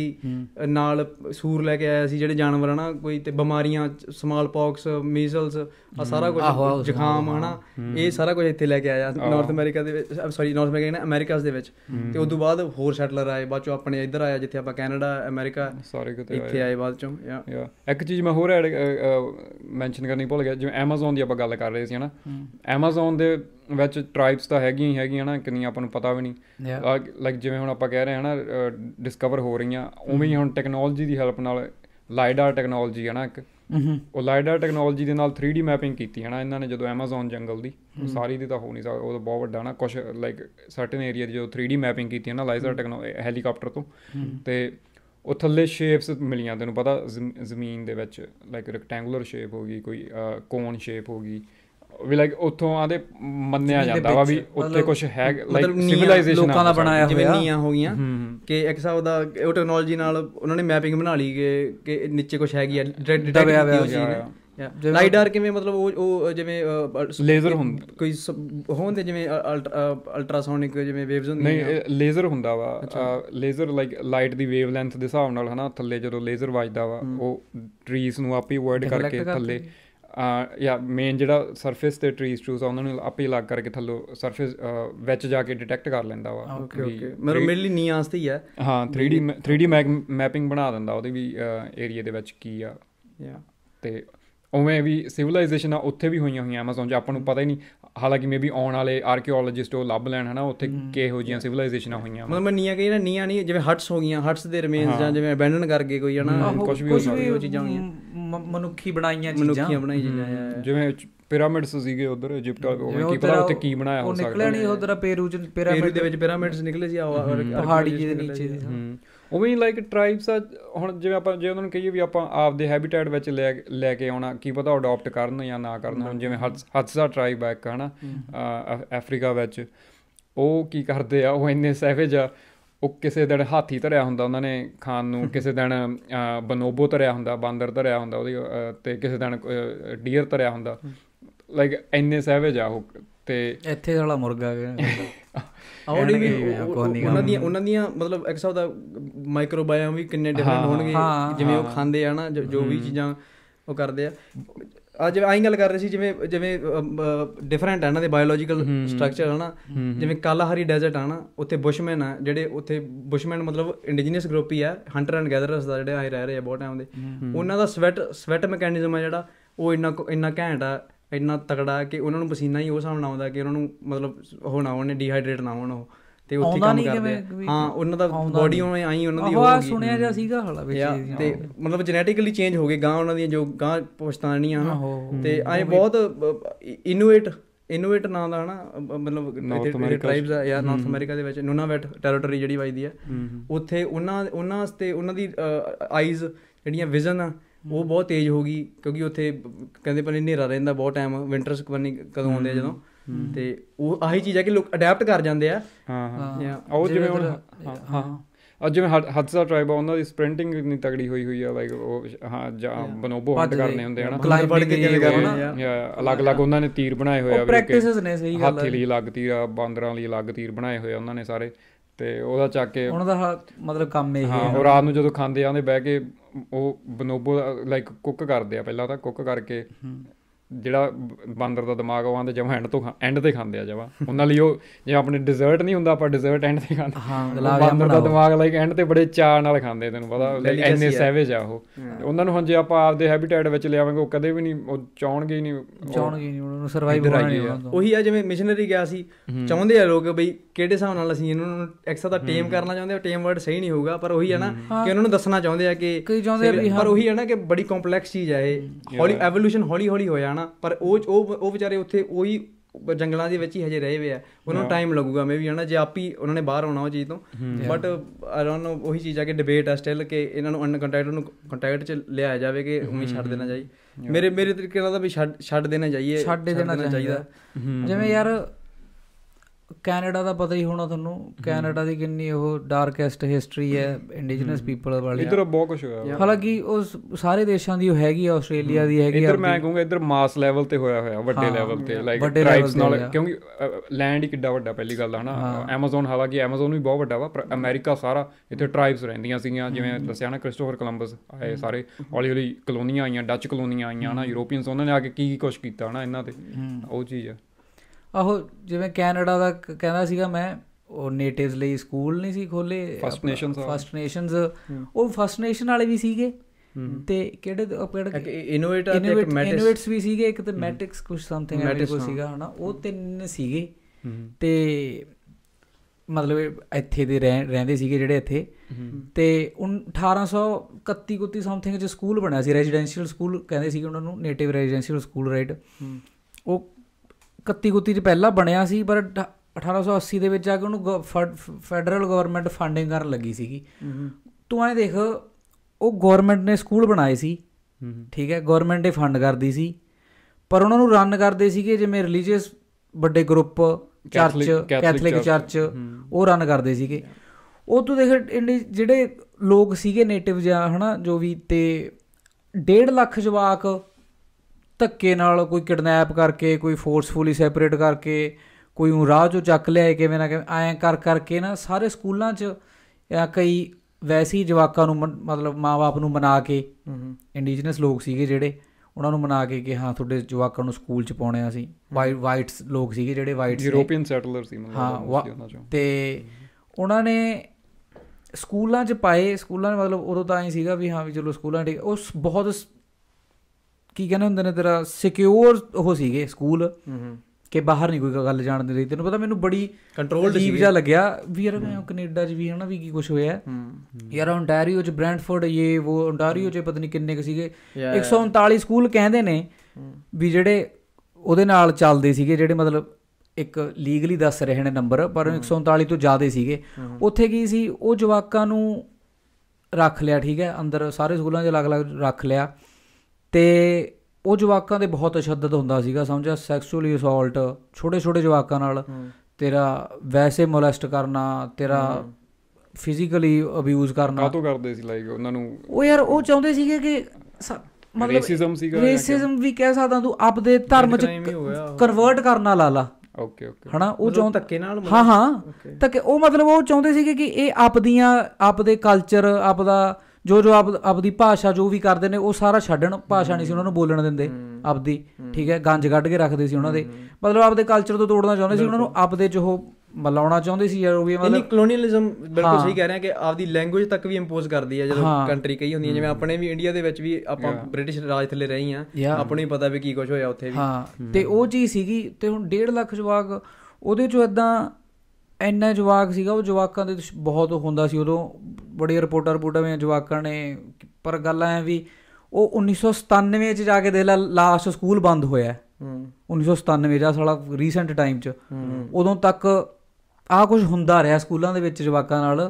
ਨਾਲ ਸੂਰ ਲੈ ਕੇ ਆਇਆ ਸੀ ਜਿਹੜੇ ਜਾਨਵਰ ਹਨਾ ਕੋਈ ਤੇ ਬਿਮਾਰੀਆਂ ਸਮਾਲ ਪੌਕਸ ਮੀਜ਼ਲਸ ਆ ਸਾਰਾ ਕੁਝ ਜ਼ੁਕਾਮ ਹਨਾ ਇਹ ਸਾਰਾ ਕੁਝ ਇੱਥੇ ਲੈ ਕੇ ਆਇਆ ਨਾਰਥ ਅਮਰੀਕਾ ਦੇ ਵਿੱਚ ਸੌਰੀ ਨਾਰਥ ਅਮਰੀਕਾ ਨਾ ਅਮਰੀਕਾਸ ਦੇ ਵਿੱਚ ਤੇ ਉਸ ਤੋਂ ਬਾਅਦ ਹੋਰ ਸੈਟਲਰ ਆਏ ਬਾਅਦ ਚੋਂ ਆਪਣੇ ਇੱਧਰ ਆਇਆ ਜਿੱਥੇ ਆਪਾਂ ਕੈਨੇਡਾ ਅਮਰੀਕਾ ਸਾਰੇ ਕਿਤੇ ਇੱਥੇ ਆਏ ਬਾਅਦ ਚੋਂ ਯਾ ਇੱਕ ਚੀਜ਼ ਮੈਂ ਹੋਰ ਐਡ ਮੈਂਸ਼ਨ ਕਰਨੀ ਭੁੱਲ ਗਿਆ ਜਿਵੇਂ ਐਮਾਜ਼ਨ ਦੀ ਆਪਾਂ ਗੱਲ ਕਰ ਰਹੇ ਸੀ ਹਨਾ ਐਮਾਜ਼ਨ ਦੇ ਵਿੱਚ ਟ੍ਰਾਈਬਸ ਤਾਂ ਹੈਗੀਆਂ ਹੀ ਹੈਗੀਆਂ ਨਾ ਕਿੰਨੀਆਂ ਆਪਾਂ ਨੂੰ ਪਤਾ ਵੀ ਨਹੀਂ ਲਾਈਕ ਜਿਵੇਂ ਹੁਣ ਆਪਾਂ ਕਹਿ ਰਹੇ ਹਾਂ ਨਾ ਡਿਸਕਵਰ ਹੋ ਰਹੀਆਂ ਉਵੇਂ ਹੀ ਹੁਣ ਟੈਕਨੋਲੋਜੀ ਦੀ ਹੈਲਪ ਨਾਲ ਲਾਈਡਾਰ ਟੈਕਨੋਲੋਜੀ ਹੈ ਨਾ ਇੱਕ ਉਹ ਲਾਈਡਾਰ ਟੈਕਨੋਲੋਜੀ ਦੇ ਨਾਲ 3D ਮੈਪਿੰਗ ਕੀਤੀ ਹੈ ਨਾ ਇਹਨਾਂ ਨੇ ਜਦੋਂ Amazon ਜੰਗਲ ਦੀ ਸਾਰੀ ਦੀ ਤਾਂ ਹੋ ਨਹੀਂ ਸਕਦਾ ਉਹ ਬਹੁਤ ਵੱਡਾ ਨਾ ਕੁਝ ਲਾਈਕ ਸਰਟਨ ਏਰੀਆ ਦੀ ਜਦੋਂ 3D ਮੈਪਿੰਗ ਕੀਤੀ ਹੈ ਨਾ ਲਾਈਡਾਰ ਟੈਕਨੋਲੋਜੀ ਹੈਲੀਕਾਪਟਰ ਤੋਂ ਤੇ ਉਹ ਥੱਲੇ ਸ਼ੇਪਸ ਮਿਲੀਆਂ ਤੈਨੂੰ ਪਤਾ ਜ਼ਮੀਨ ਦੇ ਵਿੱਚ ਲਾਈਕ ਰੈਕਟੈਂਗੂਲਰ ਸ਼ੇਪ ਹੋ ਗਈ ਕੋਈ ਕੋਨ ਸ਼ੇਪ ਹੋ ਗਈ ਵੀ ਲਾਈਕ ਉੱਥੋਂ ਆਦੇ ਮੰਨਿਆ ਜਾਂਦਾ ਵਾ ਵੀ ਉੱਥੇ ਕੁਝ ਹੈ ਲਾਈਕ ਸਿਵਲਾਈਜੇਸ਼ਨ ਲੋਕਾਂ ਦਾ ਬਣਾਇਆ ਹੋਇਆ ਜਿਵੇਂ ਨੀਆਂ ਹੋ ਗਈਆਂ ਕਿ ਇੱਕ ਹਿਸਾਬ ਦਾ ਉਹ ਟੈਕਨੋਲੋਜੀ ਨਾਲ ਉਹਨਾਂ ਨੇ ਮੈਪਿੰਗ ਬਣਾ ਲਈ ਕਿ ਕਿ ਨੀਚੇ ਕੁਝ ਹੈਗੀ ਆ ਡਿਟੈਕਟ ਕੀਤੀ ਹੋਈ ਲਾਈਡਾਰ ਕਿਵੇਂ ਮਤਲਬ ਉਹ ਉਹ ਜਿਵੇਂ ਲੇਜ਼ਰ ਹੁੰਦਾ ਕੋਈ ਹੁੰਦੇ ਜਿਵੇਂ ਅਲਟਰਾਸੋਨਿਕ ਜਿਵੇਂ ਵੇਵਸ ਹੁੰਦੀਆਂ ਨਹੀਂ ਲੇਜ਼ਰ ਹੁੰਦਾ ਵਾ ਲੇਜ਼ਰ ਲਾਈਕ ਲਾਈਟ ਦੀ ਵੇਵ ਲੈਂਥ ਦੇ ਹਿਸਾਬ ਨਾਲ ਹਨਾ ਥੱਲੇ ਜਦੋਂ ਲੇਜ਼ਰ ਵੱਜਦਾ ਵਾ ਉਹ ਟ੍ਰੀਜ਼ ਨੂੰ ਆਪੇ ਅਵੋਇਡ ਕਰਕੇ ਥੱਲੇ ਜਾਂ ਮੇਨ ਜਿਹੜਾ ਸਰਫੇਸ ਤੇ ਟ੍ਰੀਸ ਚੂਸ ਆ ਉਹਨਾਂ ਨੂੰ ਆਪੇ ਲੱਗ ਕਰਕੇ ਥੱਲੋ ਸਰਫੇਸ ਵਿੱਚ ਜਾ ਕੇ ਡਿਟੈਕਟ ਕਰ ਲੈਂਦਾ ਵਾ ਓਕੇ ਓਕੇ ਮੇਰੇ ਲਈ ਨੀ ਆਸਤੇ ਹੀ ਹੈ ਹਾਂ 3D 3D ਮੈਪਿੰਗ ਬਣਾ ਦਿੰਦਾ ਉਹਦੇ ਵੀ ਏਰੀਆ ਦੇ ਵਿੱਚ ਕੀ ਆ ਯਾ ਤੇ ਉਵੇਂ ਵੀ ਸਿਵਲਾਈਜੇਸ਼ਨ ਆ ਉੱਥੇ ਵੀ ਹੋਈਆਂ ਹੋਈਆਂ ਐਮਾਜ਼ਨ 'ਚ ਆਪਾਂ ਨੂੰ ਪਤਾ ਹੀ ਨਹੀਂ ਹਾਲਾਂਕਿ ਮੇਬੀ ਆਉਣ ਵਾਲੇ ਆਰਕੀਓਲੋਜਿਸਟ ਉਹ ਲੱਭ ਲੈਣ ਹਨਾ ਉੱਥੇ ਕਿਹੋ ਜੀਆਂ ਸਿਵਲਾਈਜੇਸ਼ਨਾਂ ਹੋਈਆਂ ਮਤਲਬ ਨੀਆਂ ਕਿ ਜਿਹੜਾ ਨੀਆਂ ਨਹੀਂ ਜਿਵੇਂ ਹਟਸ ਹੋ ਗਈਆਂ ਹਟਸ ਦੇ ਰਿਮੇਨਸ ਜਾਂ ਜਿਵੇਂ ਅਬੈਂਡਨ ਕਰ ਗਏ ਕੋਈ ਹਨਾ ਕੁਝ ਵੀ ਹੋ ਉਹ ਚੀਜ਼ਾਂ ਹੋਈਆਂ ਮਨੁੱਖੀ ਬਣਾਈਆਂ ਚੀਜ਼ਾਂ ਮਨੁੱਖੀਆਂ ਬਣਾਈ ਚੀਜ਼ਾਂ ਜਿਵੇਂ ਪਿਰਾਮਿਡਸ ਸੀਗੇ ਉਧਰ ਇਜਿਪਟ ਉਹ ਕੀ ਪਤਾ ਉੱਥੇ ਕੀ ਬਣਾਇਆ ਹੋ ਸਕਦਾ ਉਹ ਨਿਕਲਿਆ ਨਹੀਂ ਉਧਰ ਪੇਰੂ ਚ ਪਿਰਾਮਿਡ ਦੇ ਵਿੱਚ ਪਿਰਾਮਿਡਸ ਨਿਕਲੇ ਸੀ ਪਹਾੜੀ ਦੇ ਨੀਚੇ ਦੀ ਉਵੇਂ ਲਾਈਕ ਟ੍ਰਾਈਬਸ ਆ ਹੁਣ ਜਿਵੇਂ ਆਪਾਂ ਜੇ ਉਹਨਾਂ ਨੂੰ ਕਹੀਏ ਵੀ ਆਪਾਂ ਆਪਦੇ ਹੈਬਿਟੈਟ ਵਿੱਚ ਲੈ ਲੈ ਕੇ ਆਉਣਾ ਕੀ ਪਤਾ ਅਡਾਪਟ ਕਰਨ ਜਾਂ ਨਾ ਕਰਨ ਹੁਣ ਜਿਵੇਂ ਦਾ ਟ੍ਰਾਈਬ ਆ ਇੱਕ ਹਨਾ ਅਫਰੀਕਾ ਵਿੱਚ ਉਹ ਕੀ ਕਰਦੇ ਆ ਉਹ ਇੰਨੇ ਸੈਵੇਜ ਆ ਉਹ ਕਿਸੇ ਦਿਨ ਹਾਥੀ ਧਰਿਆ ਹੁੰਦਾ ਉਹਨਾਂ ਨੇ ਖਾਨ ਨੂੰ ਕਿਸੇ ਦਿਨ ਬਨੋਬੋ ਧਰਿਆ ਹੁੰਦਾ ਬਾਂਦਰ ਧਰਿਆ ਹੁੰਦਾ ਉਹਦੀ ਤੇ ਕਿਸੇ ਦਿਨ ਡੀਅਰ ਧਰਿਆ ਹੁੰਦਾ ਲਾਈਕ ਇੰਨੇ ਸੈਵੇਜ ਆ ਉਹ ਤੇ ਇੱਥੇ ਵਾਲਾ ਮੁਰਗਾ ਆਉਣੀ ਵੀ ਉਹਨਾਂ ਦੀਆਂ ਉਹਨਾਂ ਦੀਆਂ ਮਤਲਬ ਇੱਕ ਹਿਸਾਬ ਦਾ ਮਾਈਕਰੋਬਾਇਓਮ ਵੀ ਕਿੰਨੇ ਡਿਫਰੈਂਟ ਹੋਣਗੇ ਜਿਵੇਂ ਉਹ ਖਾਂਦੇ ਆ ਨਾ ਜੋ ਵੀ ਚੀਜ਼ਾਂ ਉਹ ਕਰਦੇ ਆ ਅੱਜ ਆਈ ਗੱਲ ਕਰ ਰਹੇ ਸੀ ਜਿਵੇਂ ਜਿਵੇਂ ਡਿਫਰੈਂਟ ਹੈ ਇਹਨਾਂ ਦੇ ਬਾਇਓਲੋਜੀਕਲ ਸਟਰਕਚਰ ਹੈ ਨਾ ਜਿਵੇਂ ਕਾਲਾਹਾਰੀ ਡੈਜ਼ਰਟ ਆ ਨਾ ਉੱਥੇ ਬੁਸ਼ਮੈਨ ਆ ਜਿਹੜੇ ਉੱਥੇ ਬੁਸ਼ਮੈਨ ਮਤਲਬ ਇੰਡੀਜੀਨਸ ਗਰੁੱਪ ਹੀ ਆ ਹੰਟਰ ਐਂਡ ਗੈਦਰਰਸ ਦਾ ਜਿਹੜੇ ਆਏ ਰਹਿ ਰਹੇ ਆ ਬਹੁਤ ਟਾਈਮ ਦੇ ਉਹਨਾਂ ਦਾ ਸਵੈਟ ਸਵੈਟ ਮੈਕੈਨਿਜ਼ਮ ਆ ਜਿਹੜਾ ਉਹ ਇੰਨਾ ਇੰਨਾ ਘੈਂਟ ਆ ਇੰਨਾ ਤਕੜਾ ਕਿ ਉਹਨਾਂ ਨੂੰ ਪਸੀਨਾ ਹੀ ਉਹ ਨਾਲ ਆਉਂਦਾ ਕਿ ਉਹਨਾਂ ਨੂੰ ਮਤਲਬ ਹੋਣਾ ਉਹਨੇ ਡੀਹਾਈਡਰੇਟ ਨਾ ਹੋਣ ਉਹ ਤੇ ਉੱਥੇ ਕੰਮ ਕਰਦੇ ਹਾਂ ਉਹਨਾਂ ਦਾ ਬੋਡੀ ਉਹ ਆਈ ਉਹਨਾਂ ਦੀ ਉਹ ਸੁਣਿਆ ਜਾਂ ਸੀਗਾ ਹਲਾ ਵਿੱਚ ਤੇ ਮਤਲਬ ਜੈਨੇਟਿਕਲੀ ਚੇਂਜ ਹੋ ਗਏ ਗਾਂ ਉਹਨਾਂ ਦੀਆਂ ਜੋ ਗਾਂ ਪੋਸਤਾਨੀਆਂ ਤੇ ਆਏ ਬਹੁਤ ਇਨੋਵੇਟ ਇਨੋਵੇਟ ਨਾਂ ਦਾ ਹਨਾ ਮਤਲਬ ਮੇਰੇ ਟ੍ਰਾਈਬਸ ਆ ਯਾ ਨਾਰਥ ਅਮਰੀਕਾ ਦੇ ਵਿੱਚ ਨੂਨਾਵੈਟ ਟੈਰੀਟਰੀ ਜਿਹੜੀ ਵਜਦੀ ਆ ਉੱਥੇ ਉਹਨਾਂ ਉਹਨਾਂ ਵਾਸਤੇ ਉਹਨਾਂ ਦੀ ਆਈਜ਼ ਜਿਹੜੀਆਂ ਵਿਜ਼ਨ ਆ ਉਹ ਬਹੁਤ ਤੇਜ਼ ਹੋ ਗਈ ਕਿਉਂਕਿ ਉੱਥੇ ਕਹਿੰਦੇ ਪਨੇ ਹਨੇਰਾ ਰਹਿੰਦਾ ਬਹੁਤ ਟਾਈਮ ਵਿੰਟਰਸ ਪਨੇ ਕਦੋਂ ਆਉਂਦੇ ਆ ਜਦੋਂ ਤੇ ਉਹ ਆਹੀ ਚੀਜ਼ ਆ ਕਿ ਲੋਕ ਅਡਾਪਟ ਕਰ ਜਾਂਦੇ ਆ ਹਾਂ ਹਾਂ ਉਹ ਜਿਵੇਂ ਹੁਣ ਹਾਂ ਅੱਜ ਜਿਵੇਂ ਦਾ ਟ੍ਰਾਈਬ ਆ ਉਹਨਾਂ ਦੀ ਸਪ੍ਰਿੰਟਿੰਗ ਇੰਨੀ ਤਗੜੀ ਹੋਈ ਹੋਈ ਆ ਲਾਈਕ ਉਹ ਹਾਂ ਜਾਂ ਬਨੋਬੋ ਹੱਟ ਕਰਨੇ ਹੁੰਦੇ ਹਨਾ ਕਲਾਈ ਵੜ ਕੇ ਕਿਵੇਂ ਕਰਨਾ ਯਾ ਅਲੱਗ-ਅਲੱਗ ਉਹਨਾਂ ਨੇ ਤੀਰ ਬਣਾਏ ਹੋਏ ਆ ਪ੍ਰੈਕਟਿਸਸ ਨੇ ਸਹੀ ਗੱਲ ਹੱਥੀ ਲਈ ਅਲੱਗ ਤੀਰ ਆ ਬਾਂਦਰਾਂ ਲਈ ਅਲੱਗ ਤੀਰ ਬਣਾਏ ਹੋਏ ਉਹਨਾਂ ਨੇ ਸਾਰੇ ਤੇ ਉਹਦਾ ਚੱਕ ਕੇ ਉਹਨਾਂ ਦਾ ਮਤਲਬ ਕੰਮ ਇਹ ਹੈ ਹਾਂ ਉਹ ਰਾਤ ਨੂੰ ਜਦੋਂ ਖਾਂਦੇ ਆਂਦੇ ਬਹਿ ਕੇ ਉਹ ਬਨੋਬੋ ਲਾਈਕ ਕੁੱਕ ਕਰਦੇ ਆ ਪਹਿਲਾਂ ਤਾਂ ਕੁੱਕ ਕਰਕੇ ਜਿਹੜਾ ਬਾਂਦਰ ਦਾ ਦਿਮਾਗ ਉਹ ਆਂਦੇ ਜਮਾ ਐਂਡ ਤੋਂ ਐਂਡ ਤੇ ਖਾਂਦੇ ਆ ਜਮਾ ਉਹਨਾਂ ਲਈ ਉਹ ਜਿਵੇਂ ਆਪਣੇ ਡਿਜ਼ਰਟ ਨਹੀਂ ਹੁੰਦਾ ਪਰ ਡਿਜ਼ਰਟ ਐਂਡ ਤੇ ਖਾਂਦੇ ਹਾਂ ਬਾਂਦਰ ਦਾ ਦਿਮਾਗ ਲਾਈਕ ਐਂਡ ਤੇ ਬੜੇ ਚਾਅ ਨਾਲ ਖਾਂਦੇ ਤੈਨੂੰ ਪਤਾ ਲਾਈਕ ਐਨੇ ਸੈਵੇਜ ਆ ਉਹ ਉਹਨਾਂ ਨੂੰ ਹੁਣ ਜੇ ਆਪਾਂ ਆਪਦੇ ਹੈਬਿਟੇਟ ਵਿੱਚ ਲਿਆਵਾਂਗੇ ਉਹ ਕਦੇ ਵੀ ਨਹੀਂ ਉਹ ਚਾਹਣਗੇ ਹੀ ਨਹੀਂ ਚਾਹਣਗੇ ਨਹੀਂ ਉਹਨਾਂ ਨੂੰ ਸਰਵਾਈਵ ਕਰਨਾ ਉਹੀ ਆ ਜਿਵੇਂ ਮਿਸ਼ਨਰੀ ਗਿਆ ਸੀ ਚਾਹੁੰਦੇ ਆ ਲੋਕ ਬਈ ਕਿਹੜੇ ਹਿਸਾਬ ਨਾਲ ਅਸੀਂ ਇਹਨਾਂ ਨੂੰ ਐਕਸਾ ਦਾ ਟੇਮ ਕਰਨਾ ਚਾਹੁੰਦੇ ਆ ਟੇਮ ਵਰਡ ਸਹੀ ਨਹੀਂ ਹੋਊਗਾ ਪਰ ਉਹੀ ਆ ਨਾ ਕਿ ਉਹਨਾਂ ਨੂੰ ਦੱਸਣਾ ਚਾਹੁੰਦੇ ਆ ਕਿ ਪਰ ਉਹੀ ਆ ਨਾ ਕਿ ਬੜੀ ਕੰਪਲੈਕਸ ਚੀਜ਼ ਆ ਇਹ ਹੌਲੀ ਐਵੋਲੂਸ਼ਨ ਹੌਲੀ ਹੌਲੀ ਹੋਇਆ ਹਨਾ ਪਰ ਉਹ ਉਹ ਉਹ ਵਿਚਾਰੇ ਉੱਥੇ ਉਹੀ ਜੰਗਲਾਂ ਦੇ ਵਿੱਚ ਹੀ ਹਜੇ ਰਹੇ ਹੋਏ ਆ ਉਹਨਾਂ ਨੂੰ ਟਾਈਮ ਲੱਗੂਗਾ ਮੇਬੀ ਹਨਾ ਜੇ ਆਪੀ ਉਹਨਾਂ ਨੇ ਬਾਹਰ ਆਉਣਾ ਉਹ ਚੀਜ਼ ਤੋਂ ਬਟ ਆਈ ਡੋਨਟ ਨੋ ਉਹੀ ਚੀਜ਼ ਆ ਕਿ ਡਿਬੇਟ ਆ ਸਟਿਲ ਕਿ ਇਹਨਾਂ ਨੂੰ ਅਨਕੰਟੈਕਟ ਨੂੰ ਕੰਟੈਕਟ ਚ ਲਿਆਇਆ ਜਾਵੇ ਕਿ ਉਵੇਂ ਛੱਡ ਦੇਣਾ ਚਾਹੀਏ ਮੇਰੇ ਮੇਰੇ ਤਰੀਕੇ ਨਾਲ ਤਾਂ ਵੀ ਛੱਡ ਛੱਡ ਦੇਣਾ ਚਾਹੀਏ ਛੱਡ ਦੇਣਾ ਚਾਹੀਦਾ ਜਿਵੇਂ ਯਾਰ ਕੈਨੇਡਾ ਦਾ ਪਤਾ ਹੀ ਹੋਣਾ ਤੁਹਾਨੂੰ ਕੈਨੇਡਾ ਦੀ ਕਿੰਨੀ ਉਹ ਡਾਰਕੈਸਟ ਹਿਸਟਰੀ ਹੈ ਇੰਡੀਜਨਸ ਪੀਪਲ ਵਾਲੀ ਇਧਰ ਬਹੁਤ ਕੁਝ ਹੋਇਆ ਹਾਲਾਂਕਿ ਉਸ ਸਾਰੇ ਦੇਸ਼ਾਂ ਦੀ ਉਹ ਹੈਗੀ ਆ ਆਸਟ੍ਰੇਲੀਆ ਦੀ ਹੈਗੀ ਆ ਇਧਰ ਮੈਂ ਕਹੂੰਗਾ ਇਧਰ ਮਾਸ ਲੈਵਲ ਤੇ ਹੋਇਆ ਹੋਇਆ ਵੱਡੇ ਲੈਵਲ ਤੇ ਲਾਈਕ ਟ੍ਰਾਈਬਸ ਨਾਲ ਕਿਉਂਕਿ ਲੈਂਡ ਹੀ ਕਿੱਡਾ ਵੱਡਾ ਪਹਿਲੀ ਗੱਲ ਹਨਾ ਐਮਾਜ਼ਨ ਹਾਲਾਂਕਿ ਐਮਾਜ਼ਨ ਵੀ ਬਹੁਤ ਵੱਡਾ ਵਾ ਪਰ ਅਮਰੀਕਾ ਸਾਰਾ ਇੱਥੇ ਟ੍ਰਾਈਬਸ ਰਹਿੰਦੀਆਂ ਸੀਗੀਆਂ ਜਿਵੇਂ ਦੱਸਿਆ ਨਾ ਕ੍ਰਿਸਟੋਫਰ ਕੋਲੰਬਸ ਆਏ ਸਾਰੇ ਹੌਲੀ ਹੌਲੀ ਕਲੋਨੀਆਂ ਆਈਆਂ ਡੱਚ ਕਲੋਨੀਆਂ ਆਈਆਂ ਹਨਾ ਯੂਰੋਪੀਅਨਸ ਉਹਨਾਂ ਨੇ ਆ ਕੇ ਕੀ ਕੀ ਕੁਝ ਕੀਤਾ ਹਨਾ ਇਹਨਾਂ ਤੇ ਉਹ ਚੀਜ਼ ਆ ਆਹੋ ਜਿਵੇਂ ਕੈਨੇਡਾ ਦਾ ਕਹਿੰਦਾ ਸੀਗਾ ਮੈਂ ਉਹ ਨੇਟਿਵਸ ਲਈ ਸਕੂਲ ਨਹੀਂ ਸੀ ਖੋਲੇ ਫਸਟ ਨੇਸ਼ਨਸ ਫਸਟ ਨੇਸ਼ਨਸ ਉਹ ਫਸਟ ਨੇਸ਼ਨ ਵਾਲੇ ਵੀ ਸੀਗੇ ਤੇ ਕਿਹੜੇ ਕਿਹੜੇ ਇਨੋਵੇਟਰ ਤੇ ਇੱਕ ਮੈਟਿਕਸ ਇਨੋਵੇਟਸ ਵੀ ਸੀਗੇ ਇੱਕ ਤੇ ਮੈਟਿਕਸ ਕੁਝ ਸਮਥਿੰਗ ਐਵੇਂ ਕੋ ਸੀਗਾ ਹਨਾ ਉਹ ਤਿੰਨ ਸੀਗੇ ਤੇ ਮਤਲਬ ਇੱਥੇ ਦੇ ਰਹਿੰਦੇ ਸੀਗੇ ਜਿਹੜੇ ਇੱਥੇ ਤੇ 1831 ਕੁਤੀ ਸਮਥਿੰਗ ਚ ਸਕੂਲ ਬਣਿਆ ਸੀ ਰੈਜ਼ੀਡੈਂਸ਼ੀਅਲ ਸਕੂਲ ਕਹਿੰਦੇ ਸੀਗੇ ਉਹਨਾਂ ਨੂੰ ਨੇਟਿਵ ਰੈਜ਼ੀਡੈਂਸ਼ੀਅਲ ਸਕੂਲ ਰਾਈਟ ਉਹ 31 32 ਚ ਪਹਿਲਾਂ ਬਣਿਆ ਸੀ ਪਰ 1880 ਦੇ ਵਿੱਚ ਆ ਕੇ ਉਹਨੂੰ ਫੈਡਰਲ ਗਵਰਨਮੈਂਟ ਫੰਡਿੰਗ ਕਰਨ ਲੱਗੀ ਸੀਗੀ ਤੂੰ ਐ ਦੇਖ ਉਹ ਗਵਰਨਮੈਂਟ ਨੇ ਸਕੂਲ ਬਣਾਏ ਸੀ ਠੀਕ ਹੈ ਗਵਰਨਮੈਂਟ ਇਹ ਫੰਡ ਕਰਦੀ ਸੀ ਪਰ ਉਹਨਾਂ ਨੂੰ ਰਨ ਕਰਦੇ ਸੀਗੇ ਜਿਵੇਂ ਰਿਲੀਜੀਅਸ ਵੱਡੇ ਗਰੁੱਪ ਚਰਚ ਕੈਥੋਲਿਕ ਚਰਚ ਉਹ ਰਨ ਕਰਦੇ ਸੀਗੇ ਉਹ ਤੋਂ ਦੇਖ ਜਿਹੜੇ ਲੋਕ ਸੀਗੇ ਨੇਟਿਵ ਜਾਂ ਹਨਾ ਜੋ ਵੀ ਤੇ 1.5 ਲੱਖ ਜਵਾਕ ਧੱਕੇ ਨਾਲ ਕੋਈ ਕਿਡਨੈਪ ਕਰਕੇ ਕੋਈ ਫੋਰਸਫੁਲੀ ਸੈਪਰੇਟ ਕਰਕੇ ਕੋਈ ਉਹ ਰਾਹ ਜੋ ਚੱਕ ਲਿਆ ਕਿਵੇਂ ਨਾ ਕਿਵੇਂ ਐਂ ਕਰ ਕਰਕੇ ਨਾ ਸਾਰੇ ਸਕੂਲਾਂ 'ਚ ਕਈ ਵੈਸੀ ਜਵਾਕਾਂ ਨੂੰ ਮਤਲਬ ਮਾਪੇ ਨੂੰ ਮਨਾ ਕੇ ਇੰਡੀਜਨਸ ਲੋਕ ਸੀਗੇ ਜਿਹੜੇ ਉਹਨਾਂ ਨੂੰ ਮਨਾ ਕੇ ਕਿ ਹਾਂ ਤੁਹਾਡੇ ਜਵਾਕਾਂ ਨੂੰ ਸਕੂਲ 'ਚ ਪਾਉਣੇ ਆ ਸੀ ਵਾਈਟਸ ਲੋਕ ਸੀਗੇ ਜਿਹੜੇ ਵਾਈਟਸ ਯੂਰੋਪੀਅਨ ਸੈਟਲਰ ਸੀ ਮਤਲਬ ਹਾਂ ਤੇ ਉਹਨਾਂ ਨੇ ਸਕੂਲਾਂ 'ਚ ਪਾਏ ਸਕੂਲਾਂ ਮਤਲਬ ਉਦੋਂ ਤਾਂ ਐ ਸੀਗਾ ਵੀ ਹਾਂ ਵੀ ਚਲੋ ਸਕੂਲਾਂ ਠੀਕ ਉਸ ਬਹੁਤ ਕੀ ਕਹਿੰਦੇ ਹੁੰਦੇ ਨੇ ਤੇਰਾ ਸਿਕਿਉਰ ਉਹ ਸੀਗੇ ਸਕੂਲ ਕਿ ਬਾਹਰ ਨਹੀਂ ਕੋਈ ਗੱਲ ਜਾਣ ਦੇ ਰਹੀ ਤੈਨੂੰ ਪਤਾ ਮੈਨੂੰ ਬੜੀ ਕੰਟਰੋਲਡ ਜੀਵ ਜਾ ਲੱਗਿਆ ਵੀ ਯਾਰ ਮੈਂ ਕੈਨੇਡਾ 'ਚ ਵੀ ਹਨਾ ਵੀ ਕੀ ਕੁਝ ਹੋਇਆ ਯਾਰ ਓਨਟਾਰੀਓ 'ਚ ਬ੍ਰੈਂਡਫੋਰਡ ਇਹ ਉਹ ਓਨਟਾਰੀਓ 'ਚ ਪਤਾ ਨਹੀਂ ਕਿੰਨੇ ਕੁ ਸੀਗੇ 139 ਸਕੂਲ ਕਹਿੰਦੇ ਨੇ ਵੀ ਜਿਹੜੇ ਉਹਦੇ ਨਾਲ ਚੱਲਦੇ ਸੀਗੇ ਜਿਹੜੇ ਮਤਲਬ ਇੱਕ ਲੀਗਲੀ ਦੱਸ ਰਹੇ ਨੇ ਨੰਬਰ ਪਰ 139 ਤੋਂ ਜ਼ਿਆਦਾ ਸੀਗੇ ਉੱਥੇ ਕੀ ਸੀ ਉਹ ਜਵਾਕਾਂ ਨੂੰ ਰੱਖ ਲਿਆ ਠੀਕ ਹੈ ਅੰਦਰ ਸਾਰੇ ਸਕੂਲਾਂ 'ਚ ਅਲੱਗ-ਅਲੱਗ ਰੱਖ ਲਿਆ ਤੇ ਉਹ ਜਵਾਕਾਂ ਦੇ ਬਹੁਤ ਅਸ਼ੱਦਦ ਹੁੰਦਾ ਸੀਗਾ ਸਮਝਿਆ ਸੈਕਸ਼ੂਅਲੀ ਅਸੌਲਟ ਛੋਟੇ ਛੋਟੇ ਜਵਾਕਾਂ ਨਾਲ ਤੇਰਾ ਵੈਸੇ ਮੋਲੈਸਟ ਕਰਨਾ ਤੇਰਾ ਫਿਜ਼ੀਕਲੀ ਅਬਿਊਜ਼ ਕਰਨਾ ਕਾਤੋਂ ਕਰਦੇ ਸੀ ਲਾਈਕ ਉਹਨਾਂ ਨੂੰ ਉਹ ਯਾਰ ਉਹ ਚਾਹੁੰਦੇ ਸੀਗੇ ਕਿ ਮਤਲਬ ਰੇਸਿਜ਼ਮ ਸੀਗਾ ਰੇਸਿਜ਼ਮ ਵੀ ਕਹਿ ਸਕਦਾ ਤੂੰ ਆਪਦੇ ਧਰਮ ਚ ਕਨਵਰਟ ਕਰਨਾ ਲਾ ਲਾ ਓਕੇ ਓਕੇ ਹਨਾ ਉਹ ਚਾਹੁੰਦੇ ਧੱਕੇ ਨਾਲ ਹਾਂ ਹਾਂ ਧੱਕੇ ਉਹ ਮਤਲਬ ਉਹ ਚਾਹੁੰਦੇ ਸੀਗੇ ਕਿ ਇਹ ਆਪਦੀਆਂ ਆਪਦੇ ਕਲਚਰ ਆਪਦਾ ਜੋ ਜੋ ਆਪ ਆਪਦੀ ਭਾਸ਼ਾ ਜੋ ਵੀ ਕਰਦੇ ਨੇ ਉਹ ਸਾਰਾ ਛੱਡਣ ਭਾਸ਼ਾ ਨਹੀਂ ਸੀ ਉਹਨਾਂ ਨੂੰ ਬੋਲਣ ਦਿੰਦੇ ਆਪਦੀ ਠੀਕ ਹੈ ਗੰਜ ਕੱਢ ਕੇ ਰੱਖਦੇ ਸੀ ਉਹਨਾਂ ਦੇ ਮਤਲਬ ਆਪਦੇ ਕਲਚਰ ਤੋਂ ਤੋੜਨਾ ਚਾਹੁੰਦੇ ਸੀ ਉਹਨਾਂ ਨੂੰ ਆਪਦੇ ਜੋ ਮਲਾਉਣਾ ਚਾਹੁੰਦੇ ਸੀ ਯਾਰ ਉਹ ਵੀ ਮਤਲਬ ਇਹ ਕਲੋਨੀਅਲਿਜ਼ਮ ਬਿਲਕੁਲ ਸਹੀ ਕਹਿ ਰਹੇ ਆ ਕਿ ਆਪਦੀ ਲੈਂਗੁਏਜ ਤੱਕ ਵੀ ਇੰਪੋਜ਼ ਕਰਦੀ ਹੈ ਜਦੋਂ ਕੰਟਰੀ ਕਈ ਹੁੰਦੀ ਹੈ ਜਿਵੇਂ ਆਪਣੇ ਵੀ ਇੰਡੀਆ ਦੇ ਵਿੱਚ ਵੀ ਆਪਾਂ ਬ੍ਰਿਟਿਸ਼ ਰਾਜ ਥੱਲੇ ਰਹੀ ਆ ਆਪਣੇ ਪਤਾ ਵੀ ਕੀ ਕੁਝ ਹੋਇਆ ਉੱਥੇ ਵੀ ਹਾਂ ਤੇ ਉਹ ਚੀਜ਼ ਸੀਗੀ ਤੇ ਹੁਣ 1.5 ਲੱਖ ਜਵਾਕ ਉਹਦੇ ਚੋਂ ਇਦਾਂ ਇੰਨਾ ਜਵਾਕ ਸੀਗਾ ਉਹ ਜਵਾਕਾਂ ਦੇ ਬਹੁਤ ਹੁੰਦਾ ਸੀ ਉਦੋਂ ਬੜੇ ਰਿਪੋਰਟਰ ਰਿਪੋਰਟਾਂ ਵਿੱਚ ਜਵਾਕਾਂ ਨੇ ਪਰ ਗੱਲ ਐ ਵੀ ਉਹ 1997 ਚ ਜਾ ਕੇ ਦੇਖ ਲਾ ਲਾਸਟ ਸਕੂਲ ਬੰਦ ਹੋਇਆ ਹੂੰ 1997 ਦਾ ਸਾਲਾ ਰੀਸੈਂਟ ਟਾਈਮ ਚ ਉਦੋਂ ਤੱਕ ਆ ਕੁਝ ਹੁੰਦਾ ਰਿਹਾ ਸਕੂਲਾਂ ਦੇ ਵਿੱਚ ਜਵਾਕਾਂ ਨਾਲ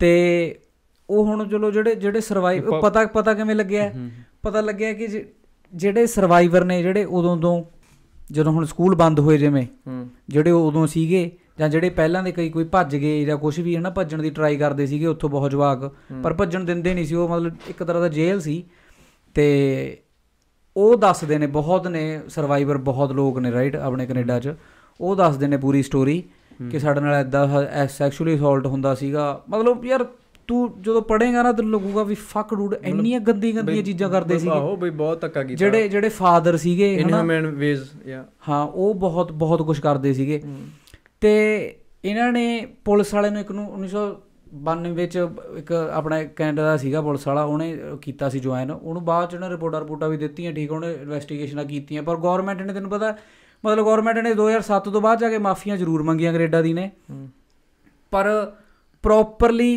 ਤੇ ਉਹ ਹੁਣ ਚਲੋ ਜਿਹੜੇ ਜਿਹੜੇ ਸਰਵਾਈਵ ਪਤਾ ਪਤਾ ਕਿਵੇਂ ਲੱਗਿਆ ਪਤਾ ਲੱਗਿਆ ਕਿ ਜਿਹੜੇ ਸਰਵਾਈਵਰ ਨੇ ਜਿਹੜੇ ਉਦੋਂ ਤੋਂ ਜਦੋਂ ਹੁਣ ਸਕੂਲ ਬੰਦ ਹੋਏ ਜਿਵੇਂ ਜਿਹੜੇ ਉਦੋਂ ਸੀਗੇ ਜਾਂ ਜਿਹੜੇ ਪਹਿਲਾਂ ਦੇ ਕਈ ਕੋਈ ਭੱਜ ਗਏ ਜਾਂ ਕੁਝ ਵੀ ਹੈ ਨਾ ਭੱਜਣ ਦੀ ਟਰਾਈ ਕਰਦੇ ਸੀਗੇ ਉੱਥੋਂ ਬਹੁਤ ਜਵਾਕ ਪਰ ਭੱਜਣ ਦਿੰਦੇ ਨਹੀਂ ਸੀ ਉਹ ਮਤਲਬ ਇੱਕ ਤਰ੍ਹਾਂ ਦਾ ਜੇਲ੍ਹ ਸੀ ਤੇ ਉਹ ਦੱਸਦੇ ਨੇ ਬਹੁਤ ਨੇ ਸਰਵਾਈਵਰ ਬਹੁਤ ਲੋਕ ਨੇ ਰਾਈਟ ਆਪਣੇ ਕੈਨੇਡਾ 'ਚ ਉਹ ਦੱਸਦੇ ਨੇ ਪੂਰੀ ਸਟੋਰੀ ਕਿ ਸਾਡੇ ਨਾਲ ਐਦਾਂ ਸੈਕਸ਼ੂਅਲੀ ਅਸੌਲਟ ਹੁੰਦਾ ਸੀਗਾ ਮਤਲਬ ਯਾਰ ਤੂੰ ਜਦੋਂ ਪੜੇਗਾ ਨਾ ਤੈਨੂੰ ਲੱਗੂਗਾ ਵੀ ਫੱਕ ਡੂਡ ਇੰਨੀਆਂ ਗੰਦੀ ਗੰਦੀਆਂ ਚੀਜ਼ਾਂ ਕਰਦੇ ਸੀਗੇ ਆਹੋ ਬਈ ਬਹੁਤ ੱੱਕਾ ਕੀਤਾ ਜਿਹੜੇ ਜਿਹੜੇ ਫਾਦਰ ਸੀਗੇ ਹਨਾ ਇਨਹਮਨ ਵੇਜ਼ ਹਾਂ ਉਹ ਬਹੁਤ ਬਹੁਤ ਕੁਝ ਕਰਦੇ ਸੀਗੇ ਤੇ ਇਹਨਾਂ ਨੇ ਪੁਲਿਸ ਵਾਲੇ ਨੂੰ ਇੱਕ ਨੂੰ 1992 ਵਿੱਚ ਇੱਕ ਆਪਣਾ ਕੈਨੇਡਾ ਦਾ ਸੀਗਾ ਪੁਲਿਸ ਵਾਲਾ ਉਹਨੇ ਕੀਤਾ ਸੀ ਜੁਆਇਨ ਉਹਨੂੰ ਬਾਅਦ ਚ ਉਹਨਾਂ ਰਿਪੋਰਟਾਂ ਰਿਪੋਰਟਾਂ ਵੀ ਦਿੱਤੀਆਂ ਠੀਕ ਉਹਨੇ ਇਨਵੈਸਟੀਗੇਸ਼ਨਾਂ ਕੀਤੀਆਂ ਪਰ ਗਵਰਨਮੈਂਟ ਨੇ ਤੈਨੂੰ ਪਤਾ ਮਤਲਬ ਗਵਰਨਮੈਂਟ ਨੇ 2007 ਤੋਂ ਬਾਅਦ ਜਾ ਕੇ ਮਾਫੀਆਂ ਜ਼ਰੂਰ ਮੰਗੀਆਂ ਕੈਨੇਡਾ ਦੀ ਨੇ ਪਰ ਪ੍ਰੋਪਰਲੀ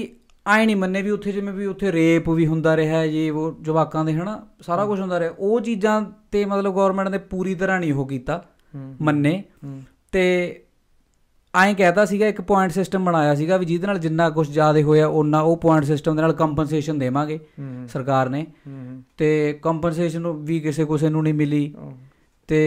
ਆਏ ਨਹੀਂ ਮੰਨੇ ਵੀ ਉੱਥੇ ਜਿਵੇਂ ਵੀ ਉੱਥੇ ਰੇਪ ਵੀ ਹੁੰਦਾ ਰਿਹਾ ਜੀ ਉਹ ਜਵਾਕਾਂ ਦੇ ਹਨਾ ਸਾਰਾ ਕੁਝ ਹੁੰਦਾ ਰਿਹਾ ਉਹ ਚੀਜ਼ਾਂ ਤੇ ਮਤਲਬ ਗਵਰਨਮੈਂਟ ਨੇ ਪੂਰੀ ਤਰ੍ਹਾਂ ਨਹੀਂ ਉਹ ਕੀਤਾ ਮੰਨੇ ਤੇ ਐਂ ਕਹਤਾ ਸੀਗਾ ਇੱਕ ਪੁਆਇੰਟ ਸਿਸਟਮ ਬਣਾਇਆ ਸੀਗਾ ਵੀ ਜਿਹਦੇ ਨਾਲ ਜਿੰਨਾ ਕੁਝ ਜ਼ਿਆਦਾ ਹੋਇਆ ਉਹਨਾਂ ਉਹ ਪੁਆਇੰਟ ਸਿਸਟਮ ਦੇ ਨਾਲ ਕੰਪਨਸੇਸ਼ਨ ਦੇਵਾਂਗੇ ਸਰਕਾਰ ਨੇ ਤੇ ਕੰਪਨਸੇਸ਼ਨ ਵੀ ਕਿਸੇ ਕੋਸੇ ਨੂੰ ਨਹੀਂ ਮਿਲੀ ਤੇ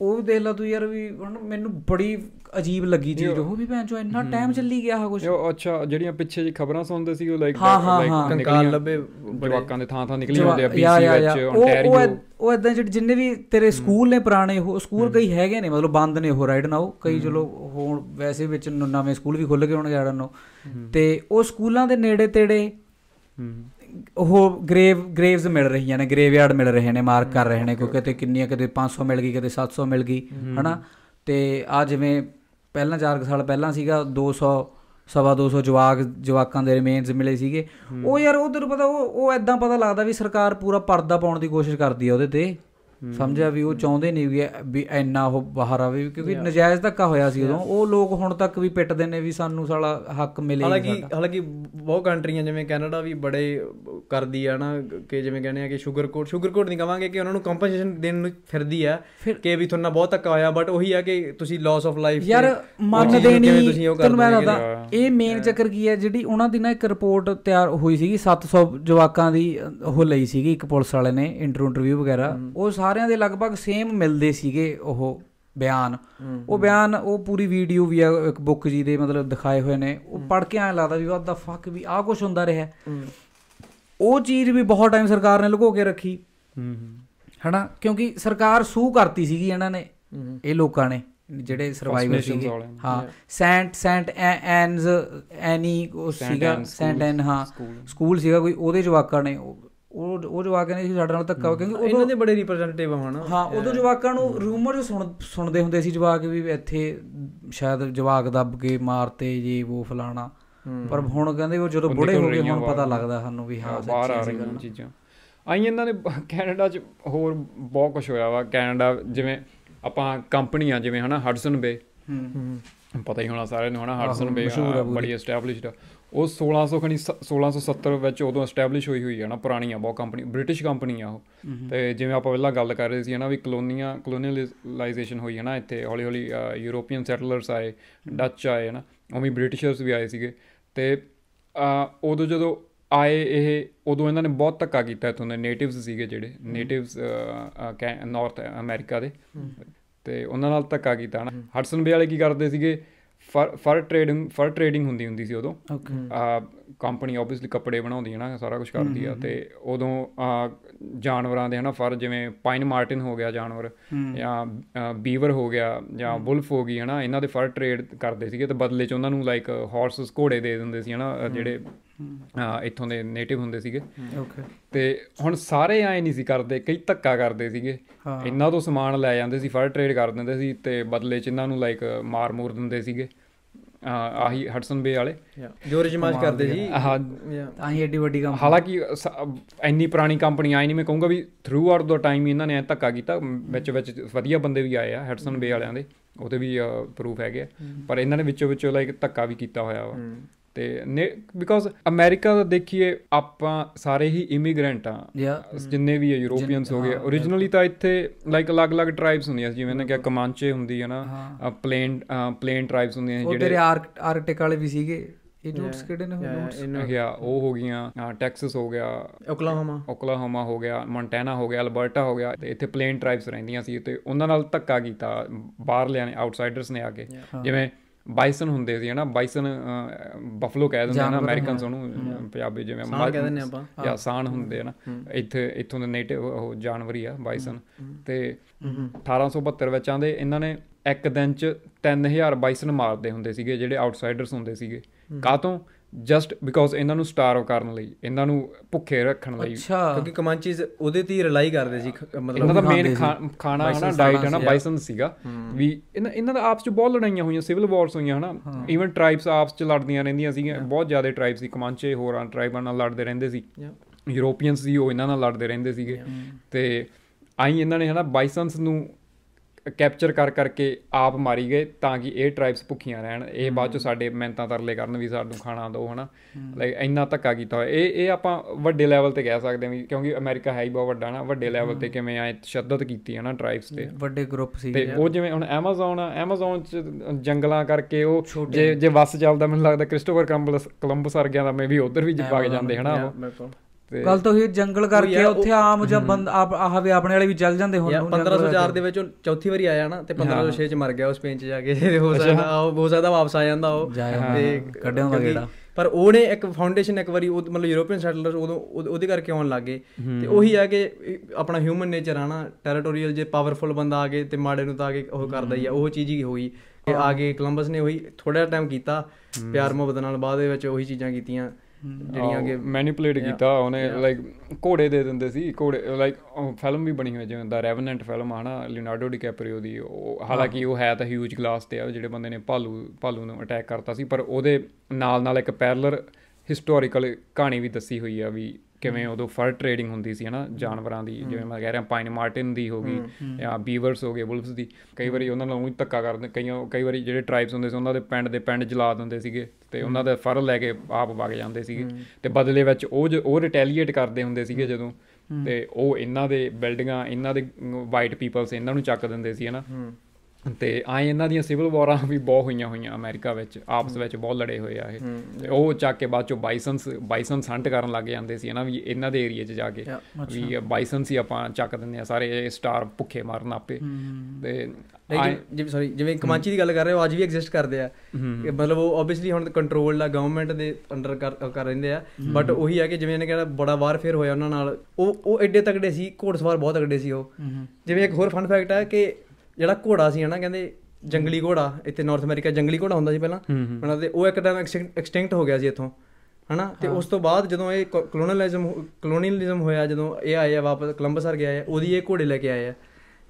ਉਹ ਵੀ ਦੇਖ ਲਾ ਤੂੰ ਯਾਰ ਵੀ ਮੈਨੂੰ ਬੜੀ ਅਜੀਬ ਲੱਗੀ ਚੀਜ਼ ਉਹ ਵੀ ਭੈਣ ਚੋ ਇੰਨਾ ਟਾਈਮ ਚੱਲੀ ਗਿਆ ਹਾ ਕੁਝ ਉਹ ਅੱਛਾ ਜਿਹੜੀਆਂ ਪਿੱਛੇ ਜੇ ਖਬਰਾਂ ਸੁਣਦੇ ਸੀ ਉਹ ਲਾਈਕ ਲਾਈਕ ਕੰਕਾਲ ਲੱਭੇ ਜਵਾਕਾਂ ਦੇ ਥਾਂ ਥਾਂ ਨਿਕਲੀ ਹੁੰਦੇ ਆ ਪੀਸੀ ਵਿੱਚ ਓਨਟਾਰੀਓ ਉਹ ਇਦਾਂ ਜਿੰਨੇ ਵੀ ਤੇਰੇ ਸਕੂਲ ਨੇ ਪੁਰਾਣੇ ਉਹ ਸਕੂਲ ਕਈ ਹੈਗੇ ਨੇ ਮਤਲਬ ਬੰਦ ਨੇ ਉਹ ਰਾਈਟ ਨਾਓ ਕਈ ਚਲੋ ਹੁਣ ਵੈਸੇ ਵਿੱਚ ਨਵੇਂ ਸਕੂਲ ਵੀ ਖੁੱਲ ਗਏ ਹੋਣਗੇ ਆੜਨ ਨੂੰ ਤੇ ਉਹ ਸਕੂਲਾਂ ਦੇ ਨੇੜੇ ਤੇੜੇ ਉਹ ਗ੍ਰੇਵ ਗ੍ਰੇਵਸ ਮਿਲ ਰਹੀਆਂ ਨੇ ਗ੍ਰੇਵਯਾਰਡ ਮਿਲ ਰਹੇ ਨੇ ਮਾਰਕ ਕਰ ਰਹੇ ਨੇ ਕਿਉਂਕਿ ਤੇ ਕਿੰਨੀਆਂ ਕਦੇ 500 ਮਿਲ ਗਈ ਕਦੇ 700 ਮਿਲ ਗਈ ਹਨਾ ਤੇ ਆ ਜਿਵੇਂ ਪਹਿਲਾਂ 4 ਸਾਲ ਪਹਿਲਾਂ ਸੀਗਾ 200 ਸਵਾ 200 ਜਵਾਕ ਜਵਾਕਾਂ ਦੇ ਰਿਮੇਨਸ ਮਿਲੇ ਸੀਗੇ ਉਹ ਯਾਰ ਉਹ ਤੈਨੂੰ ਪਤਾ ਉਹ ਉਹ ਐਦਾਂ ਪਤਾ ਲੱਗਦਾ ਵੀ ਸਰਕਾਰ ਪੂਰਾ ਪਰਦਾ ਪਾਉਣ ਦੀ ਕੋਸ਼ਿਸ਼ ਕਰਦੀ ਆ ਉਹਦੇ ਤੇ ਸਮਝਿਆ ਵੀ ਉਹ ਚਾਹੁੰਦੇ ਨਹੀਂ ਵੀ ਵੀ ਇੰਨਾ ਉਹ ਬਾਹਰ ਆਵੇ ਕਿਉਂਕਿ ਨਜਾਇਜ਼ ਧੱਕਾ ਹੋਇਆ ਸੀ ਉਦੋਂ ਉਹ ਲੋਕ ਹੁਣ ਤੱਕ ਵੀ ਪਿੱਟਦੇ ਨੇ ਵੀ ਸਾਨੂੰ ਸਾਲਾ ਹੱਕ ਮਿਲੇ ਹਾਲਾਂਕਿ ਹਾਲਾਂਕਿ ਬਹੁਤ ਕੰਟਰੀਆਂ ਜਿਵੇਂ ਕੈਨੇਡਾ ਵੀ ਬੜੇ ਕਰਦੀ ਆ ਨਾ ਕਿ ਜਿਵੇਂ ਕਹਿੰਦੇ ਆ ਕਿ ਸ਼ੂਗਰ ਕੋਟ ਸ਼ੂਗਰ ਕੋਟ ਨਹੀਂ ਕਵਾਂਗੇ ਕਿ ਉਹਨਾਂ ਨੂੰ ਕੰਪਨਸੇਸ਼ਨ ਦੇਣ ਨੂੰ ਫਿਰਦੀ ਆ ਕਿ ਵੀ ਤੁਹਾਨੂੰ ਬਹੁਤ ਧੱਕਾ ਹੋਇਆ ਬਟ ਉਹੀ ਆ ਕਿ ਤੁਸੀਂ ਲਾਸ ਆਫ ਲਾਈਫ ਯਾਰ ਮੰਨ ਦੇਣੀ ਤੁਹਾਨੂੰ ਮੈਂ ਦੱਸਦਾ ਇਹ ਮੇਨ ਚੱਕਰ ਕੀ ਹੈ ਜਿਹੜੀ ਉਹਨਾਂ ਦੀ ਨਾ ਇੱਕ ਰਿਪੋਰਟ ਤਿਆਰ ਹੋਈ ਸੀਗੀ 700 ਜਵਾਕਾਂ ਦੀ ਉਹ ਲਈ ਸੀਗੀ ਇੱਕ ਪੁਲਿਸ ਵਾਲੇ ਨੇ ਇੰਟਰਵਿਊ ਵਗੈਰਾ ਉਹ ਸਾਰਿਆਂ ਦੇ ਲਗਭਗ ਸੇਮ ਮਿਲਦੇ ਸੀਗੇ ਉਹ ਬਿਆਨ ਉਹ ਬਿਆਨ ਉਹ ਪੂਰੀ ਵੀਡੀਓ ਵੀ ਇੱਕ ਬੁੱਕ ਜੀ ਦੇ ਮਤਲਬ ਦਿਖਾਏ ਹੋਏ ਨੇ ਉਹ ਪੜ ਕੇ ਐ ਲੱਗਦਾ ਵੀ ਵਾਟ ਦਾ ਫੱਕ ਵੀ ਆ ਕੁਝ ਹੁੰਦਾ ਰਿਹਾ ਉਹ ਚੀਜ਼ ਵੀ ਬਹੁਤ ਟਾਈਮ ਸਰਕਾਰ ਨੇ ਲੁਕੋ ਕੇ ਰੱਖੀ ਹਨਾ ਕਿਉਂਕਿ ਸਰਕਾਰ ਸੂ ਕਰਤੀ ਸੀਗੀ ਇਹਨਾਂ ਨੇ ਇਹ ਲੋਕਾਂ ਨੇ ਜਿਹੜੇ ਸਰਵਾਈਵਰ ਸੀਗੇ ਹਾਂ ਸੈਂਟ ਸੈਂਟ ਐਨਜ਼ ਐਨੀ ਉਹ ਸੀਗਾ ਸੈਂਟ ਐਨ ਹਾਂ ਸਕੂਲ ਸੀਗਾ ਕੋਈ ਉਹਦੇ ਜਵਾਕਾਂ ਨੇ ਉਹ ਉਹ ਜਵਾਕਾਂ ਨੇ ਸਾਡੇ ਨਾਲ ਧੱਕਾ ਕਿਉਂਕਿ ਉਹ ਇਹਨਾਂ ਦੇ ਬੜੇ ਰਿਪਰੈਜ਼ੈਂਟੇਟਿਵ ਹਨ ਹਾਂ ਉਦੋਂ ਜਵਾਕਾਂ ਨੂੰ ਰੂਮਰ ਸੁਣ ਸੁਣਦੇ ਹੁੰਦੇ ਸੀ ਜਵਾਕ ਵੀ ਇੱਥੇ ਸ਼ਾਇਦ ਜਵਾਕ ਦੱਬ ਕੇ ਮਾਰਤੇ ਜੇ ਉਹ ਫਲਾਣਾ ਪਰ ਹੁਣ ਕਹਿੰਦੇ ਉਹ ਜਦੋਂ ਬੁੜੇ ਹੋ ਗਏ ਹੁਣ ਪਤਾ ਲੱਗਦਾ ਸਾਨੂੰ ਵੀ ਹਾਂ ਨੇ ਚੀਜ਼ਾਂ ਆਈ ਇਹਨਾਂ ਨੇ ਕੈਨੇਡਾ 'ਚ ਹੋਰ ਬਹੁਤ ਕੁਝ ਹੋਇਆ ਵਾ ਕੈਨੇਡਾ ਜਿਵੇਂ ਆਪਾਂ ਕੰਪਨੀਆਂ ਜਿਵੇਂ ਹਨਾ ਹਡਸਨ ਬੇ ਹੂੰ ਪਤਾ ਹੀ ਹੋਣਾ ਸਾਰਿਆਂ ਨੂੰ ਹਨਾ ਹਡਸਨ ਬੇ ਬੜੀ ਐਸਟੈਬਲਿਸ਼ਡ ਆ ਉਹ 1600 ਖਣੀ 1670 ਵਿੱਚ ਉਦੋਂ ਐਸਟੈਬਲਿਸ਼ ਹੋਈ ਹੋਈ ਹੈ ਨਾ ਪੁਰਾਣੀ ਆ ਬਹੁਤ ਕੰਪਨੀ ਬ੍ਰਿਟਿਸ਼ ਕੰਪਨੀ ਆ ਉਹ ਤੇ ਜਿਵੇਂ ਆਪਾਂ ਪਹਿਲਾਂ ਗੱਲ ਕਰ ਰਹੇ ਸੀ ਨਾ ਵੀ ਕਲੋਨੀਆਂ ਕਲੋਨੀਅਲਾਈਜੇਸ਼ਨ ਹੋਈ ਹੈ ਨਾ ਇੱਥੇ ਹੌਲੀ ਹੌਲੀ ਯੂਰੋਪੀਅਨ ਸੈਟਲਰਸ ਆਏ ਡੱਚ ਆਏ ਨਾ ਉਹ ਵੀ ਬ੍ਰਿਟਿਸ਼ਰਸ ਵੀ ਆਏ ਸੀਗੇ ਤੇ ਉਦੋਂ ਜਦੋਂ ਆਏ ਇਹ ਉਦੋਂ ਇਹਨਾਂ ਨੇ ਬਹੁਤ ਧੱਕਾ ਕੀਤਾ ਇਥੋਂ ਦੇ ਨੇਟਿਵਸ ਸੀਗੇ ਜਿਹੜੇ ਨੇਟਿਵਸ ਨਾਰਥ ਅਮਰੀਕਾ ਦੇ ਤੇ ਉਹਨਾਂ ਨਾਲ ਧੱਕਾ ਕੀਤਾ ਨਾ ਹਟਸਨ ਬੇ ਵਾਲੇ ਕੀ ਕਰਦੇ ਸੀਗੇ ਫਰ ਫਰ ਟ੍ਰੇਡਿੰਗ ਫਰ ਟ੍ਰੇਡਿੰਗ ਹੁੰਦੀ ਹੁੰਦੀ ਸੀ ਉਦੋਂ ਆ ਕੰਪਨੀ ਆਬਵੀਅਸਲੀ ਕੱਪੜੇ ਬਣਾਉਂਦੀ ਹੈ ਨਾ ਸਾਰਾ ਕੁਝ ਕਰਦੀ ਆ ਤੇ ਉਦੋਂ ਆ ਜਾਨਵਰਾਂ ਦੇ ਹਨਾ ਫਰ ਜਿਵੇਂ ਪਾਈਨ ਮਾਰਟਿਨ ਹੋ ਗਿਆ ਜਾਨਵਰ ਜਾਂ ਬੀਵਰ ਹੋ ਗਿਆ ਜਾਂ ਬੁਲਫ ਹੋ ਗਈ ਹਨਾ ਇਹਨਾਂ ਦੇ ਫਰ ਟ੍ਰੇਡ ਕਰਦੇ ਸੀਗੇ ਤੇ ਬਦਲੇ ਚ ਉਹਨਾਂ ਨੂੰ ਲਾਈਕ ਹਾਰਸਸ ਘੋੜੇ ਦੇ ਦਿੰਦੇ ਸੀ ਹਨਾ ਜਿਹੜੇ ਇੱਥੋਂ ਦੇ ਨੇਟਿਵ ਹੁੰਦੇ ਸੀਗੇ ਓਕੇ ਤੇ ਹੁਣ ਸਾਰੇ ਐ ਨਹੀਂ ਸੀ ਕਰਦੇ ਕਈ ਧੱਕਾ ਕਰਦੇ ਸੀਗੇ ਇਹਨਾਂ ਤੋਂ ਸਮਾਨ ਲੈ ਜਾਂਦੇ ਸੀ ਫਰ ਟ੍ਰੇਡ ਕਰ ਦਿੰਦੇ ਸੀ ਤੇ ਬਦਲੇ ਚ ਇਹਨਾਂ ਨੂੰ ਲਾਈਕ ਮਾਰ ਮੂਰ ਦਿੰਦੇ ਸੀਗੇ ਆਹੀ ਹਟਸਨ ਬੇ ਵਾਲੇ ਜੋ ਰਿਜਮਾਜ ਕਰਦੇ ਜੀ ਤਾਂ ਹੀ ਐਡੀ ਵੱਡੀ ਕੰਪਨੀ ਹਾਲਾਂਕਿ ਇੰਨੀ ਪੁਰਾਣੀ ਕੰਪਨੀ ਆਈ ਨਹੀਂ ਮੈਂ ਕਹੂੰਗਾ ਵੀ ਥਰੂ ਆਊਟ ਦਾ ਟਾਈਮ ਇਹਨਾਂ ਨੇ ਐ ਧੱਕਾ ਕੀਤਾ ਵਿੱਚ ਵਿੱਚ ਵਧੀਆ ਬੰਦੇ ਵੀ ਆਏ ਆ ਹਟਸਨ ਬੇ mm-hmm। ਵਾਲਿਆਂ ਦੇ ਉਹਦੇ ਵੀ ਪ੍ਰੂਫ ਹੈਗੇ mm-hmm। ਪਰ ਇਹਨਾਂ ਨੇ ਵਿੱਚੋਂ ਵਿੱਚੋਂ ਲਾਈਕ ਧੱਕਾ ਵੀ ਕੀਤਾ ਹੋਇਆ ਵਾ mm-hmm। ਤੇ ਬਿਕੋਜ਼ ਅਮਰੀਕਾ ਦਾ ਦੇਖੀਏ ਆਪਾਂ ਸਾਰੇ ਹੀ ਇਮੀਗ੍ਰੈਂਟ ਆ ਜਿੰਨੇ ਵੀ ਯੂਰੋਪੀਅਨਸ ਹੋ ਗਏ origignally ਤਾਂ ਇੱਥੇ ਲਾਈਕ ਅਲੱਗ-ਅਲੱਗ ਟ੍ਰਾਈਬਸ ਹੁੰਦੀਆਂ ਜਿਵੇਂ ਨਾ ਕਿ ਕਮਾਂਚੇ ਹੁੰਦੀ ਹੈ ਨਾ ਪਲੇਨ ਪਲੇਨ ਟ੍ਰਾਈਬਸ ਹੁੰਦੀਆਂ ਜਿਹੜੇ ਉਹ ਆਰਕਟਿਕ ਵਾਲੇ ਵੀ ਸੀਗੇ ਇਹ ਨੋਟਸ ਕਿਹੜੇ ਨੇ ਨੋਟਸ ਗਿਆ ਉਹ ਹੋ ਗਈਆਂ ਟੈਕਸਸ ਹੋ ਗਿਆ ਓਕਲਾਹੋਮਾ ਓਕਲਾਹੋਮਾ ਹੋ ਗਿਆ ਮੌਂਟੈਨਾ ਹੋ ਗਿਆ ਅਲਬਰਟਾ ਹੋ ਗਿਆ ਤੇ ਇੱਥੇ ਪਲੇਨ ਟ੍ਰਾਈਬਸ ਰਹਿੰਦੀਆਂ ਸੀ ਤੇ ਉਹਨਾਂ ਨਾਲ ਧੱਕਾ ਕੀਤਾ ਬਾਹਰ ਲਿਆਣੇ ਆਊਟਸਾਈਡਰਸ ਨੇ ਆ ਕੇ ਜਿਵੇਂ ਬਾਈਸਨ ਹੁੰਦੇ ਸੀ ਹਨਾ ਬਾਈਸਨ ਬਫਲੋ ਕਹਿ ਦਿੰਦੇ ਹਨਾ ਅਮਰੀਕਨਸ ਉਹਨੂੰ ਪੰਜਾਬੀ ਜਿਵੇਂ ਮਾਰ ਕਹਿੰਦੇ ਨੇ ਆਪਾਂ ਜਾਂ ਸਾਨ ਹੁੰਦੇ ਹਨਾ ਇੱਥੇ ਇੱਥੋਂ ਦੇ ਨੇਟਿਵ ਉਹ ਜਾਨਵਰੀ ਆ ਬਾਈਸਨ ਤੇ 1872 ਵਿੱਚ ਆਂਦੇ ਇਹਨਾਂ ਨੇ ਇੱਕ ਦਿਨ ਚ 3000 ਬਾਈਸਨ ਮਾਰਦੇ ਹੁੰਦੇ ਸੀਗੇ ਜਿਹੜੇ ਆਊਟਸਾਈਡਰਸ ਹੁੰਦੇ ਸੀਗੇ ਕਾਤੋਂ ਜਸਟ ਬਿਕੋਜ਼ ਇਹਨਾਂ ਨੂੰ ਸਟਾਰਵ ਕਰਨ ਲਈ ਇਹਨਾਂ ਨੂੰ ਭੁੱਖੇ ਰੱਖਣ ਲਈ ਕਿਉਂਕਿ ਕਮਾਂਚੀਜ਼ ਉਹਦੇ ਤੇ ਹੀ ਰਿਲਾਈ ਕਰਦੇ ਸੀ ਮਤਲਬ ਇਹਨਾਂ ਦਾ ਮੇਨ ਖਾਣਾ ਹਨਾ ਡਾਈਟ ਹਨਾ ਬਾਈਸਨ ਸੀਗਾ ਵੀ ਇਹਨਾਂ ਦਾ ਆਪਸ ਚ ਬਹੁਤ ਲੜਾਈਆਂ ਹੋਈਆਂ ਸਿਵਲ ਵਾਰਸ ਹੋਈਆਂ ਹਨਾ ਇਵਨ ਟ੍ਰਾਈਬਸ ਆਪਸ ਚ ਲੜਦੀਆਂ ਰਹਿੰਦੀਆਂ ਸੀਗੀਆਂ ਬਹੁਤ ਜ਼ਿਆਦਾ ਟ੍ਰਾਈਬਸ ਸੀ ਕਮਾਂਚੇ ਹੋਰਾਂ ਟ੍ਰਾਈਬਾਂ ਨਾਲ ਲੜਦੇ ਰਹਿੰਦੇ ਸੀ ਯੂਰੋਪੀਅਨਸ ਸੀ ਉਹ ਇਹਨਾਂ ਨਾਲ ਲੜਦੇ ਰਹਿੰਦੇ ਸੀਗੇ ਤੇ ਆਈ ਇਹਨਾਂ ਨੇ ਹਨਾ ਬਾਈਸਨਸ ਨੂੰ ਕੈਪਚਰ ਕਰ ਕਰਕੇ ਆਪ ਮਾਰੀ ਗਏ ਤਾਂ ਕਿ ਇਹ ਟ੍ਰਾਈਬਸ ਭੁੱਖੀਆਂ ਰਹਿਣ ਇਹ ਬਾਅਦ ਚ ਸਾਡੇ ਮਿਹਨਤਾਂ ਤਰਲੇ ਕਰਨ ਵੀ ਸਾਨੂੰ ਖਾਣਾ ਦੋ ਹਨਾ ਲਾਈਕ ਇੰਨਾ ਧੱਕਾ ਕੀਤਾ ਹੋਇਆ ਇਹ ਇਹ ਆਪਾਂ ਵੱਡੇ ਲੈਵਲ ਤੇ ਕਹਿ ਸਕਦੇ ਹਾਂ ਕਿਉਂਕਿ ਅਮਰੀਕਾ ਹੈ ਹੀ ਬਹੁਤ ਵੱਡਾ ਨਾ ਵੱਡੇ ਲੈਵਲ ਤੇ ਕਿਵੇਂ ਆ ਤਸ਼ੱਦਦ ਕੀਤੀ ਹਨਾ ਟ੍ਰਾਈਬਸ ਤੇ ਵੱਡੇ ਗਰੁੱਪ ਸੀ ਤੇ ਉਹ ਜਿਵੇਂ ਹੁਣ ਐਮਾਜ਼ਨ ਆ ਐਮਾਜ਼ਨ ਚ ਜੰਗਲਾਂ ਕਰਕੇ ਉਹ ਜੇ ਜੇ ਵਸ ਚੱਲਦਾ ਮੈਨੂੰ ਲੱਗਦਾ ਕ੍ਰਿਸਟੋਫਰ ਕਲੰਬਸ ਕੋਲੰਬਸ ਵਰਗਿਆਂ ਦਾ ਮੈਂ ਵੀ ਉਧਰ ਵੀ ਕੇ ਜਾਂਦੇ ਹਨਾ ਉਹ ਗੱਲ ਤਾਂ ਹੀ ਜੰਗਲ ਕਰਕੇ ਉੱਥੇ ਆਮ ਜਾਂ ਬੰਦ ਆਹ ਵੀ ਆਪਣੇ ਵਾਲੇ ਵੀ ਜਲ ਜਾਂਦੇ ਹੁਣ 1504 ਦੇ ਵਿੱਚ ਚੌਥੀ ਵਾਰੀ ਆਇਆ ਨਾ ਤੇ 1506 ਚ ਮਰ ਗਿਆ ਉਹ ਸਪੇਨ ਚ ਜਾ ਕੇ ਹੋ ਸਕਦਾ ਹੋ ਸਕਦਾ ਵਾਪਸ ਆ ਜਾਂਦਾ ਉਹ ਤੇ ਕੱਢਿਆ ਹੁੰਦਾ ਗੇੜਾ ਪਰ ਉਹਨੇ ਇੱਕ ਫਾਊਂਡੇਸ਼ਨ ਇੱਕ ਵਾਰੀ ਉਹ ਮਤਲਬ ਯੂਰੋਪੀਅਨ ਸੈਟਲਰਸ ਉਦੋਂ ਉਹਦੇ ਕਰਕੇ ਆਉਣ ਲੱਗੇ ਤੇ ਉਹੀ ਆ ਕਿ ਆਪਣਾ ਹਿਊਮਨ ਨੇਚਰ ਆ ਨਾ ਟੈਰੀਟੋਰੀਅਲ ਜੇ ਪਾਵਰਫੁਲ ਬੰਦਾ ਆ ਗਏ ਤੇ ਮਾੜੇ ਨੂੰ ਤਾਂ ਆ ਕੇ ਉਹ ਕਰਦਾ ਹੀ ਆ ਉਹ ਚੀਜ਼ ਹੀ ਹੋਈ ਆ ਕੇ ਕਲੰਬਸ ਨੇ ਉਹੀ ਥੋੜਾ ਟਾਈਮ ਕੀਤਾ ਪਿਆਰ ਮੁਹੱਬਤ ਨਾਲ ਬਾਅਦ ਦੇ ਵਿੱਚ ਉਹੀ ਚੀਜ਼ਾਂ ਕੀਤੀਆਂ ਜਿਹੜੀਆਂ ਕਿ ਮੈਨੀਪੂਲੇਟ ਕੀਤਾ ਉਹਨੇ ਲਾਈਕ ਘੋੜੇ ਦੇ ਦਿੰਦੇ ਸੀ ਘੋੜੇ ਲਾਈਕ ਫਿਲਮ ਵੀ ਬਣੀ ਹੋਈ ਜਿਵੇਂ ਦਾ ਰੈਵਨੈਂਟ ਫਿਲਮ ਆ ਨਾ ਲਿਓਨਾਰਡੋ ਡੀ ਕੈਪਰੀਓ ਦੀ ਹਾਲਾਂਕਿ ਉਹ ਹੈ ਤਾਂ ਹਿਊਜ ਗਲਾਸ ਤੇ ਆ ਜਿਹੜੇ ਬੰਦੇ ਨੇ ਭਾਲੂ ਭਾਲੂ ਨੂੰ ਅਟੈਕ ਕਰਤਾ ਸੀ ਪਰ ਉਹਦੇ ਨਾਲ ਨਾਲ ਇੱਕ ਪੈਰਲਰ ਹਿਸਟੋਰੀਕਲ ਕਹਾਣੀ ਵੀ ਦੱਸੀ ਹੋਈ ਆ ਵੀ ਕਿਵੇਂ ਉਦੋਂ ਫਰ ਟ੍ਰੇਡਿੰਗ ਹੁੰਦੀ ਸੀ ਹਨਾ ਜਾਨਵਰਾਂ ਦੀ ਜਿਵੇਂ ਮੈਂ ਕਹਿ ਰਿਹਾ ਪਾਈਨ ਮਾਰਟਿਨ ਦੀ ਹੋ ਗਈ ਜਾਂ ਬੀਵਰਸ ਹੋ ਗਏ ਬੁਲਫਸ ਦੀ ਕਈ ਵਾਰੀ ਉਹਨਾਂ ਨਾਲ ਉਹ ਧੱਕਾ ਕਰਦੇ ਕਈਆਂ ਕਈ ਵਾਰੀ ਜਿਹੜੇ ਟ੍ਰਾਈਬਸ ਹੁੰਦੇ ਸੀ ਉਹਨਾਂ ਦੇ ਪਿੰਡ ਦੇ ਪਿੰਡ ਜਲਾ ਦਿੰਦੇ ਸੀਗੇ ਤੇ ਉਹਨਾਂ ਦਾ ਫਰ ਲੈ ਕੇ ਆਪ ਵਗ ਜਾਂਦੇ ਸੀਗੇ ਤੇ ਬਦਲੇ ਵਿੱਚ ਉਹ ਉਹ ਰਿਟੈਲੀਏਟ ਕਰਦੇ ਹੁੰਦੇ ਸੀਗੇ ਜਦੋਂ ਤੇ ਉਹ ਇਹਨਾਂ ਦੇ ਬਿਲਡਿੰਗਾਂ ਇਹਨਾਂ ਦੇ ਵਾਈਟ ਪੀਪਲਸ ਇਹਨਾਂ ਨੂੰ ਚੱਕ ਦਿੰਦੇ ਸੀ ਹਨਾ ਤੇ ਆਏ ਇਹਨਾਂ ਦੀਆਂ ਸਿਵਲ ਵਾਰਾਂ ਵੀ ਬਹੁਤ ਹੋਈਆਂ ਹੋਈਆਂ ਅਮਰੀਕਾ ਵਿੱਚ ਆਪਸ ਵਿੱਚ ਬਹੁਤ ਲੜੇ ਹੋਏ ਆ ਇਹ ਤੇ ਉਹ ਚੱਕ ਕੇ ਬਾਅਦ ਚੋਂ ਬਾਈਸਨਸ ਬਾਈਸਨ ਸੰਟ ਕਰਨ ਲੱਗ ਜਾਂਦੇ ਸੀ ਇਹਨਾਂ ਵੀ ਇਹਨਾਂ ਦੇ ਏਰੀਆ 'ਚ ਜਾ ਕੇ ਵੀ ਬਾਈਸਨਸ ਹੀ ਆਪਾਂ ਚੱਕ ਦਿੰਦੇ ਆ ਸਾਰੇ ਸਟਾਰ ਭੁੱਖੇ ਮਾਰਨ ਆਪੇ ਤੇ ਜਿਵੇਂ ਸੌਰੀ ਜਿਵੇਂ ਕਮਾਂਚੀ ਦੀ ਗੱਲ ਕਰ ਰਹੇ ਹੋ ਅੱਜ ਵੀ ਐਗਜ਼ਿਸਟ ਕਰਦੇ ਆ ਮਤਲਬ ਉਹ ਆਬਵੀਅਸਲੀ ਹੁਣ ਕੰਟਰੋਲ ਦਾ ਗਵਰਨਮੈਂਟ ਦੇ ਅੰਡਰ ਕਰ ਰਹਿੰਦੇ ਆ ਬਟ ਉਹੀ ਆ ਕਿ ਜਿਵੇਂ ਇਹਨੇ ਕਿਹਾ ਬੜਾ ਵਾਰਫੇਅਰ ਹੋਇਆ ਉਹਨਾਂ ਨਾਲ ਉਹ ਉਹ ਐਡੇ ਤਗੜੇ ਸੀ ਘੋੜਸਵਾਰ ਬਹੁਤ ਤਗੜੇ ਸੀ ਉਹ ਜਿਵੇਂ ਇੱਕ ਹੋਰ ਫਨ ਫੈਕਟ ਆ ਕਿ ਜਿਹੜਾ ਘੋੜਾ ਸੀ ਹਨਾ ਕਹਿੰਦੇ ਜੰਗਲੀ ਘੋੜਾ ਇੱਥੇ ਨਾਰਥ ਅਮਰੀਕਾ ਜੰਗਲੀ ਘੋੜਾ ਹੁੰਦਾ ਸੀ ਪਹਿਲਾਂ ਉਹਨਾਂ ਦੇ ਉਹ ਇੱਕ ਟਾਈਮ ਐਕਸਟਿੰਕਟ ਹੋ ਗਿਆ ਸੀ ਇੱਥੋਂ ਹਨਾ ਤੇ ਉਸ ਤੋਂ ਬਾਅਦ ਜਦੋਂ ਇਹ ਕਲੋਨਲਿਜ਼ਮ ਕਲੋਨੀਅਲਿਜ਼ਮ ਹੋਇਆ ਜਦੋਂ ਇਹ ਆਏ ਆ ਵਾਪਸ ਕਲੰਬਸ ਵਰ ਗਿਆ ਆ ਉਹਦੀ ਇਹ ਘੋੜੇ ਲੈ ਕੇ ਆਏ ਆ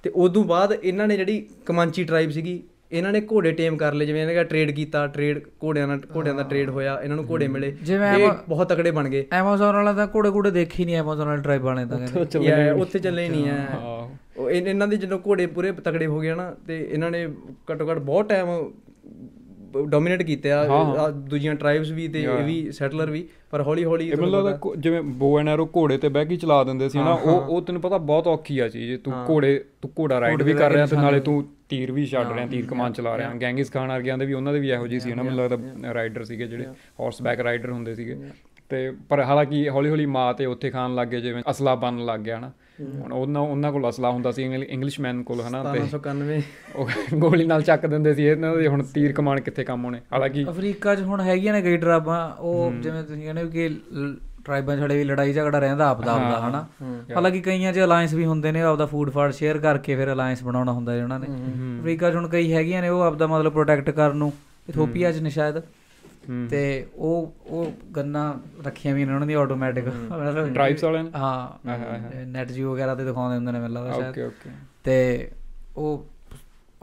ਤੇ ਉਦੋਂ ਬਾਅਦ ਇਹਨਾਂ ਨੇ ਜਿਹੜੀ ਕਮਾਂਚੀ ਟ੍ਰਾਈਬ ਸੀਗੀ ਇਹਨਾਂ ਨੇ ਘੋੜੇ ਟੇਮ ਕਰ ਲਏ ਜਿਵੇਂ ਇਹਨਾਂ ਦਾ ਟ੍ਰੇਡ ਕੀਤਾ ਟ੍ਰੇਡ ਘੋੜਿਆਂ ਨਾਲ ਘੋੜਿਆਂ ਦਾ ਟ੍ਰੇਡ ਹੋਇਆ ਇਹਨਾਂ ਨੂੰ ਘੋੜੇ ਮਿਲੇ ਇਹ ਬਹੁਤ ਤਕੜੇ ਬਣ ਗਏ ਐਮਾਜ਼ਨ ਵਾਲਾ ਤਾਂ ਘੋੜੇ ਘੋੜੇ ਦੇਖੀ ਨਹੀਂ ਐਮਾਜ਼ਨ ਵਾਲੇ ਟ੍ਰਾਈਬ ਵਾਲੇ ਤਾਂ ਕਹਿੰਦੇ ਉੱਥੇ ਚੱਲੇ ਨਹੀਂ ਆ ਉਹ ਇਹਨਾਂ ਦੇ ਜਦੋਂ ਘੋੜੇ ਪੂਰੇ ਤਕੜੇ ਹੋ ਗਏ ਨਾ ਤੇ ਇਹਨਾਂ ਨੇ ਘੱਟੋ ਘੱਟ ਬਹੁਤ ਟਾਈਮ ਡੋਮਿਨੇਟ ਕੀਤਾ ਦੂਜੀਆਂ ਟ੍ਰਾਈਬਸ ਵੀ ਤੇ ਇਹ ਵੀ ਸੈਟਲਰ ਵੀ ਪਰ ਹੌਲੀ ਹੌਲੀ ਇਹ ਮਤਲਬ ਜਿਵੇਂ ਬੋ ਐਂਡ ਐਰੋ ਘੋੜੇ ਤੇ ਬਹਿ ਕੇ ਚਲਾ ਦਿੰਦੇ ਸੀ ਨਾ ਉਹ ਉਹ ਤੈਨੂੰ ਪਤਾ ਬਹੁਤ ਔਖੀ ਆ ਚੀਜ਼ ਤੂੰ ਘੋੜੇ ਤੂੰ ਘੋੜਾ ਰਾਈਡ ਵੀ ਕਰ ਰਿਹਾ ਤੇ ਨਾਲੇ ਤੂੰ ਤੀਰ ਵੀ ਛੱਡ ਰਿਹਾ ਤੀਰ ਕਮਾਨ ਚਲਾ ਰਿਹਾ ਗੈਂਗਿਸ ਖਾਨ ਵਰਗਿਆਂ ਦੇ ਵੀ ਉਹਨਾਂ ਦੇ ਵੀ ਇਹੋ ਜਿਹੀ ਸੀ ਨਾ ਮੈਨੂੰ ਲੱਗਦਾ ਰਾਈਡਰ ਸੀਗੇ ਜਿਹੜੇ ਹਾਰਸਬੈਕ ਰਾਈਡਰ ਹੁੰਦੇ ਸੀਗੇ ਤੇ ਪਰ ਹਾਲਾਂਕਿ ਹੌਲੀ ਹੌਲੀ ਮਾਂ ਤੇ ਉੱਥੇ ਖਾਣ ਲੱਗ ਗਏ ਜਿਵੇਂ ਅਸਲਾ ਬਣਨ ਲੱਗ ਗਿਆ ਹਨਾ ਹੁਣ ਉਹਨਾਂ ਉਹਨਾਂ ਕੋਲ ਅਸਲਾ ਹੁੰਦਾ ਸੀ ਇੰਗਲਿਸ਼ਮੈਨ ਕੋਲ ਹਨਾ ਤੇ 1991 ਉਹ ਗੋਲੀ ਨਾਲ ਚੱਕ ਦਿੰਦੇ ਸੀ ਇਹਨਾਂ ਦੇ ਹੁਣ ਤੀਰ ਕਮਾਨ ਕਿੱਥੇ ਕੰਮ ਆਉਣੇ ਹਾਲਾਂਕਿ ਅਫਰੀਕਾ 'ਚ ਹੁਣ ਹੈਗੀਆਂ ਨੇ ਕਈ ਡਰਾਬਾਂ ਉਹ ਜਿਵੇਂ ਤੁਸੀਂ ਕਹਿੰਦੇ ਕਿ ਟ੍ਰਾਈਬਾਂ ਛੜੇ ਵੀ ਲੜਾਈ ਝਗੜਾ ਰਹਿੰਦਾ ਆਪਦਾ ਆਪਦਾ ਹਨਾ ਹਾਲਾਂਕਿ ਕਈਆਂ 'ਚ ਅਲਾਈਅੰਸ ਵੀ ਹੁੰਦੇ ਨੇ ਆਪਦਾ ਫੂਡ ਫਾਰ ਸ਼ੇਅਰ ਕਰਕੇ ਫਿਰ ਅਲਾਈਅੰਸ ਬਣਾਉਣਾ ਹੁੰਦਾ ਹੈ ਉਹਨਾਂ ਨੇ ਅਫਰੀਕਾ 'ਚ ਹੁਣ ਕਈ ਹੈਗੀਆਂ ਨੇ ਉਹ ਆਪਦਾ ਮਤਲਬ ਪ੍ਰੋਟੈਕਟ ਕਰਨ ਨੂੰ ਇਥੋਪੀਆ 'ਚ ਨਿਸ਼ਾਇਦ ਤੇ ਉਹ ਉਹ ਗੰਨਾ ਰੱਖਿਆ ਵੀ ਉਹਨਾਂ ਦੀ ਆਟੋਮੈਟਿਕ ਟ੍ਰਾਈਬਸ ਵਾਲਿਆਂ ਨੇ ਹਾਂ ਨੈਟ ਜੀ ਵਗੈਰਾ ਤੇ ਦਿਖਾਉਂਦੇ ਹੁੰਦੇ ਨੇ ਮੈਨੂੰ ਲੱਗਦਾ ਸ਼ਾਇਦ ਓਕੇ ਓਕੇ ਤੇ ਉਹ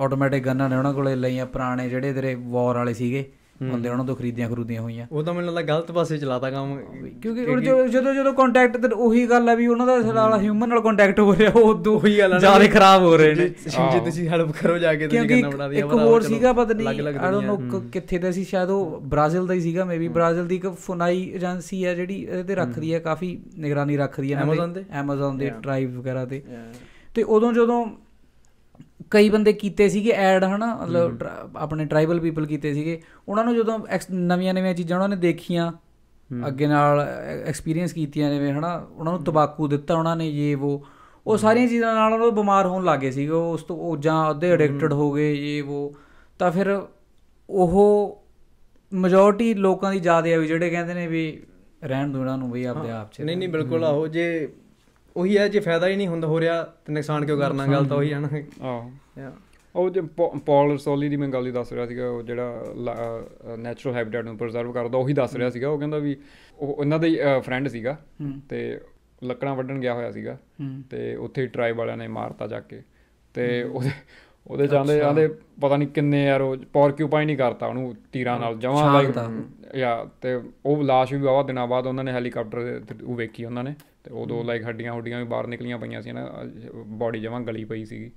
ਆਟੋਮੈਟਿਕ ਗੰਨਾ ਨੇ ਉਹਨਾਂ ਕੋਲੇ ਲਈਆਂ ਪੁਰਾਣੇ ਜਿਹੜੇ ਤੇਰੇ ਵਾਰ ਵਾਲੇ ਸੀਗੇ ਬੰਦੇ ਉਹਨਾਂ ਤੋਂ ਖਰੀਦੀਆਂ ਖਰੂਦੀਆਂ ਹੋਈਆਂ ਉਹ ਤਾਂ ਮੈਨੂੰ ਲੱਗਦਾ ਗਲਤ ਪਾਸੇ ਚਲਾਤਾ ਕੰਮ ਕਿਉਂਕਿ ਜਦੋਂ ਜਦੋਂ ਕੰਟੈਕਟ ਤੇ ਉਹੀ ਗੱਲ ਆ ਵੀ ਉਹਨਾਂ ਦਾ ਸਾਲਾ ਹਿਊਮਨ ਨਾਲ ਕੰਟੈਕਟ ਹੋ ਰਿਹਾ ਉਹ ਦੋ ਹੀ ਗੱਲ ਜਿਆਦਾ ਖਰਾਬ ਹੋ ਰਹੇ ਨੇ ਜੇ ਤੁਸੀਂ ਹੈਲਪ ਕਰੋ ਜਾ ਕੇ ਤੁਸੀਂ ਕਰਨਾ ਬਣਾ ਦਿਆ ਇੱਕ ਹੋਰ ਸੀਗਾ ਪਤਾ ਨਹੀਂ ਆਈ ਡੋਨਟ ਨੋ ਕਿੱਥੇ ਦਾ ਸੀ ਸ਼ਾਇਦ ਉਹ ਬ੍ਰਾਜ਼ੀਲ ਦਾ ਹੀ ਸੀਗਾ ਮੇਬੀ ਬ੍ਰਾਜ਼ੀਲ ਦੀ ਇੱਕ ਫੁਨਾਈ ਏਜੰਸੀ ਆ ਜਿਹੜੀ ਇਹਦੇ ਤੇ ਰੱਖਦੀ ਆ ਕਾਫੀ ਨਿਗਰਾਨੀ ਰੱਖਦੀ ਆ ਐਮਾਜ਼ਨ ਤੇ ਐਮਾਜ਼ਨ ਦੇ ਡਰਾਈਵ ਵਗੈਰਾ ਤੇ ਤੇ ਉਦੋਂ ਜਦੋਂ ਕਈ ਬੰਦੇ ਕੀਤੇ ਸੀਗੇ ਐਡ ਹਨਾ ਮਤਲਬ ਆਪਣੇ ਟ੍ਰਾਈਬਲ ਪੀਪਲ ਕੀਤੇ ਸੀਗੇ ਉਹਨਾਂ ਨੂੰ ਜਦੋਂ ਨਵੀਆਂ ਨਵੀਆਂ ਚੀਜ਼ਾਂ ਉਹਨਾਂ ਨੇ ਦੇਖੀਆਂ ਅੱਗੇ ਨਾਲ ਐਕਸਪੀਰੀਅੰਸ ਕੀਤੀਆਂ ਨੇ ਹਨਾ ਉਹਨਾਂ ਨੂੰ ਤਬਾਕੂ ਦਿੱਤਾ ਉਹਨਾਂ ਨੇ ਇਹ ਉਹ ਉਹ ਸਾਰੀਆਂ ਚੀਜ਼ਾਂ ਨਾਲ ਉਹ ਬਿਮਾਰ ਹੋਣ ਲੱਗੇ ਸੀਗੇ ਉਸ ਤੋਂ ਉਹ ਜਾਂ ਅੱਧੇ ਐਡਿਕਟਡ ਹੋ ਗਏ ਇਹ ਉਹ ਤਾਂ ਫਿਰ ਉਹ ਮੈਜੋਰਟੀ ਲੋਕਾਂ ਦੀ ਜ਼ਿਆਦਾ ਹੈ ਵੀ ਜਿਹੜੇ ਕਹਿੰਦੇ ਨੇ ਵੀ ਰਹਿਣ ਦੋ ਇਹਨਾਂ ਨੂੰ ਵੀ ਆਪਦੇ ਆਪ ਚ ਨਹੀਂ ਨਹੀਂ ਬਿਲਕੁਲ ਆਹੋ ਜੇ ਉਹੀ ਹੈ ਜੇ ਫਾਇਦਾ ਹੀ ਨਹੀਂ ਹੁੰਦਾ ਹੋ ਰਿਹਾ ਤੇ ਨੁਕਸਾਨ ਕਿਉਂ ਕਰਨਾ ਗੱਲ ਤਾਂ ਉਹੀ ਹੈ ਨਾ ਆਹ ਉਹ ਜੇ ਪੌਲ ਸੋਲੀ ਦੀ ਮੈਂ ਗੱਲ ਹੀ ਦੱਸ ਰਿਹਾ ਸੀਗਾ ਉਹ ਜਿਹੜਾ ਨੈਚੁਰਲ ਹੈਬਿਟੇਟ ਨੂੰ ਪ੍ਰੀਜ਼ਰਵ ਕਰਦਾ ਉਹੀ ਦੱਸ ਰਿਹਾ ਸੀਗਾ ਉਹ ਕਹਿੰਦਾ ਵੀ ਉਹ ਉਹਨਾਂ ਦਾ ਹੀ ਫਰੈਂਡ ਸੀਗਾ ਤੇ ਲੱਕੜਾਂ ਵੱਢਣ ਗਿਆ ਹੋਇਆ ਸੀਗਾ ਤੇ ਉੱਥੇ ਟ੍ਰਾਈਬ ਵਾਲਿਆਂ ਨੇ ਮਾਰਤਾ ਜਾ ਕੇ ਤੇ ਉਹਦੇ ਉਹਦੇ ਜਾਂਦੇ ਆਂਦੇ ਪਤਾ ਨਹੀਂ ਕਿੰਨੇ ਯਾਰ ਉਹ ਪਾਈ ਨਹੀਂ ਕਰਤਾ ਉਹਨੂੰ ਤੀਰਾਂ ਨਾਲ ਜਮਾਂ ਲਾਈ ਯਾ ਤੇ ਉਹ ਲਾਸ਼ ਵੀ ਬਾਵਾ ਦਿਨਾਂ ਬਾਅਦ ਉਹਨਾਂ ਨੇ ਹੈਲੀਕਾਪਟਰ ਉਹ ਵੇਖੀ ਉਹਨਾਂ ਨੇ ਤੇ ਉਦੋਂ ਲਾਈਕ ਹੱਡੀਆਂ ਹੁੱਡੀਆਂ ਵੀ ਬਾਹਰ ਨਿਕਲੀਆਂ ਪਈਆਂ ਸੀ ਨਾ ਬਾਡੀ ਜਮਾਂ ਗਲੀ ਪਈ ਸੀਗੀ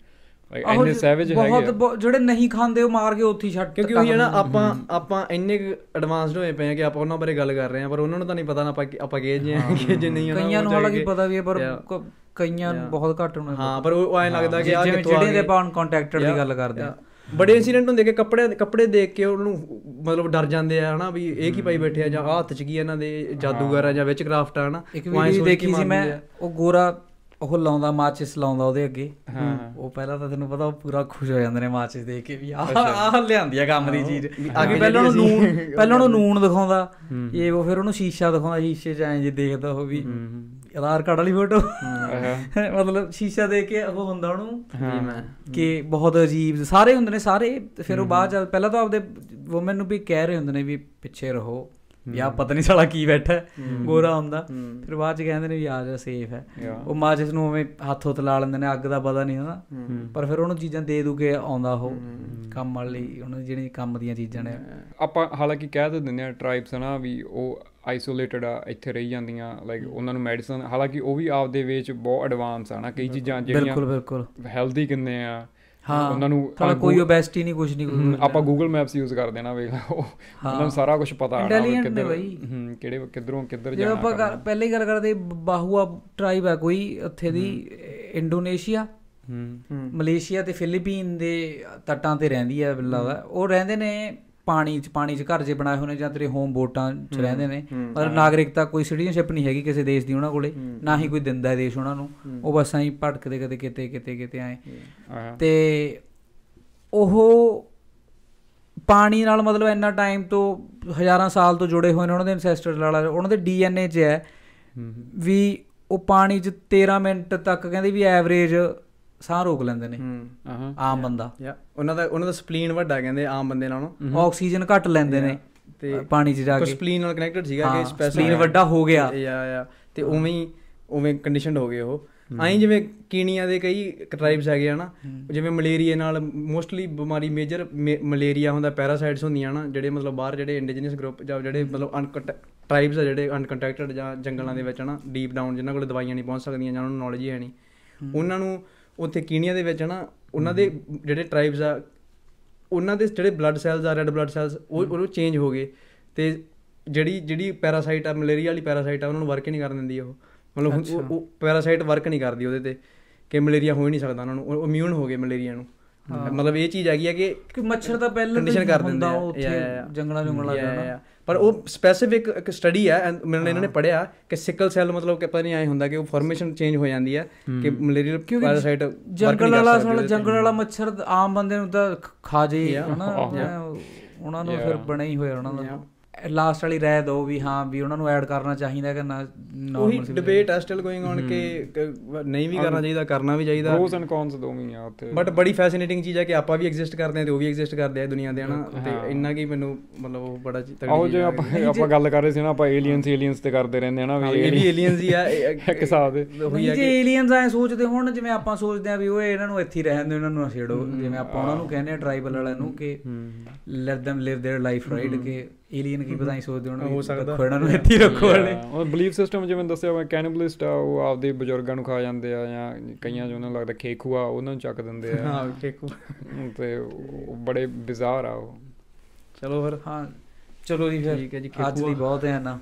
ਲਾਈਕ ਐਨੇ ਸੈਵੇਜ ਹੈਗੇ ਬਹੁਤ ਜਿਹੜੇ ਨਹੀਂ ਖਾਂਦੇ ਉਹ ਮਾਰ ਕੇ ਉੱਥੇ ਛੱਡ ਕਿਉਂਕਿ ਉਹ ਜਿਹੜਾ ਆਪਾਂ ਆਪਾਂ ਇੰਨੇ ਐਡਵਾਂਸਡ ਹੋਏ ਪਏ ਆ ਕਿ ਆਪਾਂ ਉਹਨਾਂ ਬਾਰੇ ਗੱਲ ਕਰ ਰਹੇ ਆ ਪਰ ਉਹਨਾਂ ਨੂੰ ਤਾਂ ਨਹੀਂ ਪਤਾ ਨਾ ਆਪਾਂ ਆਪਾਂ ਕਿਹ ਜੇ ਆ ਕਿ ਜੇ ਨਹੀਂ ਉਹਨਾਂ ਨੂੰ ਕਈਆਂ ਨੂੰ ਹਾਲਾਂਕਿ ਪਤਾ ਵੀ ਹੈ ਪਰ ਕਈਆਂ ਬਹੁਤ ਘੱਟ ਉਹਨਾਂ ਨੂੰ ਹਾਂ ਪਰ ਉਹ ਐਂ ਲੱਗਦਾ ਕਿ ਆ ਜਿਹੜੇ ਦੇ ਆਪਾਂ ਕੰਟੈਕਟਰ ਦੀ ਗੱਲ ਕਰਦੇ ਆ ਬੜੇ ਇਨਸੀਡੈਂਟ ਹੁੰਦੇ ਕਿ ਕੱਪੜੇ ਕੱਪੜੇ ਦੇਖ ਕੇ ਉਹਨੂੰ ਮਤਲਬ ਡਰ ਜਾਂਦੇ ਆ ਹਨਾ ਵੀ ਇਹ ਕੀ ਪਾਈ ਬੈਠੇ ਆ ਜਾਂ ਹੱਥ ਚ ਕੀ ਇਹਨਾਂ ਦੇ ਜਾਦੂਗਰ ਆ ਜਾਂ ਵਿਚਕ੍ਰਾਫਟ ਆ ਹਨਾ ਇੱਕ ਵੀ ਦੇਖੀ ਸੀ ਮੈਂ ਉਹ ਗੋਰਾ ਉਹ ਲਾਉਂਦਾ ਮਾਚਿਸ ਲਾਉਂਦਾ ਉਹਦੇ ਅੱਗੇ ਹਾਂ ਉਹ ਪਹਿਲਾਂ ਤਾਂ ਤੈਨੂੰ ਪਤਾ ਉਹ ਪੂਰਾ ਖੁਸ਼ ਹੋ ਜਾਂਦੇ ਨੇ ਮਾਚਿਸ ਦੇਖ ਕੇ ਵੀ ਆਹ ਆਹ ਲਿਆਂਦੀ ਆ ਕੰਮ ਦੀ ਚੀਜ਼ ਅੱਗੇ ਪਹਿਲਾਂ ਉਹਨੂੰ ਨੂਨ ਪਹਿਲਾਂ ਉਹਨੂੰ ਨੂਨ ਦਿਖਾਉਂਦਾ ਇਹ ਉਹ ਫਿਰ ਉਹਨੂੰ ਸ਼ੀਸ਼ਾ ਦਿਖਾਉਂਦਾ ਸ਼ੀਸ਼ੇ 'ਚ ਐਂ ਜੇ ਦੇਖਦਾ ਉਹ ਵੀ ਆਧਾਰ ਕਾਰਡ ਵਾਲੀ ਫੋਟੋ ਮਤਲਬ ਸ਼ੀਸ਼ਾ ਦੇ ਕੇ ਉਹ ਹੁੰਦਾ ਉਹਨੂੰ ਕਿ ਬਹੁਤ ਅਜੀਬ ਸਾਰੇ ਹੁੰਦੇ ਨੇ ਸਾਰੇ ਫਿਰ ਉਹ ਬਾਅਦ ਚ ਪਹਿਲਾਂ ਤਾਂ ਆਪਦੇ ਵੂਮਨ ਨੂੰ ਵੀ ਕਹਿ ਰਹੇ ਹੁੰਦੇ ਨੇ ਵੀ ਪਿੱਛੇ ਰਹੋ ਯਾ ਪਤਾ ਨਹੀਂ ਸਾਲਾ ਕੀ ਬੈਠਾ ਗੋਰਾ ਹੁੰਦਾ ਫਿਰ ਬਾਅਦ ਚ ਕਹਿੰਦੇ ਨੇ ਵੀ ਆ ਜਾ ਸੇਫ ਹੈ ਉਹ ਮਾਚਿਸ ਨੂੰ ਉਵੇਂ ਹੱਥ ਹੋਤ ਲਾ ਲੈਂਦੇ ਨੇ ਅੱਗ ਦਾ ਪਤਾ ਨਹੀਂ ਹੁੰਦਾ ਪਰ ਫਿਰ ਉਹਨੂੰ ਚੀਜ਼ਾਂ ਦੇ ਦੂ ਕੇ ਆਉਂਦਾ ਉਹ ਕੰਮ ਵਾਲੇ ਲਈ ਉਹਨਾਂ ਦੀ ਜਿਹੜੀ ਕੰਮ ਦੀਆਂ ਚੀਜ਼ਾਂ ਨੇ ਆਪਾਂ ਹਾਲਾਂਕਿ ਕਹਿ ਤਾਂ ਦਿੰਦੇ ਆ ਟ੍ਰਾਈਬਸ ਹਨਾ ਵੀ ਉਹ ਆਈਸੋਲੇਟਡ ਆ ਇੱਥੇ ਰਹੀ ਜਾਂਦੀਆਂ ਲਾਈਕ ਉਹਨਾਂ ਨੂੰ ਮੈਡੀਸਨ ਹਾਲਾਂਕਿ ਉਹ ਵੀ ਆਪ ਦੇ ਵਿੱਚ ਬਹੁਤ ਐਡਵਾਂਸ ਆ ਨਾ ਕਈ ਚੀਜ਼ਾਂ ਜਿਹੜੀਆਂ ਬਿਲਕੁਲ ਬਿਲਕੁਲ ਹੈਲਦੀ ਕਿੰਨੇ ਆ ਹਾਂ ਉਹਨਾਂ ਨੂੰ ਤਾਂ ਕੋਈ ਓਬੈਸਟੀ ਨਹੀਂ ਕੁਝ ਨਹੀਂ ਆਪਾਂ Google Maps ਯੂਜ਼ ਕਰ ਦੇਣਾ ਵੇਖ ਉਹਨਾਂ ਨੂੰ ਸਾਰਾ ਕੁਝ ਪਤਾ ਆ ਰਿਹਾ ਕਿੱਧਰ ਕਿਹੜੇ ਕਿੱਧਰੋਂ ਕਿੱਧਰ ਜਾਣਾ ਆਪਾਂ ਪਹਿਲੇ ਹੀ ਗੱਲ ਕਰਦੇ ਬਾਹੂਆ ਟ੍ਰਾਈਬ ਹੈ ਕੋਈ ਉੱਥੇ ਦੀ ਇੰਡੋਨੇਸ਼ੀਆ ਹੂੰ ਮਲੇਸ਼ੀਆ ਤੇ ਫਿਲੀਪੀਨ ਦੇ ਤੱਟਾਂ ਤੇ ਰਹਿੰਦੀ ਹੈ ਬਿੱਲਾ ਉਹ ਰਹਿੰਦੇ ਨੇ ਪਾਣੀ ਚ ਪਾਣੀ ਚ ਘਰ ਜੇ ਬਣਾਏ ਹੋਣੇ ਜਾਂ ਤੇਰੇ ਹੋਮ ਬੋਟਾਂ ਚ ਰਹਿੰਦੇ ਨੇ ਪਰ ਨਾਗਰਿਕਤਾ ਕੋਈ ਸਿਟੀਜ਼ਨਸ਼ਿਪ ਨਹੀਂ ਹੈਗੀ ਕਿਸੇ ਦੇਸ਼ ਦੀ ਉਹਨਾਂ ਕੋਲੇ ਨਾ ਹੀ ਕੋਈ ਦਿੰਦਾ ਹੈ ਦੇਸ਼ ਉਹਨਾਂ ਨੂੰ ਉਹ ਬਸ ਐਂ ਭਟਕਦੇ ਕਦੇ ਕਿਤੇ ਕਿਤੇ ਕਿਤੇ ਆਏ ਤੇ ਉਹ ਪਾਣੀ ਨਾਲ ਮਤਲਬ ਇੰਨਾ ਟਾਈਮ ਤੋਂ ਹਜ਼ਾਰਾਂ ਸਾਲ ਤੋਂ ਜੁੜੇ ਹੋਏ ਨੇ ਉਹਨਾਂ ਦੇ ਐਨਸੈਸਟਰ ਨਾਲ ਉਹਨਾਂ ਦੇ ਡੀਐਨਏ 'ਚ ਹੈ ਵੀ ਉਹ ਪਾਣੀ 'ਚ 13 ਮਿੰਟ ਤੱਕ ਕਹਿੰਦੇ ਵੀ ਐਵਰੇਜ ਸਾਹ ਰੋਕ ਲੈਂਦੇ ਨੇ ਆਮ ਬੰਦਾ ਉਹਨਾਂ ਦਾ ਉਹਨਾਂ ਦਾ ਸਪਲੀਨ ਵੱਡਾ ਕਹਿੰਦੇ ਆਮ ਬੰਦੇ ਨਾਲੋਂ ਆਕਸੀਜਨ ਘੱਟ ਲੈਂਦੇ ਨੇ ਤੇ ਪਾਣੀ 'ਚ ਜਾ ਕੇ ਸਪਲੀਨ ਨਾਲ ਕਨੈਕਟਡ ਸੀਗਾ ਕਿ ਸਪਲੀਨ ਵੱਡਾ ਹੋ ਗਿਆ ਯਾ ਯਾ ਤੇ ਉਵੇਂ ਹੀ ਉਵੇਂ ਕੰਡੀਸ਼ਨਡ ਹੋ ਗਏ ਉਹ ਆਈ ਜਿਵੇਂ ਕੀਨੀਆ ਦੇ ਕਈ ਟ੍ਰਾਈਬਸ ਹੈਗੇ ਹਨਾ ਜਿਵੇਂ ਮਲੇਰੀਆ ਨਾਲ ਮੋਸਟਲੀ ਬਿਮਾਰੀ ਮੇਜਰ ਮਲੇਰੀਆ ਹੁੰਦਾ ਪੈਰਾਸਾਈਟਸ ਹੁੰਦੀਆਂ ਹਨ ਜਿਹੜੇ ਮਤਲਬ ਬਾਹਰ ਜਿਹੜੇ ਇੰਡੀਜਨਸ ਗਰੁੱਪ ਜਾਂ ਜਿਹੜੇ ਮਤਲਬ ਅਨ ਟ੍ਰਾਈਬਸ ਆ ਜਿਹੜੇ ਅਨਕੰਟੈਕਟਡ ਜਾਂ ਜੰਗਲਾਂ ਦੇ ਵਿੱਚ ਹਨਾ ਡੀਪ ਡਾਊਨ ਜਿਨ੍ਹਾਂ ਕੋਲ ਦਵਾਈਆਂ ਨਹੀਂ ਪਹੁੰਚ ਸਕਦੀਆਂ ਜਾਂ ਉਹਨਾਂ ਨੂੰ ਨੌਲੇਜ ਹੀ ਹੈ ਨਹੀਂ ਉਹਨਾਂ ਨੂੰ ਉੱਥੇ ਕੀਨੀਆ ਦੇ ਵਿੱਚ ਨਾ ਉਹਨਾਂ ਦੇ ਜਿਹੜੇ ਟ੍ਰਾਈਬਸ ਆ ਉਹਨਾਂ ਦੇ ਜਿਹੜੇ ਬਲੱਡ ਸੈਲਸ ਆ ਰੈੱਡ ਬਲੱਡ ਸੈਲਸ ਉਹ ਉਹ ਚੇਂਜ ਹੋ ਗਏ ਤੇ ਜਿਹੜੀ ਜਿਹੜੀ ਪੈਰਾਸਾਈਟ ਆ ਮਲੇਰੀਆ ਵਾਲੀ ਪੈਰਾਸਾਈਟ ਆ ਉਹਨਾਂ ਨੂੰ ਵਰਕ ਹੀ ਨਹੀਂ ਕਰਨ ਦਿੰਦੀ ਉਹ ਮਤਲਬ ਉਹ ਪੈਰਾਸਾਈਟ ਵਰਕ ਨਹੀਂ ਕਰਦੀ ਉਹਦੇ ਤੇ ਕਿ ਮਲੇਰੀਆ ਹੋ ਹੀ ਨਹੀਂ ਸਕਦਾ ਉਹਨਾਂ ਨੂੰ ਉਹ ਇਮਿਊਨ ਹੋ ਗਏ ਮਲੇਰੀਆ ਨੂੰ ਮਤਲਬ ਇਹ ਚੀਜ਼ ਹੈਗੀ ਹੈ ਕਿ ਮੱਛਰ ਤਾਂ ਪਹਿਲਾਂ ਕੰਡੀਸ਼ਨ ਕਰ ਆ ਉੱਥੇ ਜੰਗਲਾਂ ਜੰਗਲਾਂ ਜਾਣਾ ਪਰ ਉਹ ਸਪੈਸਿਫਿਕ ਇੱਕ ਸਟੱਡੀ ਹੈ ਮੈਨੂੰ ਇਹਨਾਂ ਨੇ ਪੜਿਆ ਕਿ ਸਿਕਲ ਸੈਲ ਮਤਲਬ ਕਿ ਪਤਾ ਨਹੀਂ ਆਏ ਹੁੰਦਾ ਕਿ ਉਹ ਫਾਰਮੇਸ਼ਨ ਚੇਂਜ ਹੋ ਜਾਂਦੀ ਹੈ ਕਿ ਮਲੇਰੀਅਲ ਪੈਰਾਸਾਈਟ ਜੰਗਲ ਵਾਲਾ ਸਾਲ ਜੰਗਲ ਵਾਲਾ ਮੱਛਰ ਆਮ ਬੰਦੇ ਨੂੰ ਤਾਂ ਖਾ ਜੇ ਹਨਾ ਉਹਨਾਂ ਨੂੰ ਫਿਰ ਬਣਿਆ ਹੀ ਹੋਇਆ ਉਹਨਾਂ ਦਾ ਲਾਸਟ ਵਾਲੀ ਰਾਇ ਦੋ ਵੀ ਹਾਂ ਵੀ ਉਹਨਾਂ ਨੂੰ ਐਡ ਕਰਨਾ ਚਾਹੀਦਾ ਕਿ ਨਾ ਉਹੀ ਡਿਬੇਟ ਆ ਸਟਿਲ ਗੋਇੰਗ ਔਨ ਕਿ ਨਹੀਂ ਵੀ ਕਰਨਾ ਚਾਹੀਦਾ ਕਰਨਾ ਵੀ ਚਾਹੀਦਾ ਪ੍ਰੋਸ ਐਂਡ ਕੌਨਸ ਦੋਵੇਂ ਆ ਉੱਥੇ ਬਟ ਬੜੀ ਫੈਸੀਨੇਟਿੰਗ ਚੀਜ਼ ਹੈ ਕਿ ਆਪਾਂ ਵੀ ਐਗਜ਼ਿਸਟ ਕਰਦੇ ਆ ਤੇ ਉਹ ਵੀ ਐਗਜ਼ਿਸਟ ਕਰਦੇ ਆ ਦੁਨੀਆ ਦੇ ਹਨਾ ਤੇ ਇੰਨਾ ਕੀ ਮੈਨੂੰ ਮਤਲਬ ਉਹ ਬੜਾ ਤਗੜੀ ਆਓ ਜੇ ਆਪਾਂ ਆਪਾਂ ਗੱਲ ਕਰ ਰਹੇ ਸੀ ਨਾ ਆਪਾਂ ਏਲੀਅਨਸ ਏਲੀਅਨਸ ਤੇ ਕਰਦੇ ਰਹਿੰਦੇ ਹਨਾ ਵੀ ਇਹ ਵੀ ਏਲੀਅਨਸ ਹੀ ਆ ਇੱਕ ਹਿਸਾਬ ਦੇ ਜੇ ਏਲੀਅਨਸ ਐ ਸੋਚਦੇ ਹੋਣ ਜਿਵੇਂ ਆਪਾਂ ਸੋਚਦੇ ਆ ਵੀ ਉਹ ਇਹਨਾਂ ਨੂੰ ਇੱਥੇ ਰਹਿਣ ਦੇ ਉਹਨਾਂ ਨੂੰ ਛੇੜੋ ਜਿਵੇਂ ਆਪਾਂ ਉਹਨਾਂ ਨੂੰ ਕਹਿੰਦੇ ਆ ਟ੍ਰਾਈਬਲ ਵਾਲਿਆਂ ਨੂੰ ਕਿ let them live their life right ਕਿ ਏਲੀਅਨ ਕੀ ਪਤਾ ਨਹੀਂ ਸੋਚਦੇ ਹੋਣ ਹੋ ਸਕਦਾ ਖੋੜਾਂ ਨੂੰ ਇੱਥੇ ਰੱਖੋ ਵਾਲੇ ਉਹ ਬਲੀਫ ਸਿਸਟਮ ਜਿਵੇਂ ਦੱਸਿਆ ਮੈਂ ਕੈਨਿਬਲਿਸਟ ਆ ਉਹ ਆਪਦੇ ਬਜ਼ੁਰਗਾਂ ਨੂੰ ਖਾ ਜਾਂਦੇ ਆ ਜਾਂ ਕਈਆਂ ਜਿਹਨਾਂ ਨੂੰ ਲੱਗਦਾ ਖੇਖੂਆ ਉਹਨਾਂ ਨੂੰ ਚੱਕ ਦਿੰਦੇ ਆ ਹਾਂ ਖੇਖੂ ਤੇ ਉਹ ਬੜੇ ਬਿਜ਼ਾਰ ਆ ਉਹ ਚਲੋ ਫਿਰ ਹਾਂ ਚਲੋ ਜੀ ਫਿਰ ਅੱਜ ਦੀ ਬਹੁਤ ਹੈ ਨਾ